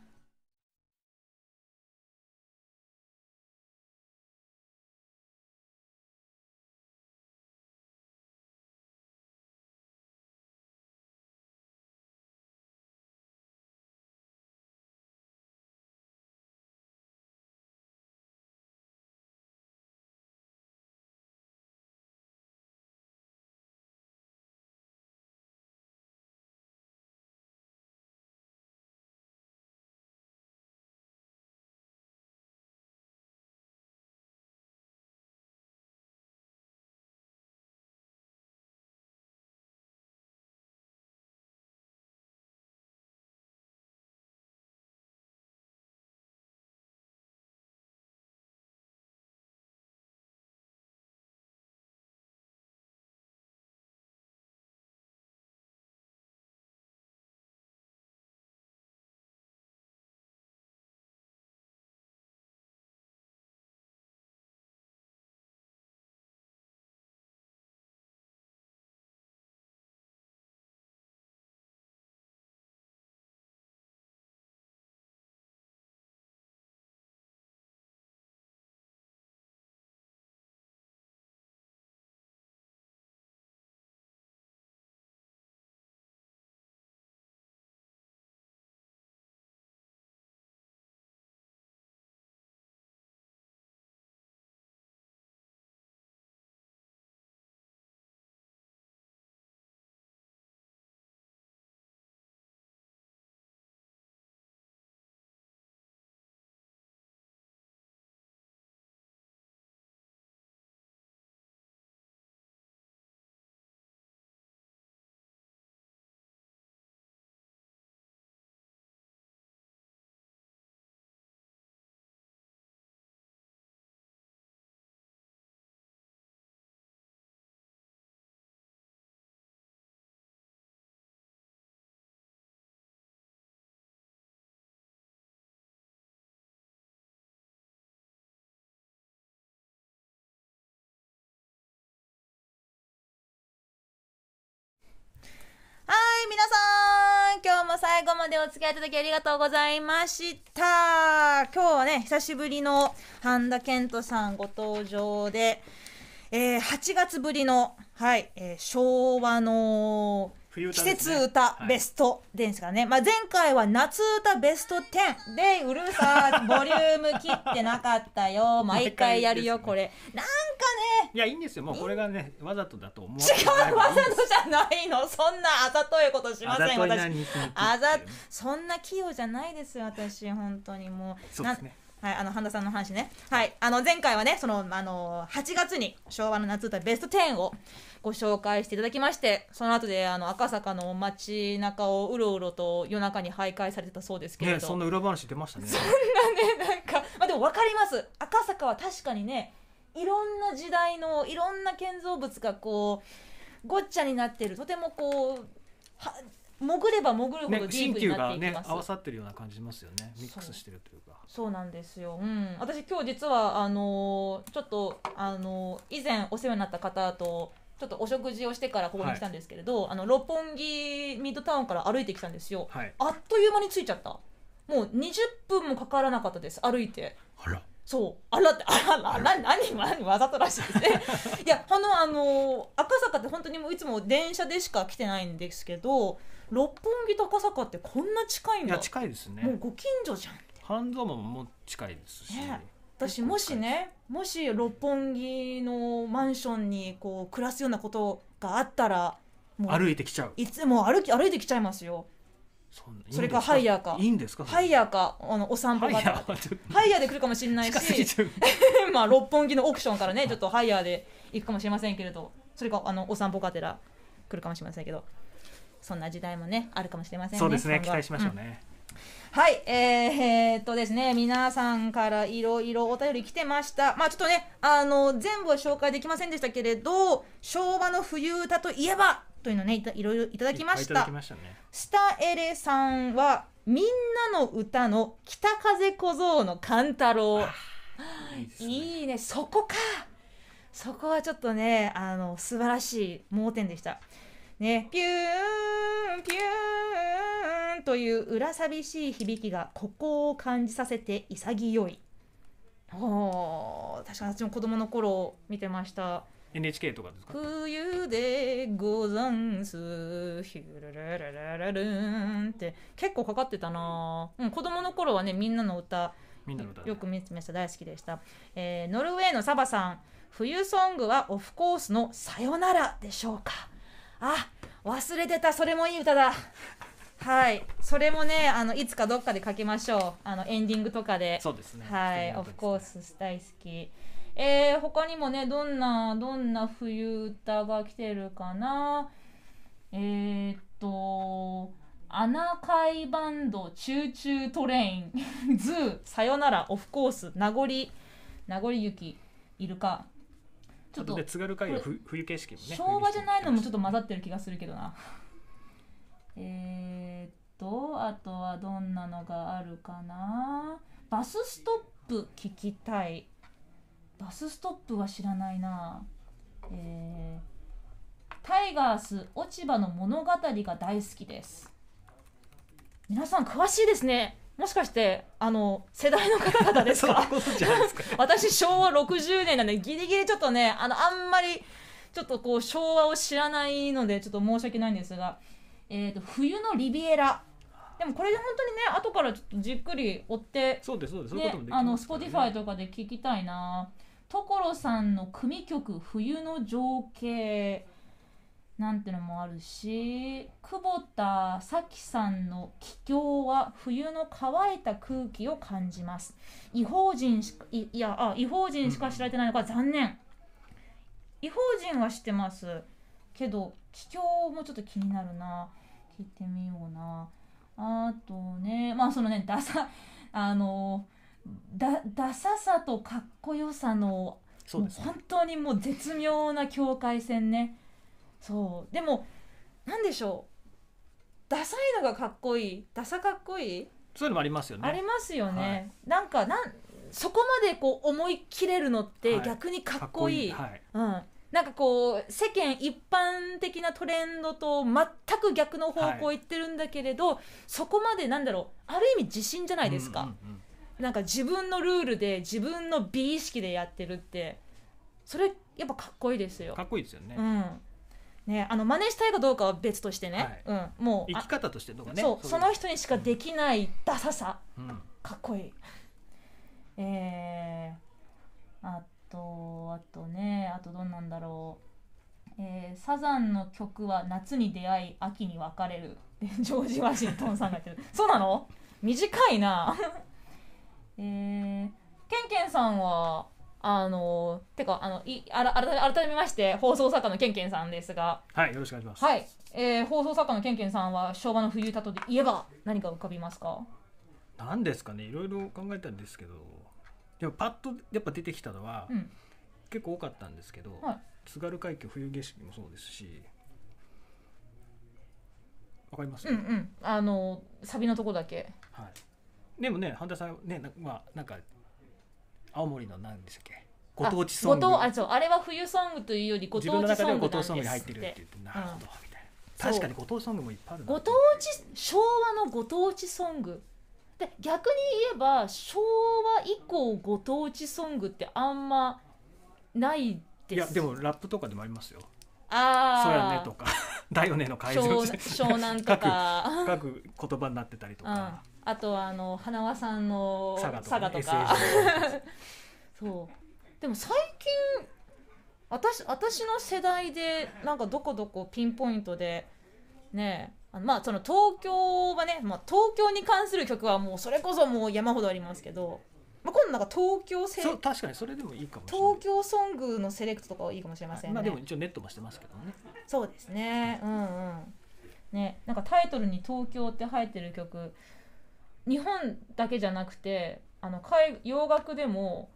後最後までお付き合いいただきありがとうございました今日はね久しぶりの半田健人さんご登場で、えー、8月ぶりの、はいえー、昭和の季節歌ベスト10ですからね、まあ、前回は夏歌ベスト10でうるさボリューム切ってなかったよ 毎回やるよこれ、なんかねいやいいんですよもうこれがねわざとだと思う 違うわざとじゃないのそんなあざといことしません私あざそんな器用じゃないですよ私本当にもうそうですねはい、あの、半田さんの話ね。はい、あの、前回はね、その、あの、8月に昭和の夏歌ベスト10をご紹介していただきまして、その後で、あの、赤坂の街中をうろうろと夜中に徘徊されてたそうですけれど。ね、そんな裏話出ましたね。そんなね、なんか、まあ、でも分かります。赤坂は確かにね、いろんな時代の、いろんな建造物がこう、ごっちゃになってる、とてもこう、は潜れば潜るほどディープになっていきます、ね、合わさってるような感じしますよねミックスしてるというかそうなんですよ、うん、私今日実はあのー、ちょっと、あのー、以前お世話になった方とちょっとお食事をしてからここに来たんですけれど、はい、あの六本木ミッドタウンから歩いてきたんですよ、はい、あっという間に着いちゃったもう20分もかからなかったです歩いてあらそうあらってあらな、なに、なに、わざとらしいですね いやこのあの赤坂って本当にもういつも電車でしか来てないんですけど六本木と赤坂ってこんな近いんだいや近いですねもうご近所じゃん半蔵門も近いですし、ね、私もしねもし六本木のマンションにこう暮らすようなことがあったら歩いてきちゃういつも歩き歩いてきちゃいますよそれかハイヤーかいいんですかハイヤーかあのお散歩がハイヤーで来るかもしれないし まあ六本木のオークションからねちょっとハイヤーで行くかもしれませんけれどそれかあのお散歩がてら来るかもしれませんけどそんな時代もねあるかもしれませんねそうですね期待しましょうね、うん、はい、ええー、っとですね、皆さんからいろいろお便り来てました。まあちょっとね、あの、全部は紹介できませんでしたけれど、昭和の冬歌といえばというのねいたいろいろいただきましたましたねスタエレさんはみんなの歌の北風小僧の勘太郎いいねそこかそこはちょっとねあの素晴らしい盲点でしたねピューンピューンという裏寂しい響きがここを感じさせて潔いお確かに私も子供の頃見てました NHK とかですか冬でござんすヒュルララララルンって結構かかってたな、うん、子供の頃はねみんなの歌みんなの歌、よく見つめた大好きでした、えー、ノルウェーのサバさん冬ソングはオフコースの「さよなら」でしょうかあ忘れてたそれもいい歌だはい、それもね、あのいつかどっかで書きましょう。あのエンディングとかで。そうですね。はい、オフコース大好き。えー、他にもね、どんな、どんな冬歌が来てるかな。えー、っと、アナカイバンド、チューチュートレイン、ズー、さよなら、オフコース、名残、名残雪、イルカ。ちょっと、で津軽海岸、冬景色もね。昭和じゃないのもちょっと混ざってる気がするけどな。えー、っと、あとはどんなのがあるかな。バスストップ聞きたい。バスストップは知らないなえー、タイガース落ち葉の物語が大好きです皆さん詳しいですねもしかしてあの世代の方々ですか 私昭和60年なんでギリギリちょっとねあのあんまりちょっとこう昭和を知らないのでちょっと申し訳ないんですが、えーと、冬のリビエラでもこれで本当にね後からちょっとじっくり追ってそうですそうです、ね、あの Spotify とかで聞きたいな。所さんの組曲「冬の情景」なんてのもあるし久保田咲さんの「気境」は冬の乾いた空気を感じます違法人しかいやあ違法人しか知られてないのか残念違法人は知ってますけど気境もちょっと気になるな聞いてみようなあとねまあそのねダサあのだダサさとかっこよさのそうです、ね、本当にもう絶妙な境界線ねそうでも何でしょうダサいのがかっこいいダサかっこいいそういうのもありますよねありますよね、はい、なんかなんそこまでこう思い切れるのって逆にかっこいいはいうん、なんかこう世間一般的なトレンドと全く逆の方向行ってるんだけれど、はい、そこまでなんだろうある意味自信じゃないですか、うんうんうん、なんか自分のルールで自分の美意識でやってるってそれやっぱかっこいいですよかっこいいですよね、うん、ね、あの真似したいかどうかは別としてね、はい、うん、もう生き方としてとかねそうその人にしかできないダサさ、うん、かっこいいえー、あとあとねあとどんなんだろう、えー、サザンの曲は夏に出会い秋に別れるジョージ・ワシントンさんが言ってるそうなの短いなえー、ケンケンさんはあのてかあのいあら改めまして放送作家のケンケンさんですがはいよろしくお願いしますはいえー、放送作家のケンケンさんは昭和の冬たとで言えば何か浮かびますかなんですかねいろいろ考えたんですけどでもパッとやっぱ出てきたのは、うん、結構多かったんですけど、はい、津軽海峡冬景色もそうですしわかります、うんうんあのサビのとこだけはいでもね半田さんねまあなんか青森の何でしたっけご当地ソングあそうあれは冬ソングというよりご当地ソングなんですって入ってるって言ってなるほど、みたいな確かにご当地ソングもいっぱいあるご当地昭和のご当地ソングで逆に言えば昭和以降ご当地ソングってあんまないですいやでもラップとかでもありますよああそうやねとか だよねの改造湘南とか 各言葉になってたりとか、うんあとはあの花輪さんの佐賀とか、ね、そうでも最近私私の世代でなんかどこどこピンポイントでねまあその東京はね、まあ、東京に関する曲はもうそれこそもう山ほどありますけど、まあ、今度なんか東京セレクト確かにそれでもいいかも東京ソングのセレクトとかはいいかもしれませんね、まあ、でも一応ネットもしてますけどねそうですねうんうんねなんかタイトルに「東京」って入ってる曲日本だけじゃなくてあの洋楽でも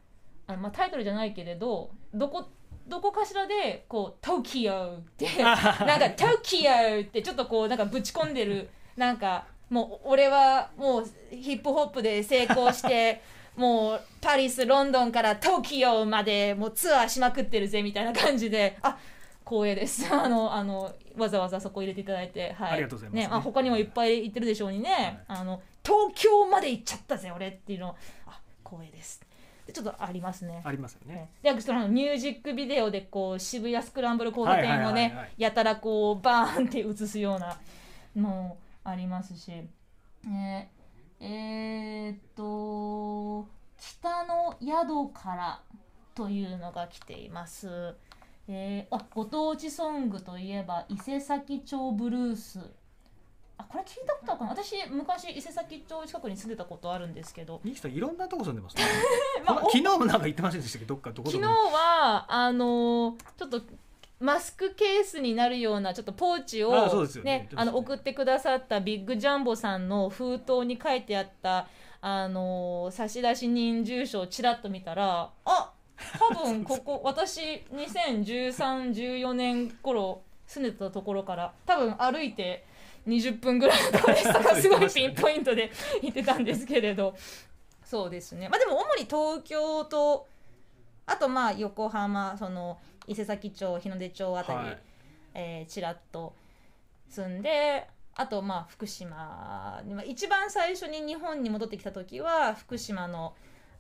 あの、まあ、タイトルじゃないけれどどこどこかしらでこう「トキオ」って なんか「トキオ」ってちょっとこうなんかぶち込んでるなんかもう俺はもうヒップホップで成功して。もうパリスロンドンから東京までもうツアーしまくってるぜみたいな感じであ光栄です あのあのわざわざそこ入れていただいて、はい、ありがとうございます、ね、ねあ、他にもいっぱい行ってるでしょうにね、はい、あの東京まで行っちゃったぜ俺っていうのあ光栄ですちょっとありますね。ありますよね。で、そのミュージックビデオでこう渋谷スクランブル交差点をね、やたらこうバーンって映すようなもありますし、ね、えー、っと北の宿からというのが来ています。えー、あご当地ソングといえば伊勢崎町ブルースあこれ聞いたことあるかな私昔伊勢崎町近くに住んでたことあるんですけどミキさんいろんなとこ住んでますね、まあ、昨日もなんか言ってませんでしたけどどっかどこ昨日はあのー、ちょっとマスクケースになるようなちょっとポーチを、ねね、あの送ってくださったビッグジャンボさんの封筒に書いてあったあのー、差出人住所をちらっと見たらあ多分ここ私201314年頃住んでたところから多分歩いて20分ぐらいの彼氏さすごいピンポイントで行ってたんですけれどそうですねまあでも主に東京とあとまあ横浜その伊勢崎町日の出町あたり、はい、えー、ちらっと住んであとまあ福島一番最初に日本に戻ってきた時は福島の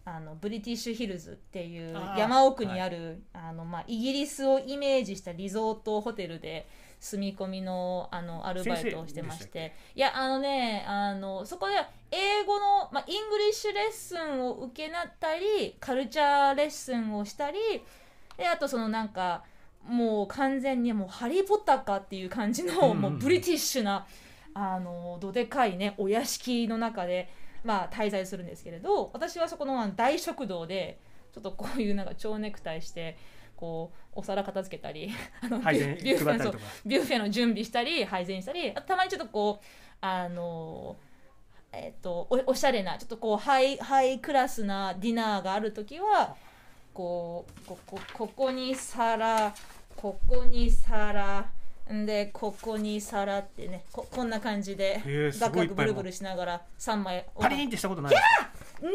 あのブリティッシュヒルズっていう山奥にあるあ、はい、あのまあ、イギリスをイメージしたリゾートホテルで住み込みのあのアルバイトをしてましていやあのねあのそこで英語の、まあ、イングリッシュレッスンを受けなったりカルチャーレッスンをしたりであとそのなんかもう完全にもう「ハリー・ポッター」かっていう感じの、もうブリティッシュなあのどでかいねお屋敷の中で、まあ、滞在するんですけれど私はそこの大食堂でちょっとこういうなんか蝶ネクタイして。こうお皿片付けたり あのビュッフェの準備したり配膳したりたまにちょっとこうあのえっ、とおおしゃれなちょっとこうハイハイクラスなディナーがある時はこうここここに皿ここに皿でここに皿ってねここんな感じでガクガクブルブルしながら3枚パリンってしたことないな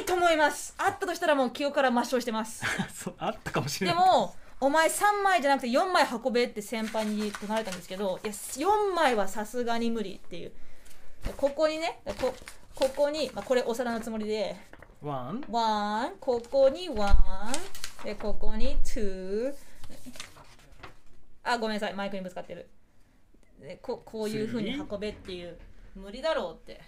いと思いますあったとしたらもう記憶から抹消してます そうあったかもしれないでもお前3枚じゃなくて4枚運べって先輩に怒われたんですけどいや4枚はさすがに無理っていうここにねこここに、まあ、これお皿のつもりでワンワンここにワンでここにツーあごめんなさいマイクにぶつかってるでここういうふうに運べっていう無理だろうって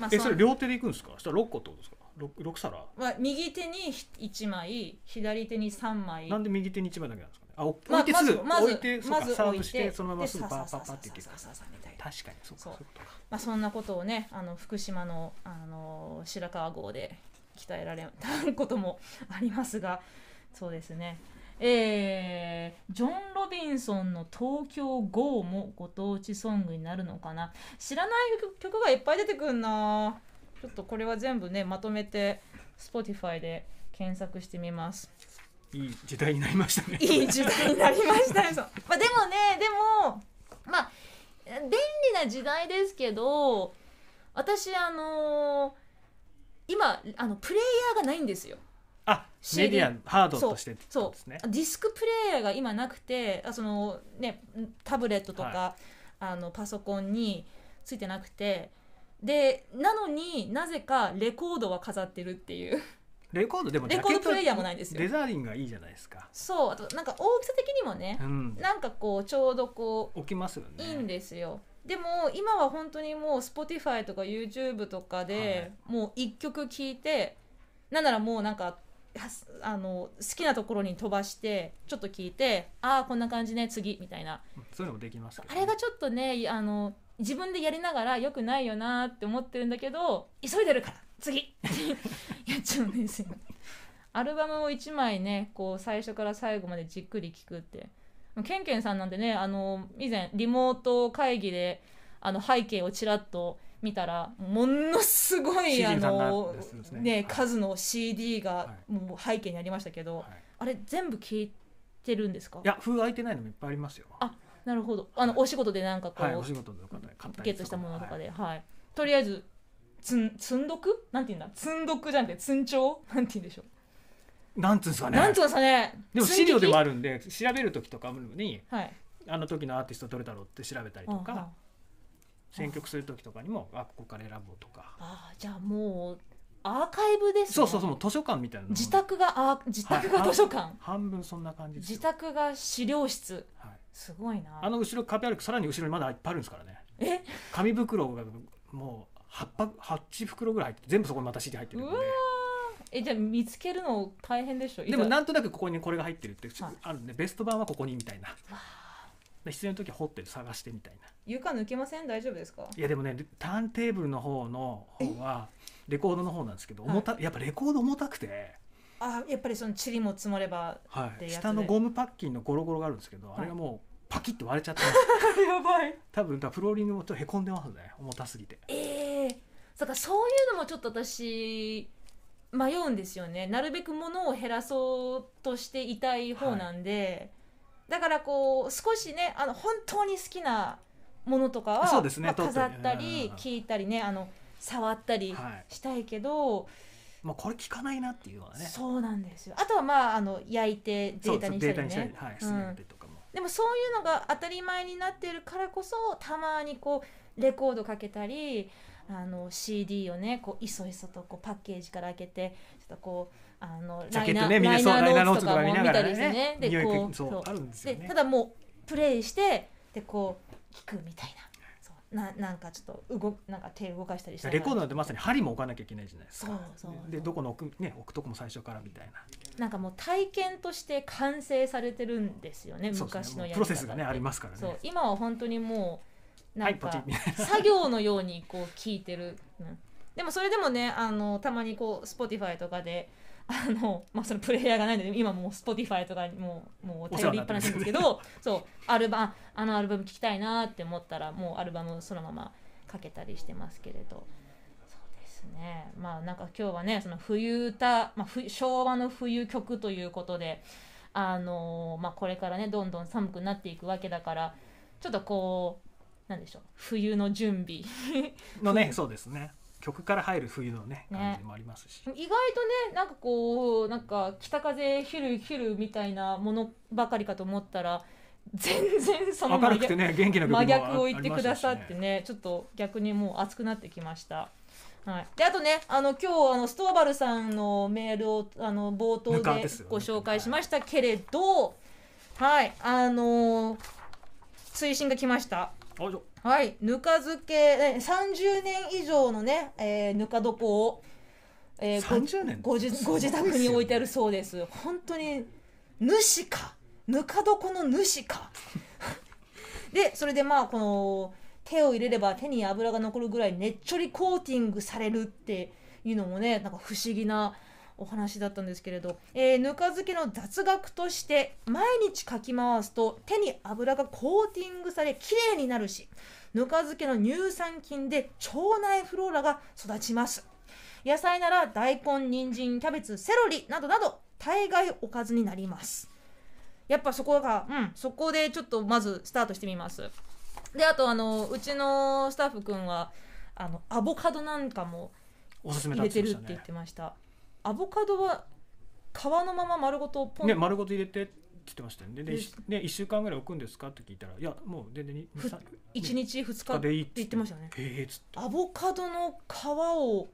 まあ、えそれ両手でいくんですかそしたら6個ってことですか 6, 6皿まあ、右手に1枚左手に3枚なんで右手に1枚だけなんですかねあ置いてすぐ、まず置いまず置いてしてそのまますぐパーパーパーっていける確かにそうかそうまあ、そんなことをねあの福島のあの白川郷で鍛えられたこともありますがそうですねえー、ジョン・ロビンソンの「東京 GO」もご当地ソングになるのかな知らない曲がいっぱい出てくんなちょっとこれは全部ねまとめて Spotify で検索してみますいい時代になりましたねいい時代になりましたよ まあでもねでもまあ便利な時代ですけど私あのー、今あのプレイヤーがないんですよあメディアハードとしてそう、ですね、ディスクプレイヤーが今なくてあその、ね、タブレットとか、はい、あのパソコンについてなくてでなのになぜかレコードは飾ってるっていう。レコードでもレコードプレイヤーもないんですよデザーリンがいいじゃないですかそうあとなんか大きさ的にもね、うん、なんかこうちょうどこう置きますよねいいんですよでも今は本当にもう Spotify とか YouTube とかで、もう1曲聴いてなんならもうなんかあの好きなところに飛ばしてちょっと聞いてああこんな感じね次みたいなそういうのもできます、ね、あれがちょっとねあの自分でやりながらよくないよなって思ってるんだけど急いでるから次やっちゃうんですよアルバムを1枚ねこう最初から最後までじっくり聴くってケンケンさんなんてねあの以前リモート会議であの背景をちらっと見たらものすごいあの、ね数の CD がもう背景にありましたけど、あれ全部聞いてるんですかいや封開いてないのもいっぱいありますよあなるほどあの、お仕事でなんかこう、お仕事とかでゲットしたものとかで、はいとりあえずつん積んどくなんていうんだ積んどくじゃなくて積ん帳 なんていうんでしょうなんつうんすかねなんつうんですかねでも資料でもあるんで調べる時とかに、はい、あの時のアーティスト取れたろうって調べたりとか、選曲する時とかにもあここから選ぼうとかあじゃあもうアーカイブです、ね、そうそうそう図書館みたいな自宅があ自宅が図書館、はい、半分そんな感じ自宅が資料室、はい、すごいなあの後ろ壁あるさらに後ろにまだいっぱいあるんですからねえ紙袋がもう 8, 8袋ぐらい入って全部そこにまた CD 入ってるんでえじゃあ見つけるの大変でしょでもなんとなくここにこれが入ってるって、はい、あるんでベスト版はここにみたいなわ必要な時は掘って探してみたいな床抜けません大丈夫ですかいやでもねターンテーブルの方の方はレコードの方なんですけど重た、はい、やっぱレコード重たくてあやっぱりその塵も積もればはい、下のゴムパッキンのゴロゴロがあるんですけど、はい、あれがもうパキッと割れちゃって やばい多分フローリングもちょっとへこんでますね重たすぎてええー、だからそういうのもちょっと私迷うんですよねなるべくものを減らそうとしていたい方なんで、はいだからこう少しねあの本当に好きなものとかは、ねまあ、飾ったり聞いたりねあの触ったりしたいけど、はい、まあ、これ聞かないなっていうのはねそうなんですよあとはまああの焼いてデータにしたりね。でもそういうのが当たり前になってるからこそたまにこうレコードかけたりあの CD をねこういそいそとこうパッケージから開けてちょっとこう。あのジャケットねみんなそうライナーノーツとか見ながらねでこうそうあるんですよ、ね、ただもうプレイしてでこう聞くみたいなななんかちょっと動なんか手動かしたりしてレコードなんてまさに針も置かなきゃいけないじゃないですかそうそうでどこの置く,、ね、置くとこも最初からみたいななんかもう体験として完成されてるんですよね、昔のやり方プロセスがねありますからね今は本当にもうなんか、はい、作業のようにこう聞いてる、うん、でもそれでもねあのたまにこう Spotify とかであの、まあ、そのプレイヤーがないので、今もう Spotify とかにもう、もう頼りっぱなしですけど、そう、アルバム、あのアルバム聴きたいなって思ったら、もうアルバムそのままかけたりしてますけれど。そうですね。まあ、なんか今日はね、その冬歌、まあ、昭和の冬曲ということで、あのまあ、これからね、どんどん寒くなっていくわけだから、ちょっとこう、なんでしょう、冬の準備のね、そうですね。曲から入る冬のね感じもありますし、ね、意外とねなんかこうなんか北風ヒュルヒュルみたいなものばかりかと思ったら全然その真逆,、ね、元気な真逆を言ってくださってね、ね、ちょっと逆にもう熱くなってきました。はい、であとねあの今日あのストーバルさんのメールをあの冒頭でご紹介しましたけれど、はい、あのー、推進が来ました。はい、ぬか漬け、30年以上のね、えー、ぬか床を、えー、30年ご自ご自宅に置いてあるそうです。です本当に、主か、ぬか床の主か。で、それでまあ、この、手を入れれば手に油が残るぐらいねっちょりコーティングされるっていうのもね、なんか不思議なお話だったんですけれど、えー、ぬか漬けの雑学として毎日かき回すと手に油がコーティングされきれいになるしぬか漬けの乳酸菌で腸内フローラが育ちます野菜なら大根人参キャベツセロリなどなど大概おかずになりますやっぱそこがうんそこでちょっとまずスタートしてみますであとあのうちのスタッフくんはあのアボカドなんかも入れてるって言ってました、ね、アボカドは皮のまま丸ごとポンね丸ごと入れてって言ってましたよねででで1週間ぐらい置くんですかって聞いたらいやもう全然に1日2日でいいって言ってましたねええっつってアボカドの皮を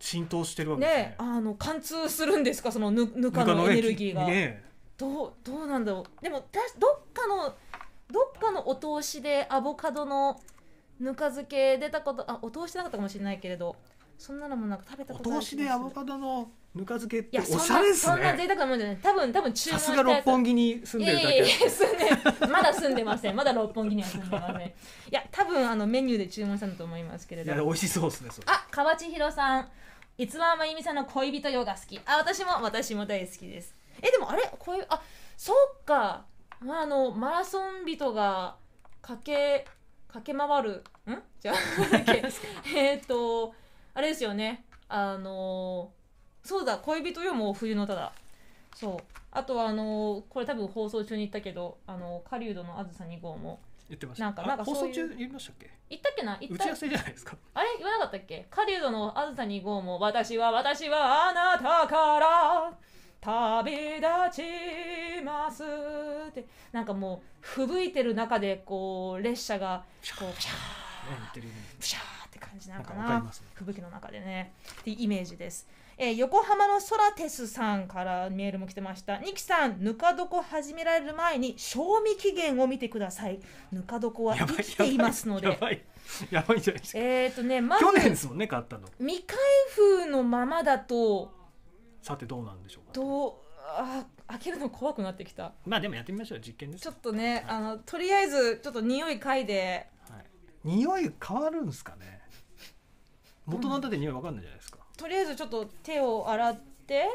浸透してるわけですねねあの貫通するんですかそのぬぬかのエネルギーが、ね、どうどうなんだろうでもだどっかのどっかのお通しでアボカドのぬか漬け出たことあお通しなかったかもしれないけれどそんなのもなんか食べたことお通しでアボカドのぬか漬けっておしゃれっすねそんな贅沢なもんじゃない多分多分中文さすが六本木に住んでるだけいやいやいや住んでまだ住んでませんまだ六本木には住んでませんいや多分あのメニューで注文したんだと思いますけれどいや美味しそうですねそあ河内弘さんいつままゆみさんの恋人用が好きあ私も私も大好きですえでもあれこういうあそっか、まあ、あのマラソン人が駆け駆け回るんじゃあ えっとあれですよねあのーそうだ恋人よも冬の歌だそうあとはあのーこれ多分放送中に言ったけどあのー狩人のあずさ2号も言ってましたなんかなんか放そう送中言いましたっけ言ったっけな言打ち合たわせじゃないですかあれ言わなかったっけ狩人のあずさ2号も私は私はあなたから旅立ちますってなんかもう吹雪いてる中でこう列車がこうプシャーね言ってるよプシャーって感じななんかな吹雪の中でねってイメージですえー、横浜のソラテスさんからメールも来てました。ニキさん、ぬか床始められる前に賞味期限を見てください。ぬか床は生きていますので。やばいやばいじゃないですか。えっ、とね、まず去年ね、買ったの。未開封のままだと。さて、どうなんでしょうか、どう、あ、開けるの怖くなってきた。まあ、でもやってみましょう、実験です。ちょっとね、あの、とりあえず、ちょっと匂い嗅いで。はい。匂い変わるんですかね。元のだって匂いわかんないじゃないですか。とりあえずちょっと手を洗って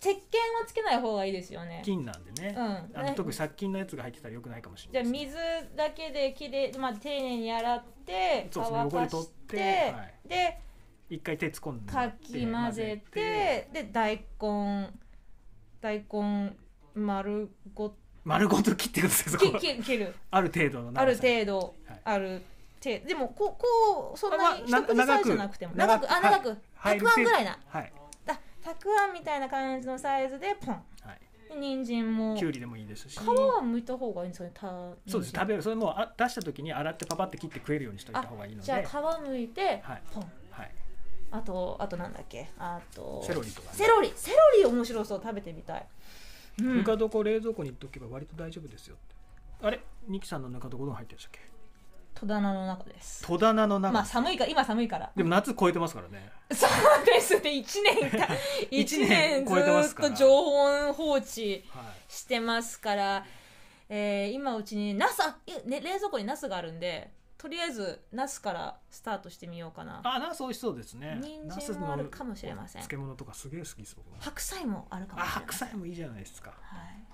石鹸はつけない方がいいですよね菌なんでね、うん、あの特に殺菌のやつが入ってたらよくないかもしれない、ね、じゃあ水だけできれ、まあ、丁寧に洗って乾かして、取って、はい、で一回手突っ込んでかき混ぜてで大根大根丸ご丸ごと切ってくださいそこ切るある程度のある程度、はい、あるせでもここうそんなに一口サイズじゃなくても長くあ長くたくあんぐらいな、はい、あたくあんみたいな感じのサイズでポン、はい、人参もきゅうりでもいいですし皮は剥いた方がいいんですよねたそうです食べるそれもあ出した時に洗ってパパって切って食えるようにしておいた方がいいのでじゃあ皮剥いて、はい、ポン、はい、あとあとなんだっけあとセロリとか、ね、セロリセロリ面白そう食べてみたい、うん、ぬか床冷蔵庫にいっとけば割と大丈夫ですよあれニキさんのぬか床どん入ってましたっけ戸棚の中です戸棚の中、まあ寒いか今寒いからでも夏超えてますからねそうですね1年 か一年ずっと常温放置してますから、はい、えー、今うちにナスあ、ね、冷蔵庫にナスがあるんでとりあえずナスからスタートしてみようかなあナス美味しそうですね人参もあるかもしれません漬物とかすげえ好きそう白菜もあるかもしれない白菜もいいじゃないですかはい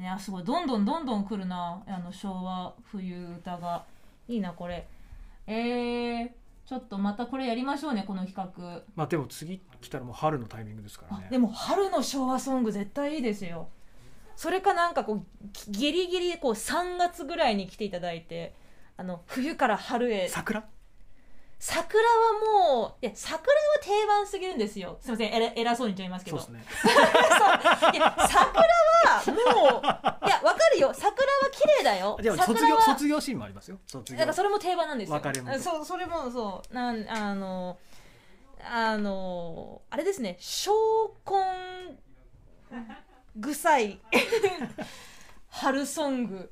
ね、あすごいどんどんどんどん来るなあの昭和冬歌がいいなこれえー、ちょっとまたこれやりましょうねこの企画まあでも次来たらもう春のタイミングですからねでも春の昭和ソング絶対いいですよそれかなんかこうギリギリこう3月ぐらいに来ていただいてあの冬から春へ桜桜はもういや桜は定番すぎるんですよすいませんえら偉そうに言っちゃいますけどそう、ね、いや桜はもういやわかるよ桜は綺麗だよでも卒業卒業シーンもありますよ卒業だからそれも定番なんですよ別れそうそれもそうなんあのあのあれですね小婚ぐさい 春ソング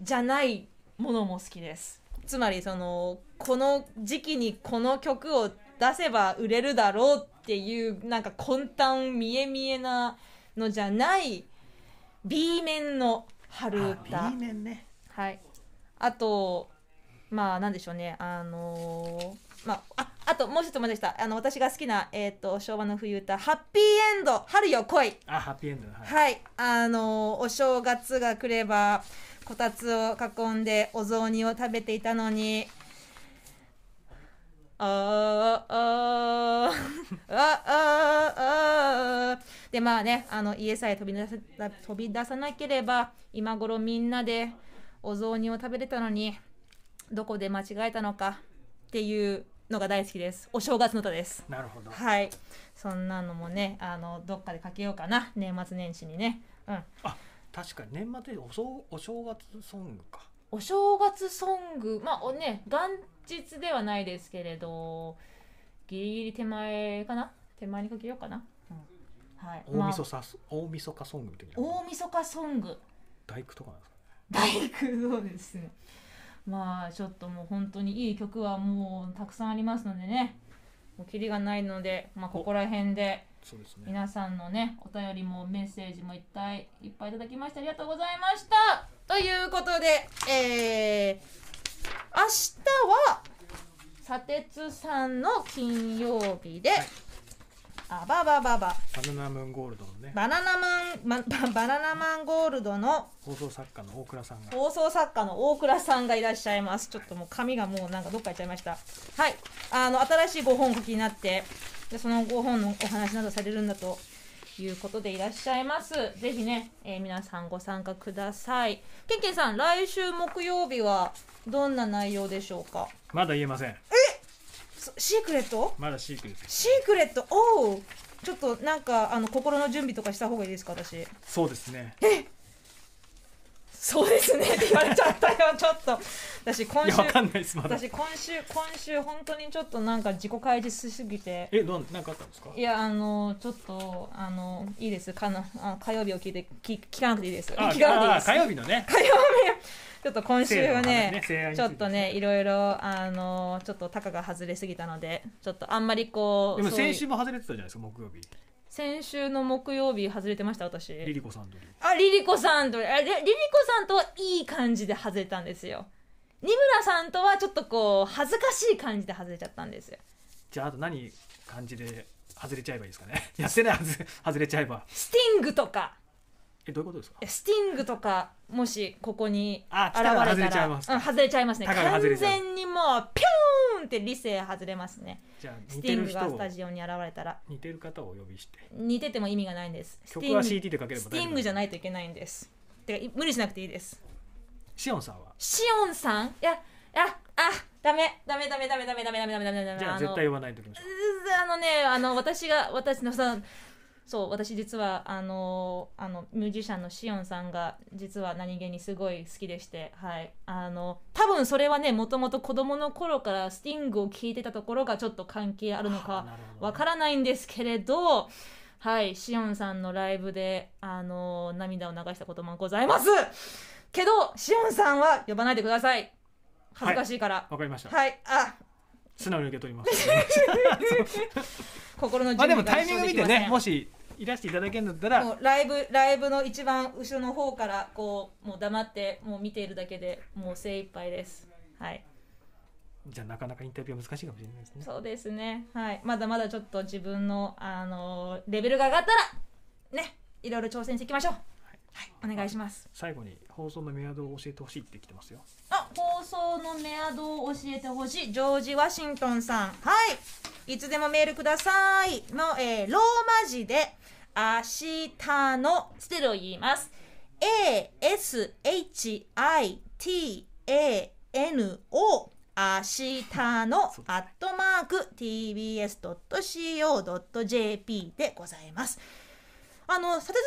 じゃないものも好きですつまりそのこの時期にこの曲を出せば売れるだろうっていうなんか混沌見え見えなのじゃない B 面の春歌。B 面ね、はい、あとまあなんでしょうねあのー、まあああともう一つ思でしたあの私が好きな、えーと、と昭和の冬歌「ハッピーエンド春よ来い」あハッピーエンド、はい、はい、あのー、お正月が来ればこたつを囲んでお雑煮を食べていたのにあああああでまあねあの家さえ飛び出さ飛び出さなければ今頃みんなでお雑煮を食べれたのにどこで間違えたのかっていうのが大好きですお正月の歌ですなるほどはいそんなのもねあのどっかでかけようかな年末年始にねうんあ確かに年末でおそお正月ソングかお正月ソングまあね元日ではないですけれどギリギリ手前かな手前にかけようかな、うんはい大晦日、まあ、大晦日ソングみたいな大晦日ソング大工とかなんですか、大工そうですねまあちょっともう本当にいい曲はもうたくさんありますのでねもうキリがないので、まあ、ここら辺でね皆さんのねお便りもメッセージもいっぱいいっぱいいただきましてありがとうございましたということで、えー、明日は砂鉄さんの金曜日で、はい、あばばばばバナナムーンゴールドのねバナナムーンババナナマンゴールドの 放送作家の大倉さんが放送作家の大倉さんがいらっしゃいますちょっともう紙がもうなんかどっか行っちゃいましたはいあの新しいご本書きになってでそのご本のお話などされるんだということでいらっしゃいます。ぜひね、えー、皆さんご参加ください。けんけんさん、来週木曜日はどんな内容でしょうかまだ言えません。えシークレットまだシークレット。シークレットおおちょっとなんかあの心の準備とかした方がいいですか私そうですねえそうですねって言われちゃったよちょっと私今週私今週今週本当にちょっとなんか自己開示しすぎてえどなんかあったんですかいやあのちょっとあのいいですかなあ火曜日を聞いてき聞かなくていいです火曜日のね火曜日ちょっと今週はね、ね、ちょっとねいろいろあのちょっとタカが外れすぎたのでちょっとあんまりこうでも先週も外れてたじゃないですか木曜日先週の木曜日外れてました私リリコさんとあリリコさんとあリリコさんとはいい感じで外れたんですよ二村さんとはちょっとこう恥ずかしい感じで外れちゃったんですよじゃああと何感じで外れちゃえばいいですかね やってないはず外れちゃえばスティングとかえどういうことですかスティングとかもしここに現れたら外れちゃいます、うん、外れちゃいますね完全にもうピューンって理性外れますねじゃスティングがスタジオに現れたら似てる方をお呼びして似てても意味がないんです曲は CD で書ければスティングじゃないといけないんですて無理しなくていいですシオンさんはシオンさんいやあやあダメダメダメダメダメダメダメダメダメダメじゃあ絶対言わないときましょうあのねあの私が私のそのそう私実はあのあのミュージシャンのしおんさんが実は何気にすごい好きでしてはいあの多分それはねもともと子どもの頃からスティングを聞いてたところがちょっと関係あるのかわからないんですけれどはいしおんさんのライブであの涙を流したこともございますけどしおんさんは呼ばないでください恥ずかしいからわ、はい、かりましたはいあ素直に受け取ります 心の準備がでもタイミング見てねもしいらしていただけるんだったらライブライブの一番後ろの方からこうもう黙ってもう見ているだけでもう精一杯ですはいじゃなかなかインタビューは難しいかもしれないですねそうですねはいまだまだちょっと自分のあのー、レベルが上がったらねいろいろ挑戦していきましょうはい、お願いします。最後に放送のメアドを教えてほしいって来てますよ。あ、放送のメアドを教えてほしいジョージワシントンさん。はい、いつでもメールくださいの、えー、ローマ字で。明日のステルを言います。A, S, H, I, T, A, N, O 明日のアットマーク tbs.co.jp でございます。あの、佐哲さ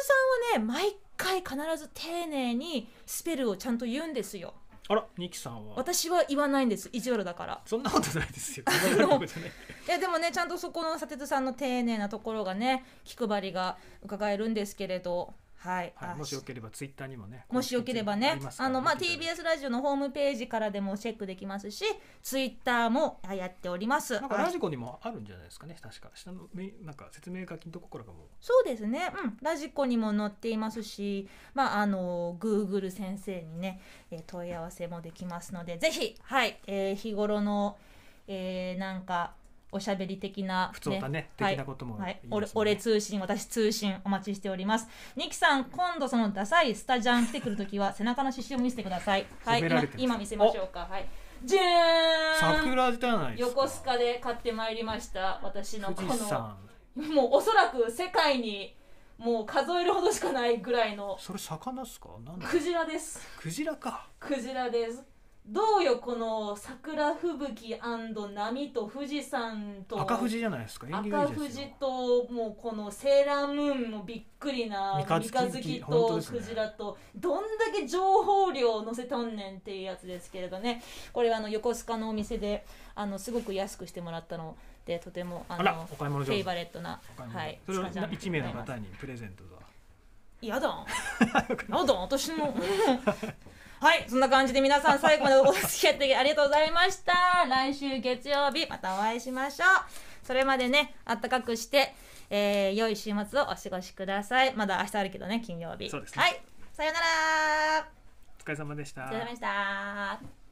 んはね、毎回必ず丁寧にスペルをちゃんと言うんですよ。あらニキさんは私は言わないんです意地悪だからそんなことないですよ いやでもねちゃんとそこの佐哲さんの丁寧なところがね気配りが伺えるんですけれどはい、はい、もしよければツイッターにもねもしよければねあの、まあ、TBS ラジオのホームページからでもチェックできますしツイッターもやっておりますなんかラジコにもあるんじゃないですかね、確か下のめなんか説明書きのところからもそうですね、うん、ラジコにも載っていますし、まあ、あの Google 先生にねえ問い合わせもできますのでぜひ、はいえー、日頃の、えー、なんかおしゃべり的な、ね、普通だね、はい、的なことも、ね、はい、俺俺通信私通信お待ちしておりますニキさん今度そのダサいスタジャン来てくるときは背中の刺繍を見せてくださいはい今今見せましょうかはいじゃーん桜じゃない横須賀で買ってまいりました私のこのもうおそらく世界にもう数えるほどしかないぐらいのそれ魚ですかクジラですクジラかクジラですどうよこの桜吹雪波と富士山と赤富士じゃないですか赤富士ともうこのセーラームーンもびっくりな三日月とクジラと、どんだけ情報量を載せとんねんっていうやつですけれどねこれはあの横須賀のお店であのすごく安くしてもらったのでとてもあのフェイバレットなはいそれを1名の方にプレゼントだ嫌だ嫌 だ私のはいそんな感じで皆さん最後までお付き合いありがとうございました来週月曜日またお会いしましょうそれまでねあったかくして、えー、良い週末をお過ごしくださいまだ明日あるけどね金曜日、ね、はいさよならお疲れ様でしたお疲れ様でした